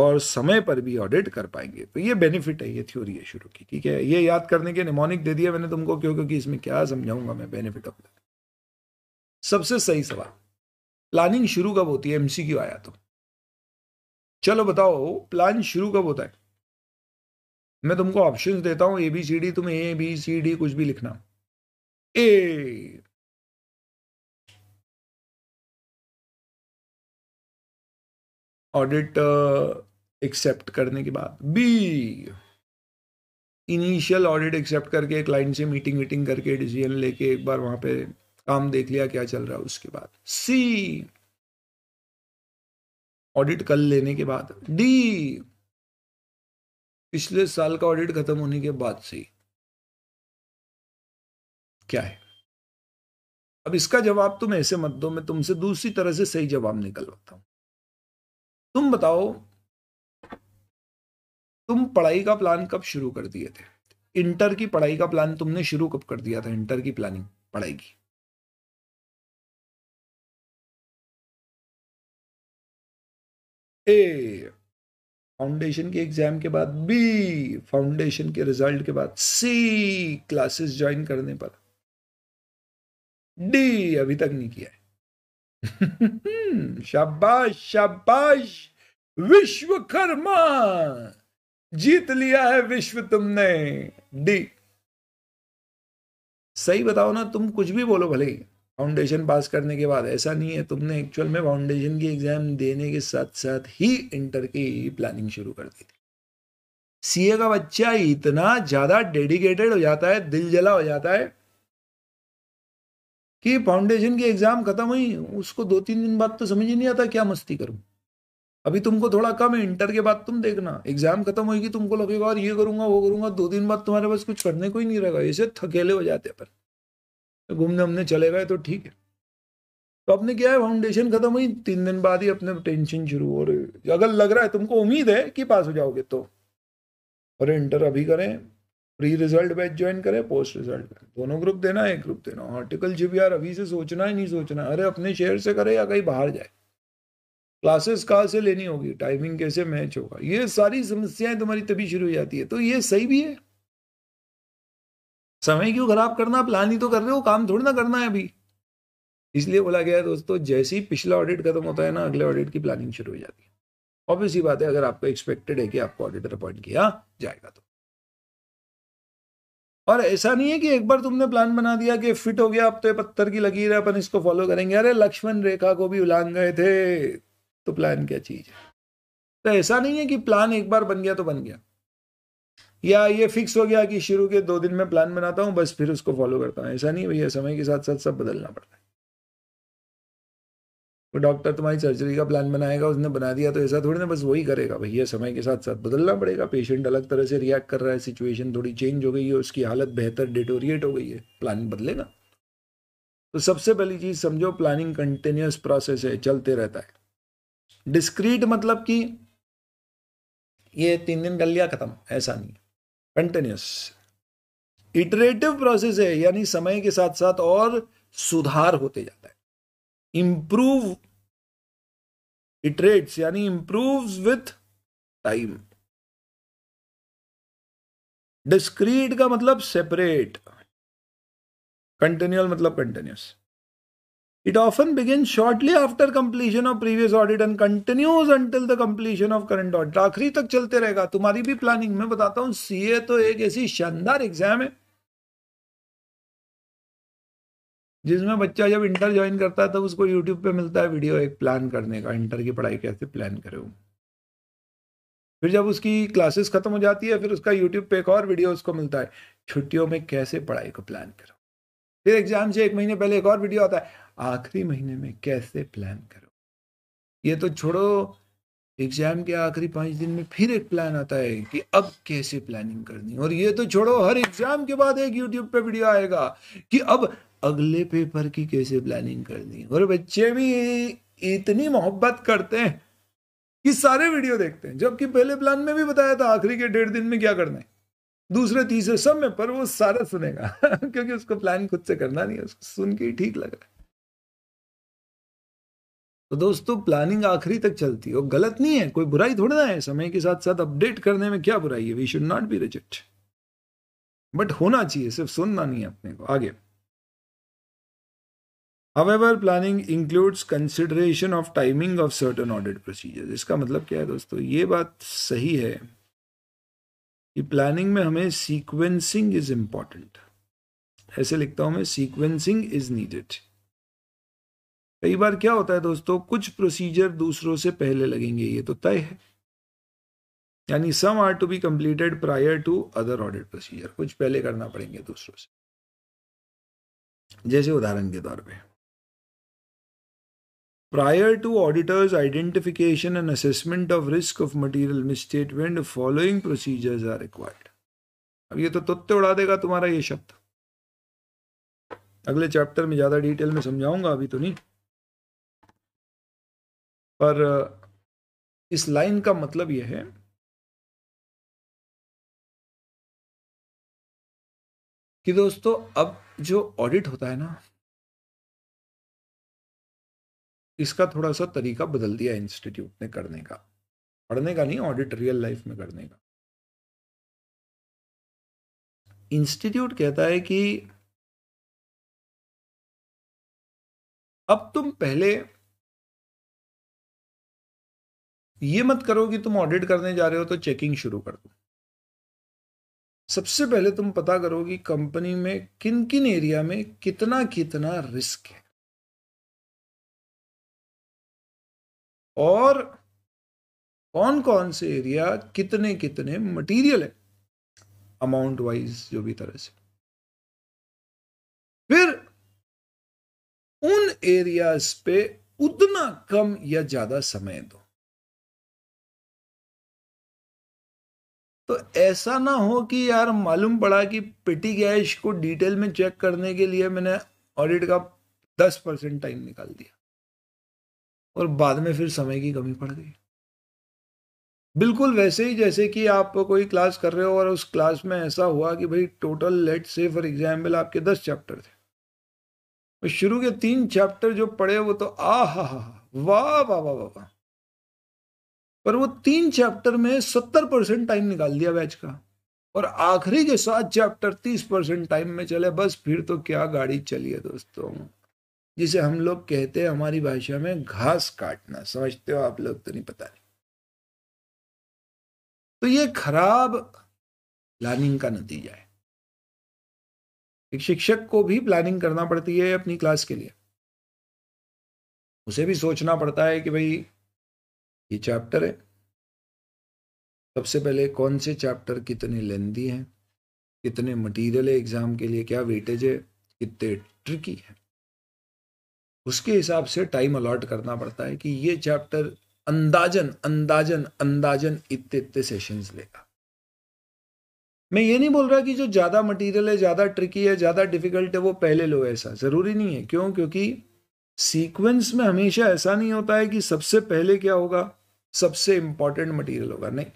और समय पर भी ऑडिट कर पाएंगे तो ये बेनिफिट है ये थ्योरी है शुरू की ठीक है ये याद करने के निमोनिक दे दिया मैंने तुमको क्यों क्योंकि इसमें क्या समझाऊंगा मैं बेनिफिट ऑफ सबसे सही सवाल प्लानिंग शुरू कब होती है एमसीक्यू आया तो चलो बताओ प्लान शुरू कब होता है मैं तुमको ऑप्शन देता हूं ए बी सी डी तुम ए बी सी डी कुछ भी लिखना ए ऑडिट एक्सेप्ट करने के बाद बी इनिशियल ऑडिट एक्सेप्ट करके क्लाइंट से मीटिंग वीटिंग करके डिसीजन लेके एक बार वहां पे काम देख लिया क्या चल रहा है उसके बाद सी ऑडिट कल लेने के बाद डी पिछले साल का ऑडिट खत्म होने के बाद से क्या है अब इसका जवाब तुम ऐसे मत दो मैं तुमसे दूसरी तरह से सही जवाब निकलवाता हूं तुम बताओ तुम पढ़ाई का प्लान कब शुरू कर दिए थे इंटर की पढ़ाई का प्लान तुमने शुरू कब कर दिया था इंटर की प्लानिंग पढ़ाई की ए फाउंडेशन के एग्जाम के बाद बी फाउंडेशन के रिजल्ट के बाद सी क्लासेस ज्वाइन करने पर डी अभी तक नहीं किया है शाबाश शाबाश विश्वकर्मा जीत लिया है विश्व तुमने डी सही बताओ ना तुम कुछ भी बोलो भले ही फाउंडेशन पास करने के बाद ऐसा नहीं है तुमने एक्चुअल में फाउंडेशन की एग्ज़ाम देने के साथ साथ ही इंटर की प्लानिंग शुरू कर दी थी सीए का बच्चा इतना ज़्यादा डेडिकेटेड हो जाता है दिल जला हो जाता है कि फाउंडेशन की एग्ज़ाम ख़त्म हुई उसको दो तीन दिन बाद तो समझ ही नहीं आता क्या मस्ती करूँ अभी तुमको थोड़ा कम है इंटर के बाद तुम देखना एग्जाम खत्म होगी तुमको लगेगा और ये करूंगा वो करूंगा दो दिन बाद तुम्हारे पास कुछ करने को ही नहीं रहेगा ऐसे थकेले हो जाते पर तो घूमने हमने चले गए तो ठीक है तो आपने क्या है फाउंडेशन खत्म हुई तीन दिन बाद ही अपने टेंशन शुरू हो है अगर लग रहा है तुमको उम्मीद है कि पास हो जाओगे तो और इंटर अभी करें प्री रिजल्ट बैच ज्वाइन करें पोस्ट रिजल्ट बैच दोनों ग्रुप देना है एक ग्रुप देना आर्टिकल जिप यार अभी से सोचना है नहीं सोचना अरे अपने शहर से करें या कहीं बाहर जाए क्लासेस कहाँ से लेनी होगी टाइमिंग कैसे मैच होगा ये सारी समस्याएं तुम्हारी तभी शुरू हो जाती है तो ये सही भी है समय क्यों खराब करना प्लान ही तो कर रहे हो काम थोड़ी ना करना है अभी इसलिए बोला गया दोस्तों जैसे ही पिछला ऑडिट खत्म होता है ना अगले ऑडिट की प्लानिंग शुरू हो जाती है ऑब्वियस ही बात है अगर आपको एक्सपेक्टेड है कि आपको ऑडिटर अपॉइंट किया जाएगा तो और ऐसा नहीं है कि एक बार तुमने प्लान बना दिया कि फिट हो गया अब तो ये पत्थर की लकीर है अपन इसको फॉलो करेंगे अरे लक्ष्मण रेखा को भी उलांग गए थे तो प्लान क्या चीज है तो ऐसा नहीं है कि प्लान एक बार बन गया तो बन गया या ये फिक्स हो गया कि शुरू के दो दिन में प्लान बनाता हूँ बस फिर उसको फॉलो करता हूँ ऐसा नहीं भैया समय के साथ साथ सब बदलना पड़ता है वो तो डॉक्टर तुम्हारी सर्जरी का प्लान बनाएगा उसने बना दिया तो ऐसा थोड़ी ना बस वही करेगा भैया समय के साथ साथ बदलना पड़ेगा पेशेंट अलग तरह से रिएक्ट कर रहा है सिचुएशन थोड़ी चेंज हो गई है उसकी हालत बेहतर डिटोरिएट हो गई है प्लान बदलेगा तो सबसे पहली चीज़ समझो प्लानिंग कंटिन्यूस प्रोसेस है चलते रहता है डिस्क्रीट मतलब कि ये तीन दिन डल गया ख़त्म ऐसा नहीं कंटिन्यूस इटरेटिव प्रोसेस है यानी समय के साथ साथ और सुधार होते जाता है इंप्रूव इटरेट्स यानी इंप्रूव विथ टाइम डिस्क्रीट का मतलब सेपरेट कंटिन्यूअल मतलब continuous It often begins shortly after completion of previous audit and continues until the completion of current audit. aakhri tak chalte rahega tumhari bhi planning main batata hu ca to ek aisi shandar exam hai जिसमें बच्चा जब inter join करता है तब तो उसको YouTube पे मिलता है वीडियो एक प्लान करने का इंटर की पढ़ाई कैसे प्लान करे फिर जब उसकी क्लासेस खत्म हो जाती है फिर उसका यूट्यूब पे एक और वीडियो उसको मिलता है छुट्टियों में कैसे पढ़ाई को प्लान करो फिर एग्जाम से एक महीने पहले एक और वीडियो आता है आखिरी महीने में कैसे प्लान करो ये तो छोड़ो एग्जाम के आखिरी पांच दिन में फिर एक प्लान आता है कि अब कैसे प्लानिंग करनी और ये तो छोड़ो हर एग्जाम के बाद एक यूट्यूब पे वीडियो आएगा कि अब अगले पेपर की कैसे प्लानिंग करनी और बच्चे भी इतनी मोहब्बत करते हैं कि सारे वीडियो देखते हैं जबकि पहले प्लान में भी बताया था आखिरी के डेढ़ दिन में क्या करना है दूसरे तीसरे सब में पर वो सारा सुनेगा क्योंकि उसको प्लान खुद से करना नहीं है उसको सुन के ही ठीक लग रहा है तो दोस्तों प्लानिंग आखिरी तक चलती है और गलत नहीं है कोई बुराई थोड़ा ना है समय के साथ साथ अपडेट करने में क्या बुराई है we should not be reject but होना चाहिए सिर्फ सुनना नहीं है अपने को आगे however planning includes consideration of timing of certain audit procedure इसका मतलब क्या है दोस्तों ये बात सही है कि प्लानिंग में हमें सीक्वेंसिंग इज इम्पॉर्टेंट ऐसे लिखता हूं मैं सीक्वेंसिंग इज नीडेड कई बार क्या होता है दोस्तों कुछ प्रोसीजर दूसरों से पहले लगेंगे ये तो तय है यानी some are to be completed prior to other audit procedure कुछ पहले करना पड़ेंगे दूसरों से जैसे उदाहरण के तौर पे prior to auditor's identification and assessment of risk of material misstatement following procedures are required अब ये तो तत्ते उड़ा देगा तुम्हारा ये शब्द अगले चैप्टर में ज़्यादा डिटेल में समझाऊंगा अभी तो नहीं पर इस लाइन का मतलब यह है कि दोस्तों अब जो ऑडिट होता है ना इसका थोड़ा सा तरीका बदल दिया इंस्टीट्यूट ने करने का पढ़ने का नहीं ऑडिट रियल लाइफ में करने का इंस्टीट्यूट कहता है कि अब तुम पहले ये मत करो कि तुम ऑडिट करने जा रहे हो तो चेकिंग शुरू कर दो सबसे पहले तुम पता करो कि कंपनी में किन किन एरिया में कितना कितना रिस्क है और कौन कौन से एरिया कितने कितने मटेरियल है अमाउंट वाइज जो भी तरह से फिर उन एरियाज पे उतना कम या ज्यादा समय दो तो ऐसा ना हो कि यार मालूम पड़ा कि पेटी कैश को डिटेल में चेक करने के लिए मैंने ऑडिट का दस परसेंट टाइम निकाल दिया और बाद में फिर समय की कमी पड़ गई बिल्कुल वैसे ही जैसे कि आप कोई क्लास कर रहे हो और उस क्लास में ऐसा हुआ कि भाई टोटल लेट से फॉर एग्जाम्पल आपके दस चैप्टर थे शुरू के तीन चैप्टर जो पढ़े वो तो आ हा हा वाह वाह वाह वाह पर वो तीन चैप्टर में सत्तर परसेंट टाइम निकाल दिया बैच का और आखिरी के सात चैप्टर तीस परसेंट टाइम में चले बस फिर तो क्या गाड़ी चली है दोस्तों जिसे हम लोग कहते हैं हमारी भाषा में घास काटना समझते हो आप लोग तो नहीं पता नहीं तो ये खराब प्लानिंग का नतीजा है एक शिक्षक को भी प्लानिंग करना पड़ती है अपनी क्लास के लिए उसे भी सोचना पड़ता है कि भाई ये चैप्टर है सबसे पहले कौन से चैप्टर कितने लेंदी हैं कितने मटेरियल है एग्ज़ाम के लिए क्या वेटेज है कितने ट्रिकी है उसके हिसाब से टाइम अलॉट करना पड़ता है कि ये चैप्टर अंदाजन अंदाजन अंदाजन इतने इतने सेशंस लेगा मैं ये नहीं बोल रहा कि जो ज़्यादा मटेरियल है ज़्यादा ट्रिकी है ज़्यादा डिफिकल्ट है वो पहले लो ऐसा ज़रूरी नहीं है क्यों क्योंकि सीक्वेंस में हमेशा ऐसा नहीं होता है कि सबसे पहले क्या होगा सबसे इंपॉर्टेंट मटेरियल होगा नहीं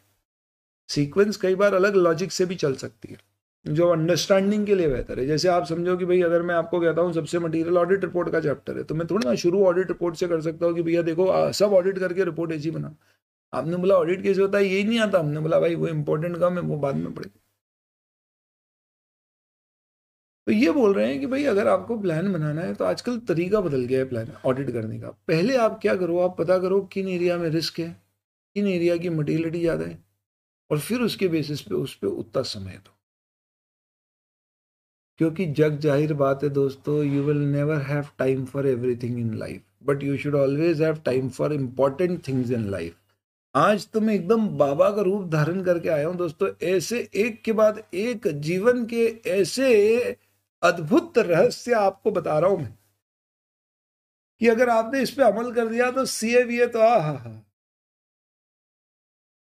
सीक्वेंस कई बार अलग लॉजिक से भी चल सकती है जो अंडरस्टैंडिंग के लिए बेहतर है जैसे आप समझो कि भाई अगर मैं आपको कहता हूँ सबसे मटेरियल ऑडिट रिपोर्ट का चैप्टर है तो मैं थोड़ी ना शुरू ऑडिट रिपोर्ट से कर सकता हूँ कि भैया देखो आ, सब ऑडिट करके रिपोर्ट ऐसी बना आपने बोला ऑडिट कैसे होता है यही नहीं आता हमने बोला भाई वो इंपॉर्टेंट काम है वो बाद में पड़ेगा तो ये बोल रहे हैं कि भाई अगर आपको प्लान बनाना है तो आजकल तरीका बदल गया है प्लान ऑडिट करने का पहले आप क्या करो आप पता करो किन एरिया में रिस्क है किन एरिया की मटेरियलिटी ज़्यादा है और फिर उसके बेसिस पे उस पर उतना समय दो क्योंकि जग जाहिर बात है दोस्तों you will never have time for everything in life but you should always have time for important things in life आज तो मैं एकदम बाबा का रूप धारण करके आया हूँ दोस्तों ऐसे एक के बाद एक जीवन के ऐसे अद्भुत रहस्य आपको बता रहा हूं मैं कि अगर आपने इस पर अमल कर दिया तो सी वी ए तो आ हा हा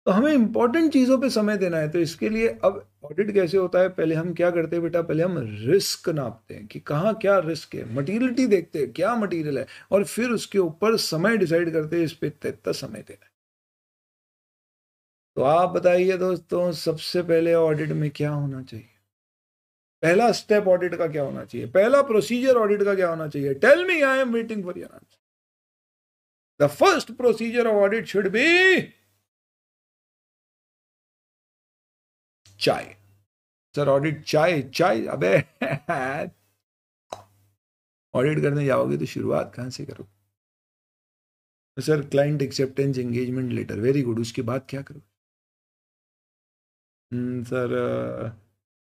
तो हमें इंपॉर्टेंट चीज़ों पे समय देना है तो इसके लिए अब ऑडिट कैसे होता है पहले हम क्या करते हैं बेटा पहले हम रिस्क नापते हैं कि कहाँ क्या रिस्क है मटीरियलिटी देखते हैं क्या मटीरियल है और फिर उसके ऊपर समय डिसाइड करते हैं इस पर इतना इतना समय देना है तो आप बताइए दोस्तों सबसे पहले ऑडिट में क्या होना चाहिए पहला स्टेप ऑडिट का क्या होना चाहिए पहला प्रोसीजर ऑडिट का क्या होना चाहिए tell me I am waiting for your answer the first procedure of audit should be chai sir audit chai chai अबे ऑडिट करने जाओगे तो शुरुआत कहाँ से करोगे तो sir client acceptance engagement letter very good उसके बाद क्या करोगे hmm, sir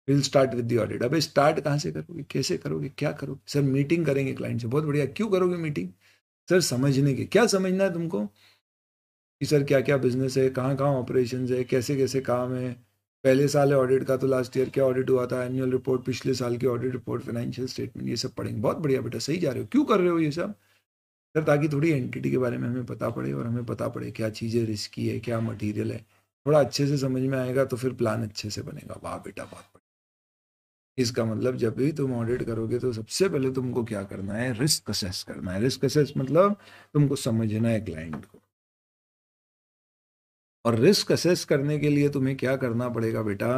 will start with the audit अबे स्टार्ट कहाँ से करोगे कैसे करोगे क्या करोगे सर मीटिंग करेंगे क्लाइंट से बहुत बढ़िया क्यों करोगे मीटिंग सर समझने के क्या समझना है तुमको कि सर क्या क्या बिजनेस है कहाँ कहाँ ऑपरेशन है कैसे कैसे काम है पहले साल है ऑडिट का तो लास्ट ईयर क्या ऑडिट हुआ था एनुअल रिपोर्ट पिछले साल की ऑडिट रिपोर्ट फाइनेंशियल स्टेटमेंट ये सब पढ़ेंगे बहुत बढ़िया बेटा सही जा रहे हो क्यों कर रहे हो ये सब सर ताकि थोड़ी एंटिटी के बारे में हमें पता पड़े और हमें पता पड़े क्या चीज़ें रिस्की है क्या मटीरियल है थोड़ा अच्छे से समझ में आएगा तो फिर प्लान अच्छे से बनेगा वाह बेटा बहुत बढ़िया इसका मतलब जब भी तुम ऑडिट करोगे तो सबसे पहले तुमको क्या करना है रिस्क असेस करना है रिस्क असेस मतलब तुमको समझना है क्लाइंट को और रिस्क असेस करने के लिए तुम्हें क्या करना पड़ेगा बेटा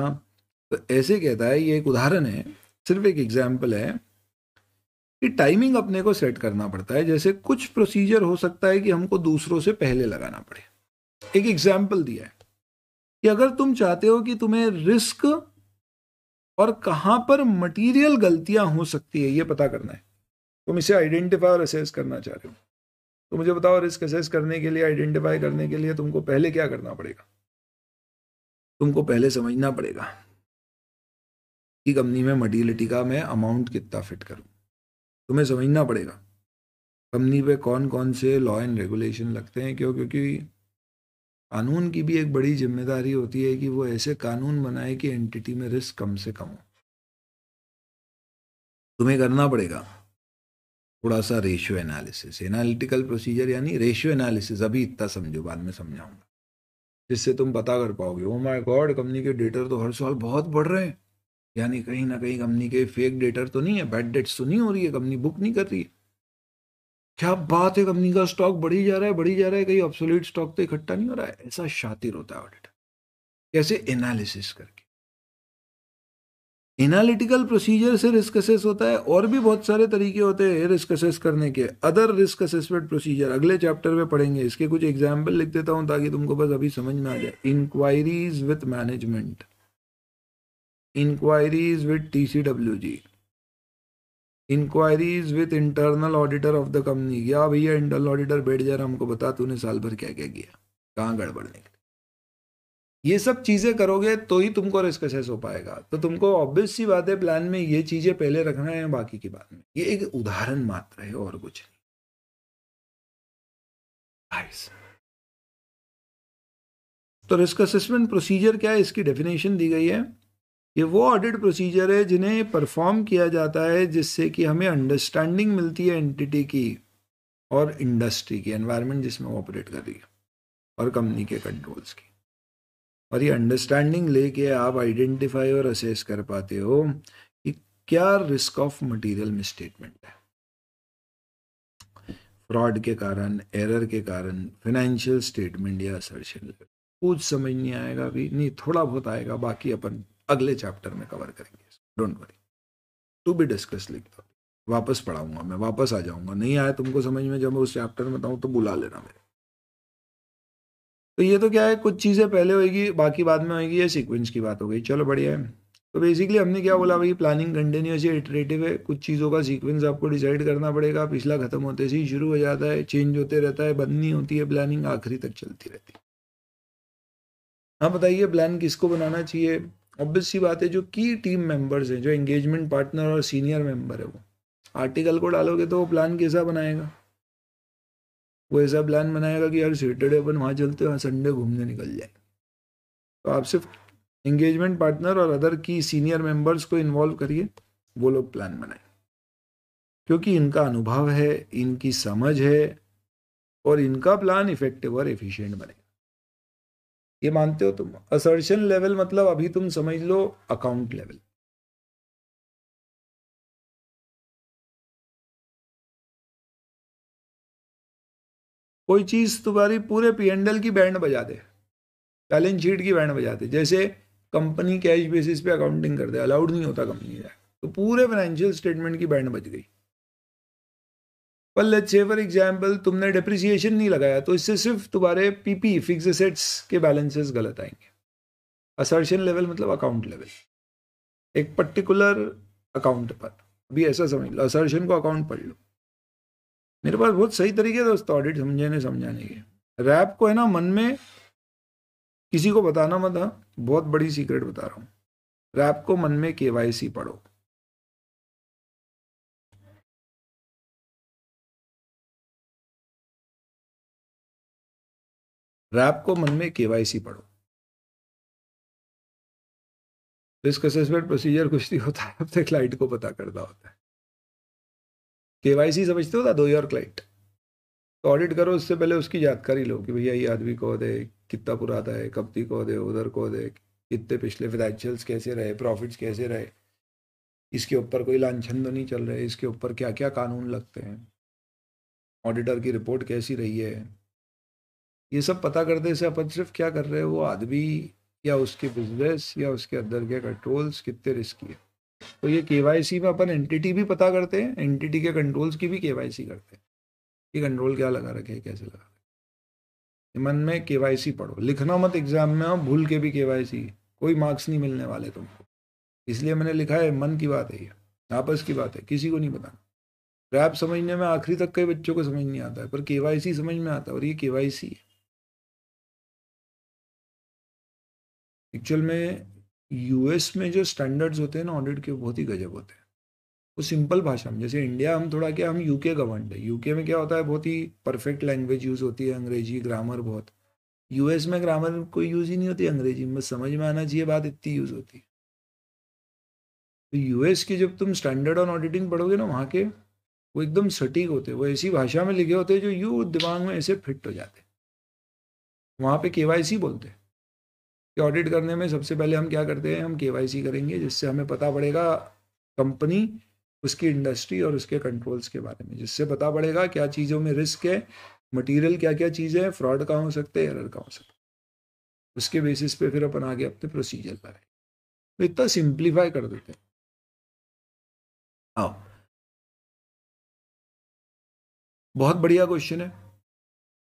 तो ऐसे कहता है ये एक उदाहरण है सिर्फ एक एग्जाम्पल है कि टाइमिंग अपने को सेट करना पड़ता है जैसे कुछ प्रोसीजर हो सकता है कि हमको दूसरों से पहले लगाना पड़े एक एग्जाम्पल दिया है कि अगर तुम चाहते हो कि तुम्हें रिस्क और कहाँ पर मटेरियल गलतियां हो सकती है ये पता करना है तुम इसे आइडेंटिफाई और असेस करना चाह रहे हो तो मुझे बताओ रिस्क असेस करने के लिए आइडेंटिफाई करने के लिए तुमको पहले क्या करना पड़ेगा तुमको पहले समझना पड़ेगा कि कंपनी में मटीलिटी का मैं अमाउंट कितना फिट करूं तुम्हें समझना पड़ेगा कंपनी पे कौन कौन से लॉ एंड रेगुलेशन लगते हैं क्यों क्योंकि कानून की भी एक बड़ी जिम्मेदारी होती है कि वो ऐसे कानून बनाए कि एंटिटी में रिस्क कम से कम हो तुम्हें करना पड़ेगा थोड़ा सा रेशियो एनालिसिस एनालिटिकल प्रोसीजर यानी रेशियो एनालिसिस अभी इतना समझो बाद में समझाऊंगा जिससे तुम पता कर पाओगे ओ माय गॉड कंपनी के डेटर तो हर साल बहुत बढ़ रहे हैं यानी कहीं ना कहीं कंपनी के फेक डेटर तो नहीं है बैड डेट्स तो नहीं हो रही है कंपनी बुक नहीं कर रही है क्या बात है कंपनी का स्टॉक बढ़ी जा रहा है बढ़ी जा रहा है कहीं ऑब्सोल्यूट स्टॉक तो इकट्ठा नहीं हो रहा है ऐसा शातिर होता है ऑडिटर कैसे एनालिसिस करके एनालिटिकल प्रोसीजर से रिस्क असेस होता है और भी बहुत सारे तरीके होते हैं रिस्क असेस करने के अदर रिस्क असेसमेंट प्रोसीजर अगले चैप्टर में पढ़ेंगे इसके कुछ एग्जाम्पल लिख देता हूँ ताकि तुमको बस अभी समझ में आ जाए inquiries with management inquiries with T C W G inquiries with internal auditor of the company या भैया इंटरनल ऑडिटर बैठ जा रहा हमको बता तूने साल भर क्या क्या किया कहाँ गड़बड़ने के ये सब चीज़ें करोगे तो ही तुमको रिस्क असेस हो पाएगा तो तुमको ऑब्वियस सी बात है प्लान में ये चीज़ें पहले रखना है बाकी की बात में ये एक उदाहरण मात्र है और कुछ नहीं तो रिस्क असेसमेंट प्रोसीजर क्या है इसकी डेफिनेशन दी गई है ये वो ऑडिट प्रोसीजर है जिन्हें परफॉर्म किया जाता है जिससे कि हमें अंडरस्टैंडिंग मिलती है एंटिटी की और इंडस्ट्री की एनवायरनमेंट जिसमें ऑपरेट कर रही है और कंपनी के कंट्रोल्स की और ये अंडरस्टैंडिंग लेके आप आइडेंटिफाई और असेस कर पाते हो कि क्या रिस्क ऑफ मटेरियल मिसस्टेटमेंट है फ्रॉड के कारण एरर के कारण फाइनेंशियल स्टेटमेंट या असर्शन कुछ समझ नहीं आएगा अभी नहीं थोड़ा बहुत आएगा बाकी अपन अगले चैप्टर में कवर करेंगे don't worry to be discuss लिख दो वापस पढ़ाऊंगा मैं वापस आ जाऊंगा नहीं आया तुमको समझ में जब मैं उस चैप्टर में बताऊँ तो बुला लेना मेरे तो ये तो क्या है कुछ चीज़ें पहले होएगी बाकी बाद में होएगी ये सीक्वेंस की बात हो गई चलो बढ़िया है तो बेसिकली हमने क्या बोला भाई प्लानिंग कंटिन्यूस या इटरेटिव है कुछ चीज़ों का सीक्वेंस आपको डिसाइड करना पड़ेगा पिछला ख़त्म होते से ही शुरू हो जाता है चेंज होते रहता है बंद नहीं होती है प्लानिंग आखिरी तक चलती रहती है हाँ बताइए प्लान किसको बनाना चाहिए ऑब्वियस सी बात है जो की टीम मेंबर्स हैं जो एंगेजमेंट पार्टनर और सीनियर मेंबर है वो आर्टिकल को डालोगे तो वो प्लान कैसा बनाएगा वो ऐसा प्लान बनाएगा कि यार सैटरडे अपन वहाँ चलते हैं संडे घूमने निकल जाए तो आप सिर्फ इंगेजमेंट पार्टनर और अदर की सीनियर मेंबर्स को इन्वॉल्व करिए वो लोग प्लान बनाए क्योंकि इनका अनुभव है इनकी समझ है और इनका प्लान इफेक्टिव और एफिशिएंट बनेगा ये मानते हो तुम असर्शन लेवल मतलब अभी तुम समझ लो अकाउंट लेवल कोई चीज़ तुम्हारी पूरे पी की बैंड बजा दे बैलेंस शीट की बैंड बजा दे जैसे कंपनी कैश बेसिस पे अकाउंटिंग कर दे अलाउड नहीं होता कंपनी का तो पूरे फाइनेंशियल स्टेटमेंट की बैंड बज गई पर लेट्स से फॉर एग्जांपल तुमने डिप्रिसिएशन नहीं लगाया तो इससे सिर्फ तुम्हारे पीपी फिक्स असेट्स के बैलेंसेस गलत आएंगे असर्शन लेवल मतलब अकाउंट लेवल एक पर्टिकुलर अकाउंट पर अभी ऐसा समझ लो असर्शन को अकाउंट पढ़ लो मेरे पास बहुत सही तरीके थे दोस्तों ऑडिट समझाने समझाने के रैप को है ना मन में किसी को बताना मत हाँ बहुत बड़ी सीक्रेट बता रहा हूँ रैप को मन में के वाई सी पढ़ो रैप को मन में केवाईसी सी पढ़ो रिस्क असेसमेंट प्रोसीजर कुछ नहीं होता है अब तक क्लाइंट को पता करना होता है के समझते हो ना दो योर क्लाइंट तो ऑडिट करो उससे पहले उसकी जानकारी लो कि भैया ये आदमी कौन है कितना पुराना है कंपनी कौन है उधर कौन है कितने पिछले फाइनेंशियल्स कैसे रहे प्रॉफिट्स कैसे रहे इसके ऊपर कोई लाछन तो नहीं चल रहे इसके ऊपर क्या क्या कानून लगते हैं ऑडिटर की रिपोर्ट कैसी रही है ये सब पता करते से अपन सिर्फ क्या कर रहे हैं वो आदमी या उसके बिजनेस या उसके अंदर के कंट्रोल्स कितने रिस्की है तो ये केवाईसी में अपन एंटिटी भी पता करते हैं एंटिटी के कंट्रोल्स की भी केवाईसी करते हैं कि कंट्रोल क्या लगा रखे है कैसे लगा रखे मन में केवाईसी पढ़ो लिखना मत एग्जाम में हम हाँ, भूल के भी केवाईसी कोई मार्क्स नहीं मिलने वाले तुमको इसलिए मैंने लिखा है मन की बात है ये आपस की बात है किसी को नहीं बताना रैप समझने में आखिरी तक कई बच्चों को समझ नहीं आता है पर केवाईसी समझ में आता है और ये केवाईसी है एक्चुअल में यूएस में जो स्टैंडर्ड्स होते हैं ना ऑडिट के बहुत ही गजब होते हैं वो सिंपल भाषा में जैसे इंडिया हम थोड़ा क्या हम यूके गवर्नड है यूके में क्या होता है बहुत ही परफेक्ट लैंग्वेज यूज़ होती है अंग्रेजी ग्रामर बहुत यूएस में ग्रामर कोई यूज़ ही नहीं होती अंग्रेजी में समझ में आना चाहिए बात इतनी यूज़ होती है तो यूएस के जब तुम स्टैंडर्ड ऑन ऑडिटिंग पढ़ोगे ना वहाँ के वो एकदम सटीक होते वो ऐसी भाषा में लिखे होते जो यू दिमाग में ऐसे फिट हो जाते वहाँ पे केवाईसी बोलते हैं कि ऑडिट करने में सबसे पहले हम क्या करते हैं हम के करेंगे जिससे हमें पता पड़ेगा कंपनी उसकी इंडस्ट्री और उसके कंट्रोल्स के बारे में जिससे पता पड़ेगा क्या चीज़ों में रिस्क है मटेरियल क्या क्या चीजें हैं फ्रॉड का हो सकते हैं एरर का हो सकता है उसके बेसिस पे फिर अपन आगे अपने प्रोसीजर लगाए तो इतना सिंप्लीफाई कर देते हैं आओ हाँ। बहुत बढ़िया क्वेश्चन है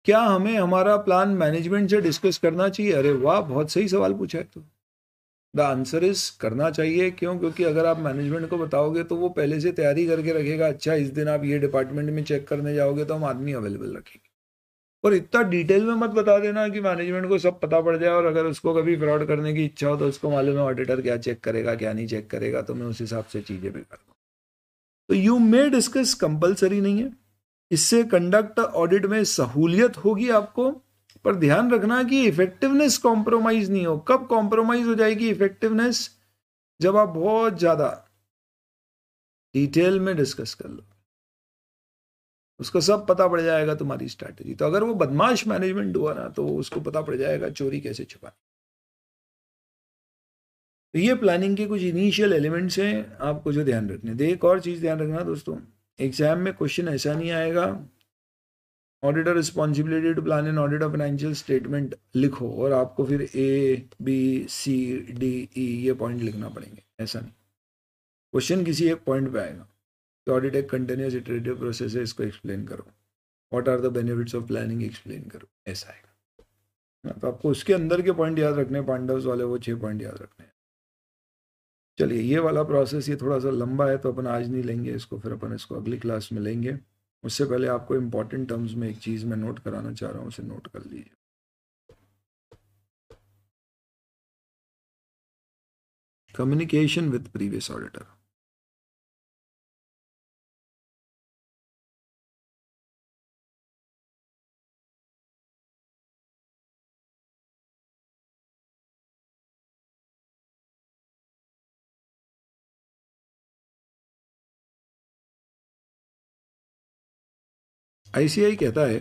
क्या हमें हमारा प्लान मैनेजमेंट से डिस्कस करना चाहिए अरे वाह बहुत सही सवाल पूछा है तो द आंसर इज करना चाहिए क्यों क्योंकि अगर आप मैनेजमेंट को बताओगे तो वो पहले से तैयारी करके रखेगा अच्छा इस दिन आप ये डिपार्टमेंट में चेक करने जाओगे तो हम आदमी अवेलेबल रखेंगे और इतना डिटेल में मत बता देना कि मैनेजमेंट को सब पता पड़ जाए और अगर उसको कभी फ्रॉड करने की इच्छा हो तो उसको मालूम है ऑडिटर क्या चेक करेगा क्या नहीं चेक करेगा तो मैं उस हिसाब से चीज़ें भी करूँगा तो यू मे डिस्कस कंपलसरी नहीं है इससे कंडक्ट ऑडिट में सहूलियत होगी आपको पर ध्यान रखना कि इफेक्टिवनेस कॉम्प्रोमाइज नहीं हो कब कॉम्प्रोमाइज हो जाएगी इफेक्टिवनेस जब आप बहुत ज्यादा डिटेल में डिस्कस कर लो उसको सब पता पड़ जाएगा तुम्हारी स्ट्रैटेजी तो अगर वो बदमाश मैनेजमेंट हुआ ना तो उसको पता पड़ जाएगा चोरी कैसे छुपानी तो ये प्लानिंग के कुछ इनिशियल एलिमेंट्स हैं आपको जो ध्यान रखने दे एक और चीज़ ध्यान रखना दोस्तों एग्जाम में क्वेश्चन ऐसा नहीं आएगा auditor responsibility to plan an audit of financial statement लिखो और आपको फिर A B C D E ये पॉइंट लिखना पड़ेंगे ऐसा नहीं क्वेश्चन किसी एक पॉइंट पे आएगा कि ऑडिट एक कंटिन्यूस इटरेटिव प्रोसेस है इसको एक्सप्लेन करो what are the benefits of planning explain करो ऐसा आएगा हाँ, तो आपको उसके अंदर के पॉइंट याद रखने पांडव्स वाले वो छः पॉइंट याद रखने चलिए ये वाला प्रोसेस ये थोड़ा सा लंबा है तो अपन आज नहीं लेंगे इसको फिर अपन इसको अगली क्लास में लेंगे उससे पहले आपको इम्पोर्टेंट टर्म्स में एक चीज़ मैं नोट कराना चाह रहा हूँ उसे नोट कर लीजिए communication with previous auditor ICI कहता है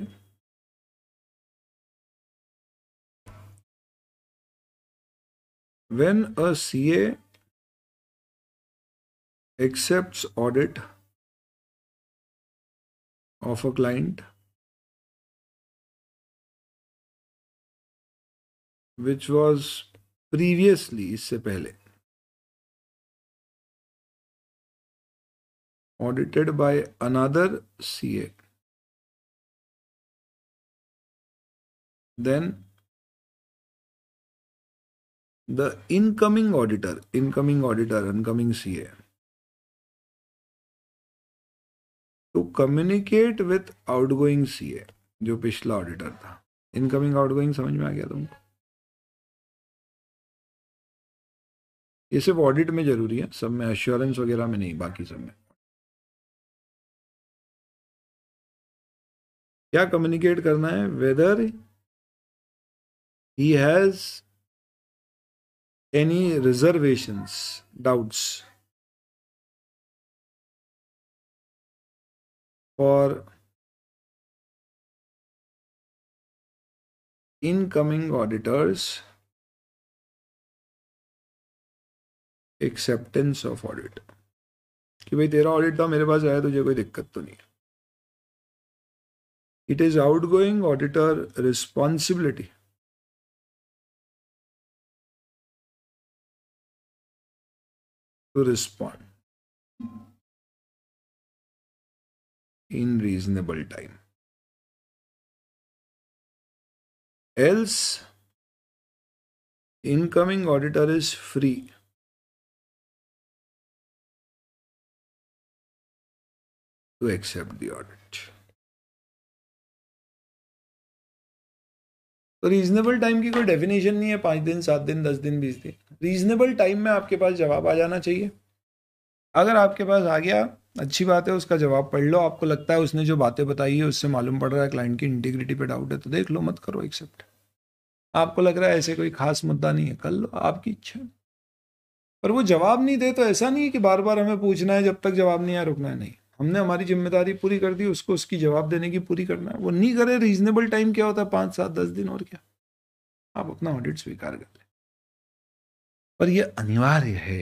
when a C accept audit of a client which was previously इससे पहले audited by another C A then the incoming auditor, incoming auditor, incoming CA to communicate with outgoing CA जो पिछला auditor था incoming outgoing समझ में आ गया तुमको ये सिर्फ ऑडिट में जरूरी है सब में एश्योरेंस वगैरह में नहीं बाकी सब में क्या कम्युनिकेट करना है whether he has any reservations, doubts. For incoming auditors, acceptance of audit कि भाई तेरा ऑडिट था मेरे पास आया तुझे कोई दिक्कत तो नहीं है it is outgoing auditor responsibility to respond in reasonable time. Else, incoming auditor is free. to accept the audit. तो रीजनेबल टाइम की कोई डेफिनेशन नहीं है पाँच दिन सात दिन दस दिन बीस दिन रीजनेबल टाइम में आपके पास जवाब आ जाना चाहिए अगर आपके पास आ गया अच्छी बात है उसका जवाब पढ़ लो आपको लगता है उसने जो बातें बताई है उससे मालूम पड़ रहा है क्लाइंट की इंटीग्रिटी पे डाउट है तो देख लो मत करो एक्सेप्ट आपको लग रहा है ऐसे कोई खास मुद्दा नहीं है कर लो आपकी इच्छा पर वो जवाब नहीं दे तो ऐसा नहीं है कि बार बार हमें पूछना है जब तक जवाब नहीं आया रुकना है नहीं हमने हमारी जिम्मेदारी पूरी कर दी उसको उसकी जवाब देने की पूरी करना है वो नहीं करे रीजनेबल टाइम क्या होता है पाँच सात दस दिन और क्या आप अपना ऑडिट स्वीकार कर लें पर यह अनिवार्य है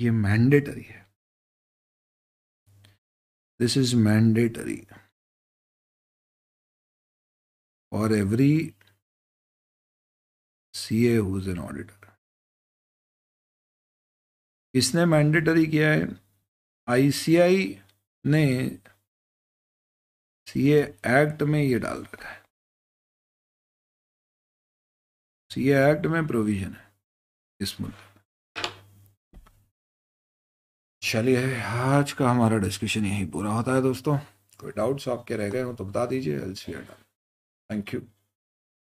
ये मैंडेटरी है दिस इज मैंडेटरी और every C as an auditor इसने मैंडेटरी किया है आईसीआई ने सीए एक्ट में ये डाल रखा है सीए एक्ट में प्रोविजन है इस मुद्दे चलिए आज का हमारा डिस्कशन यही पूरा होता है दोस्तों कोई डाउट्स आपके रह गए हो तो बता दीजिए एल सी थैंक यू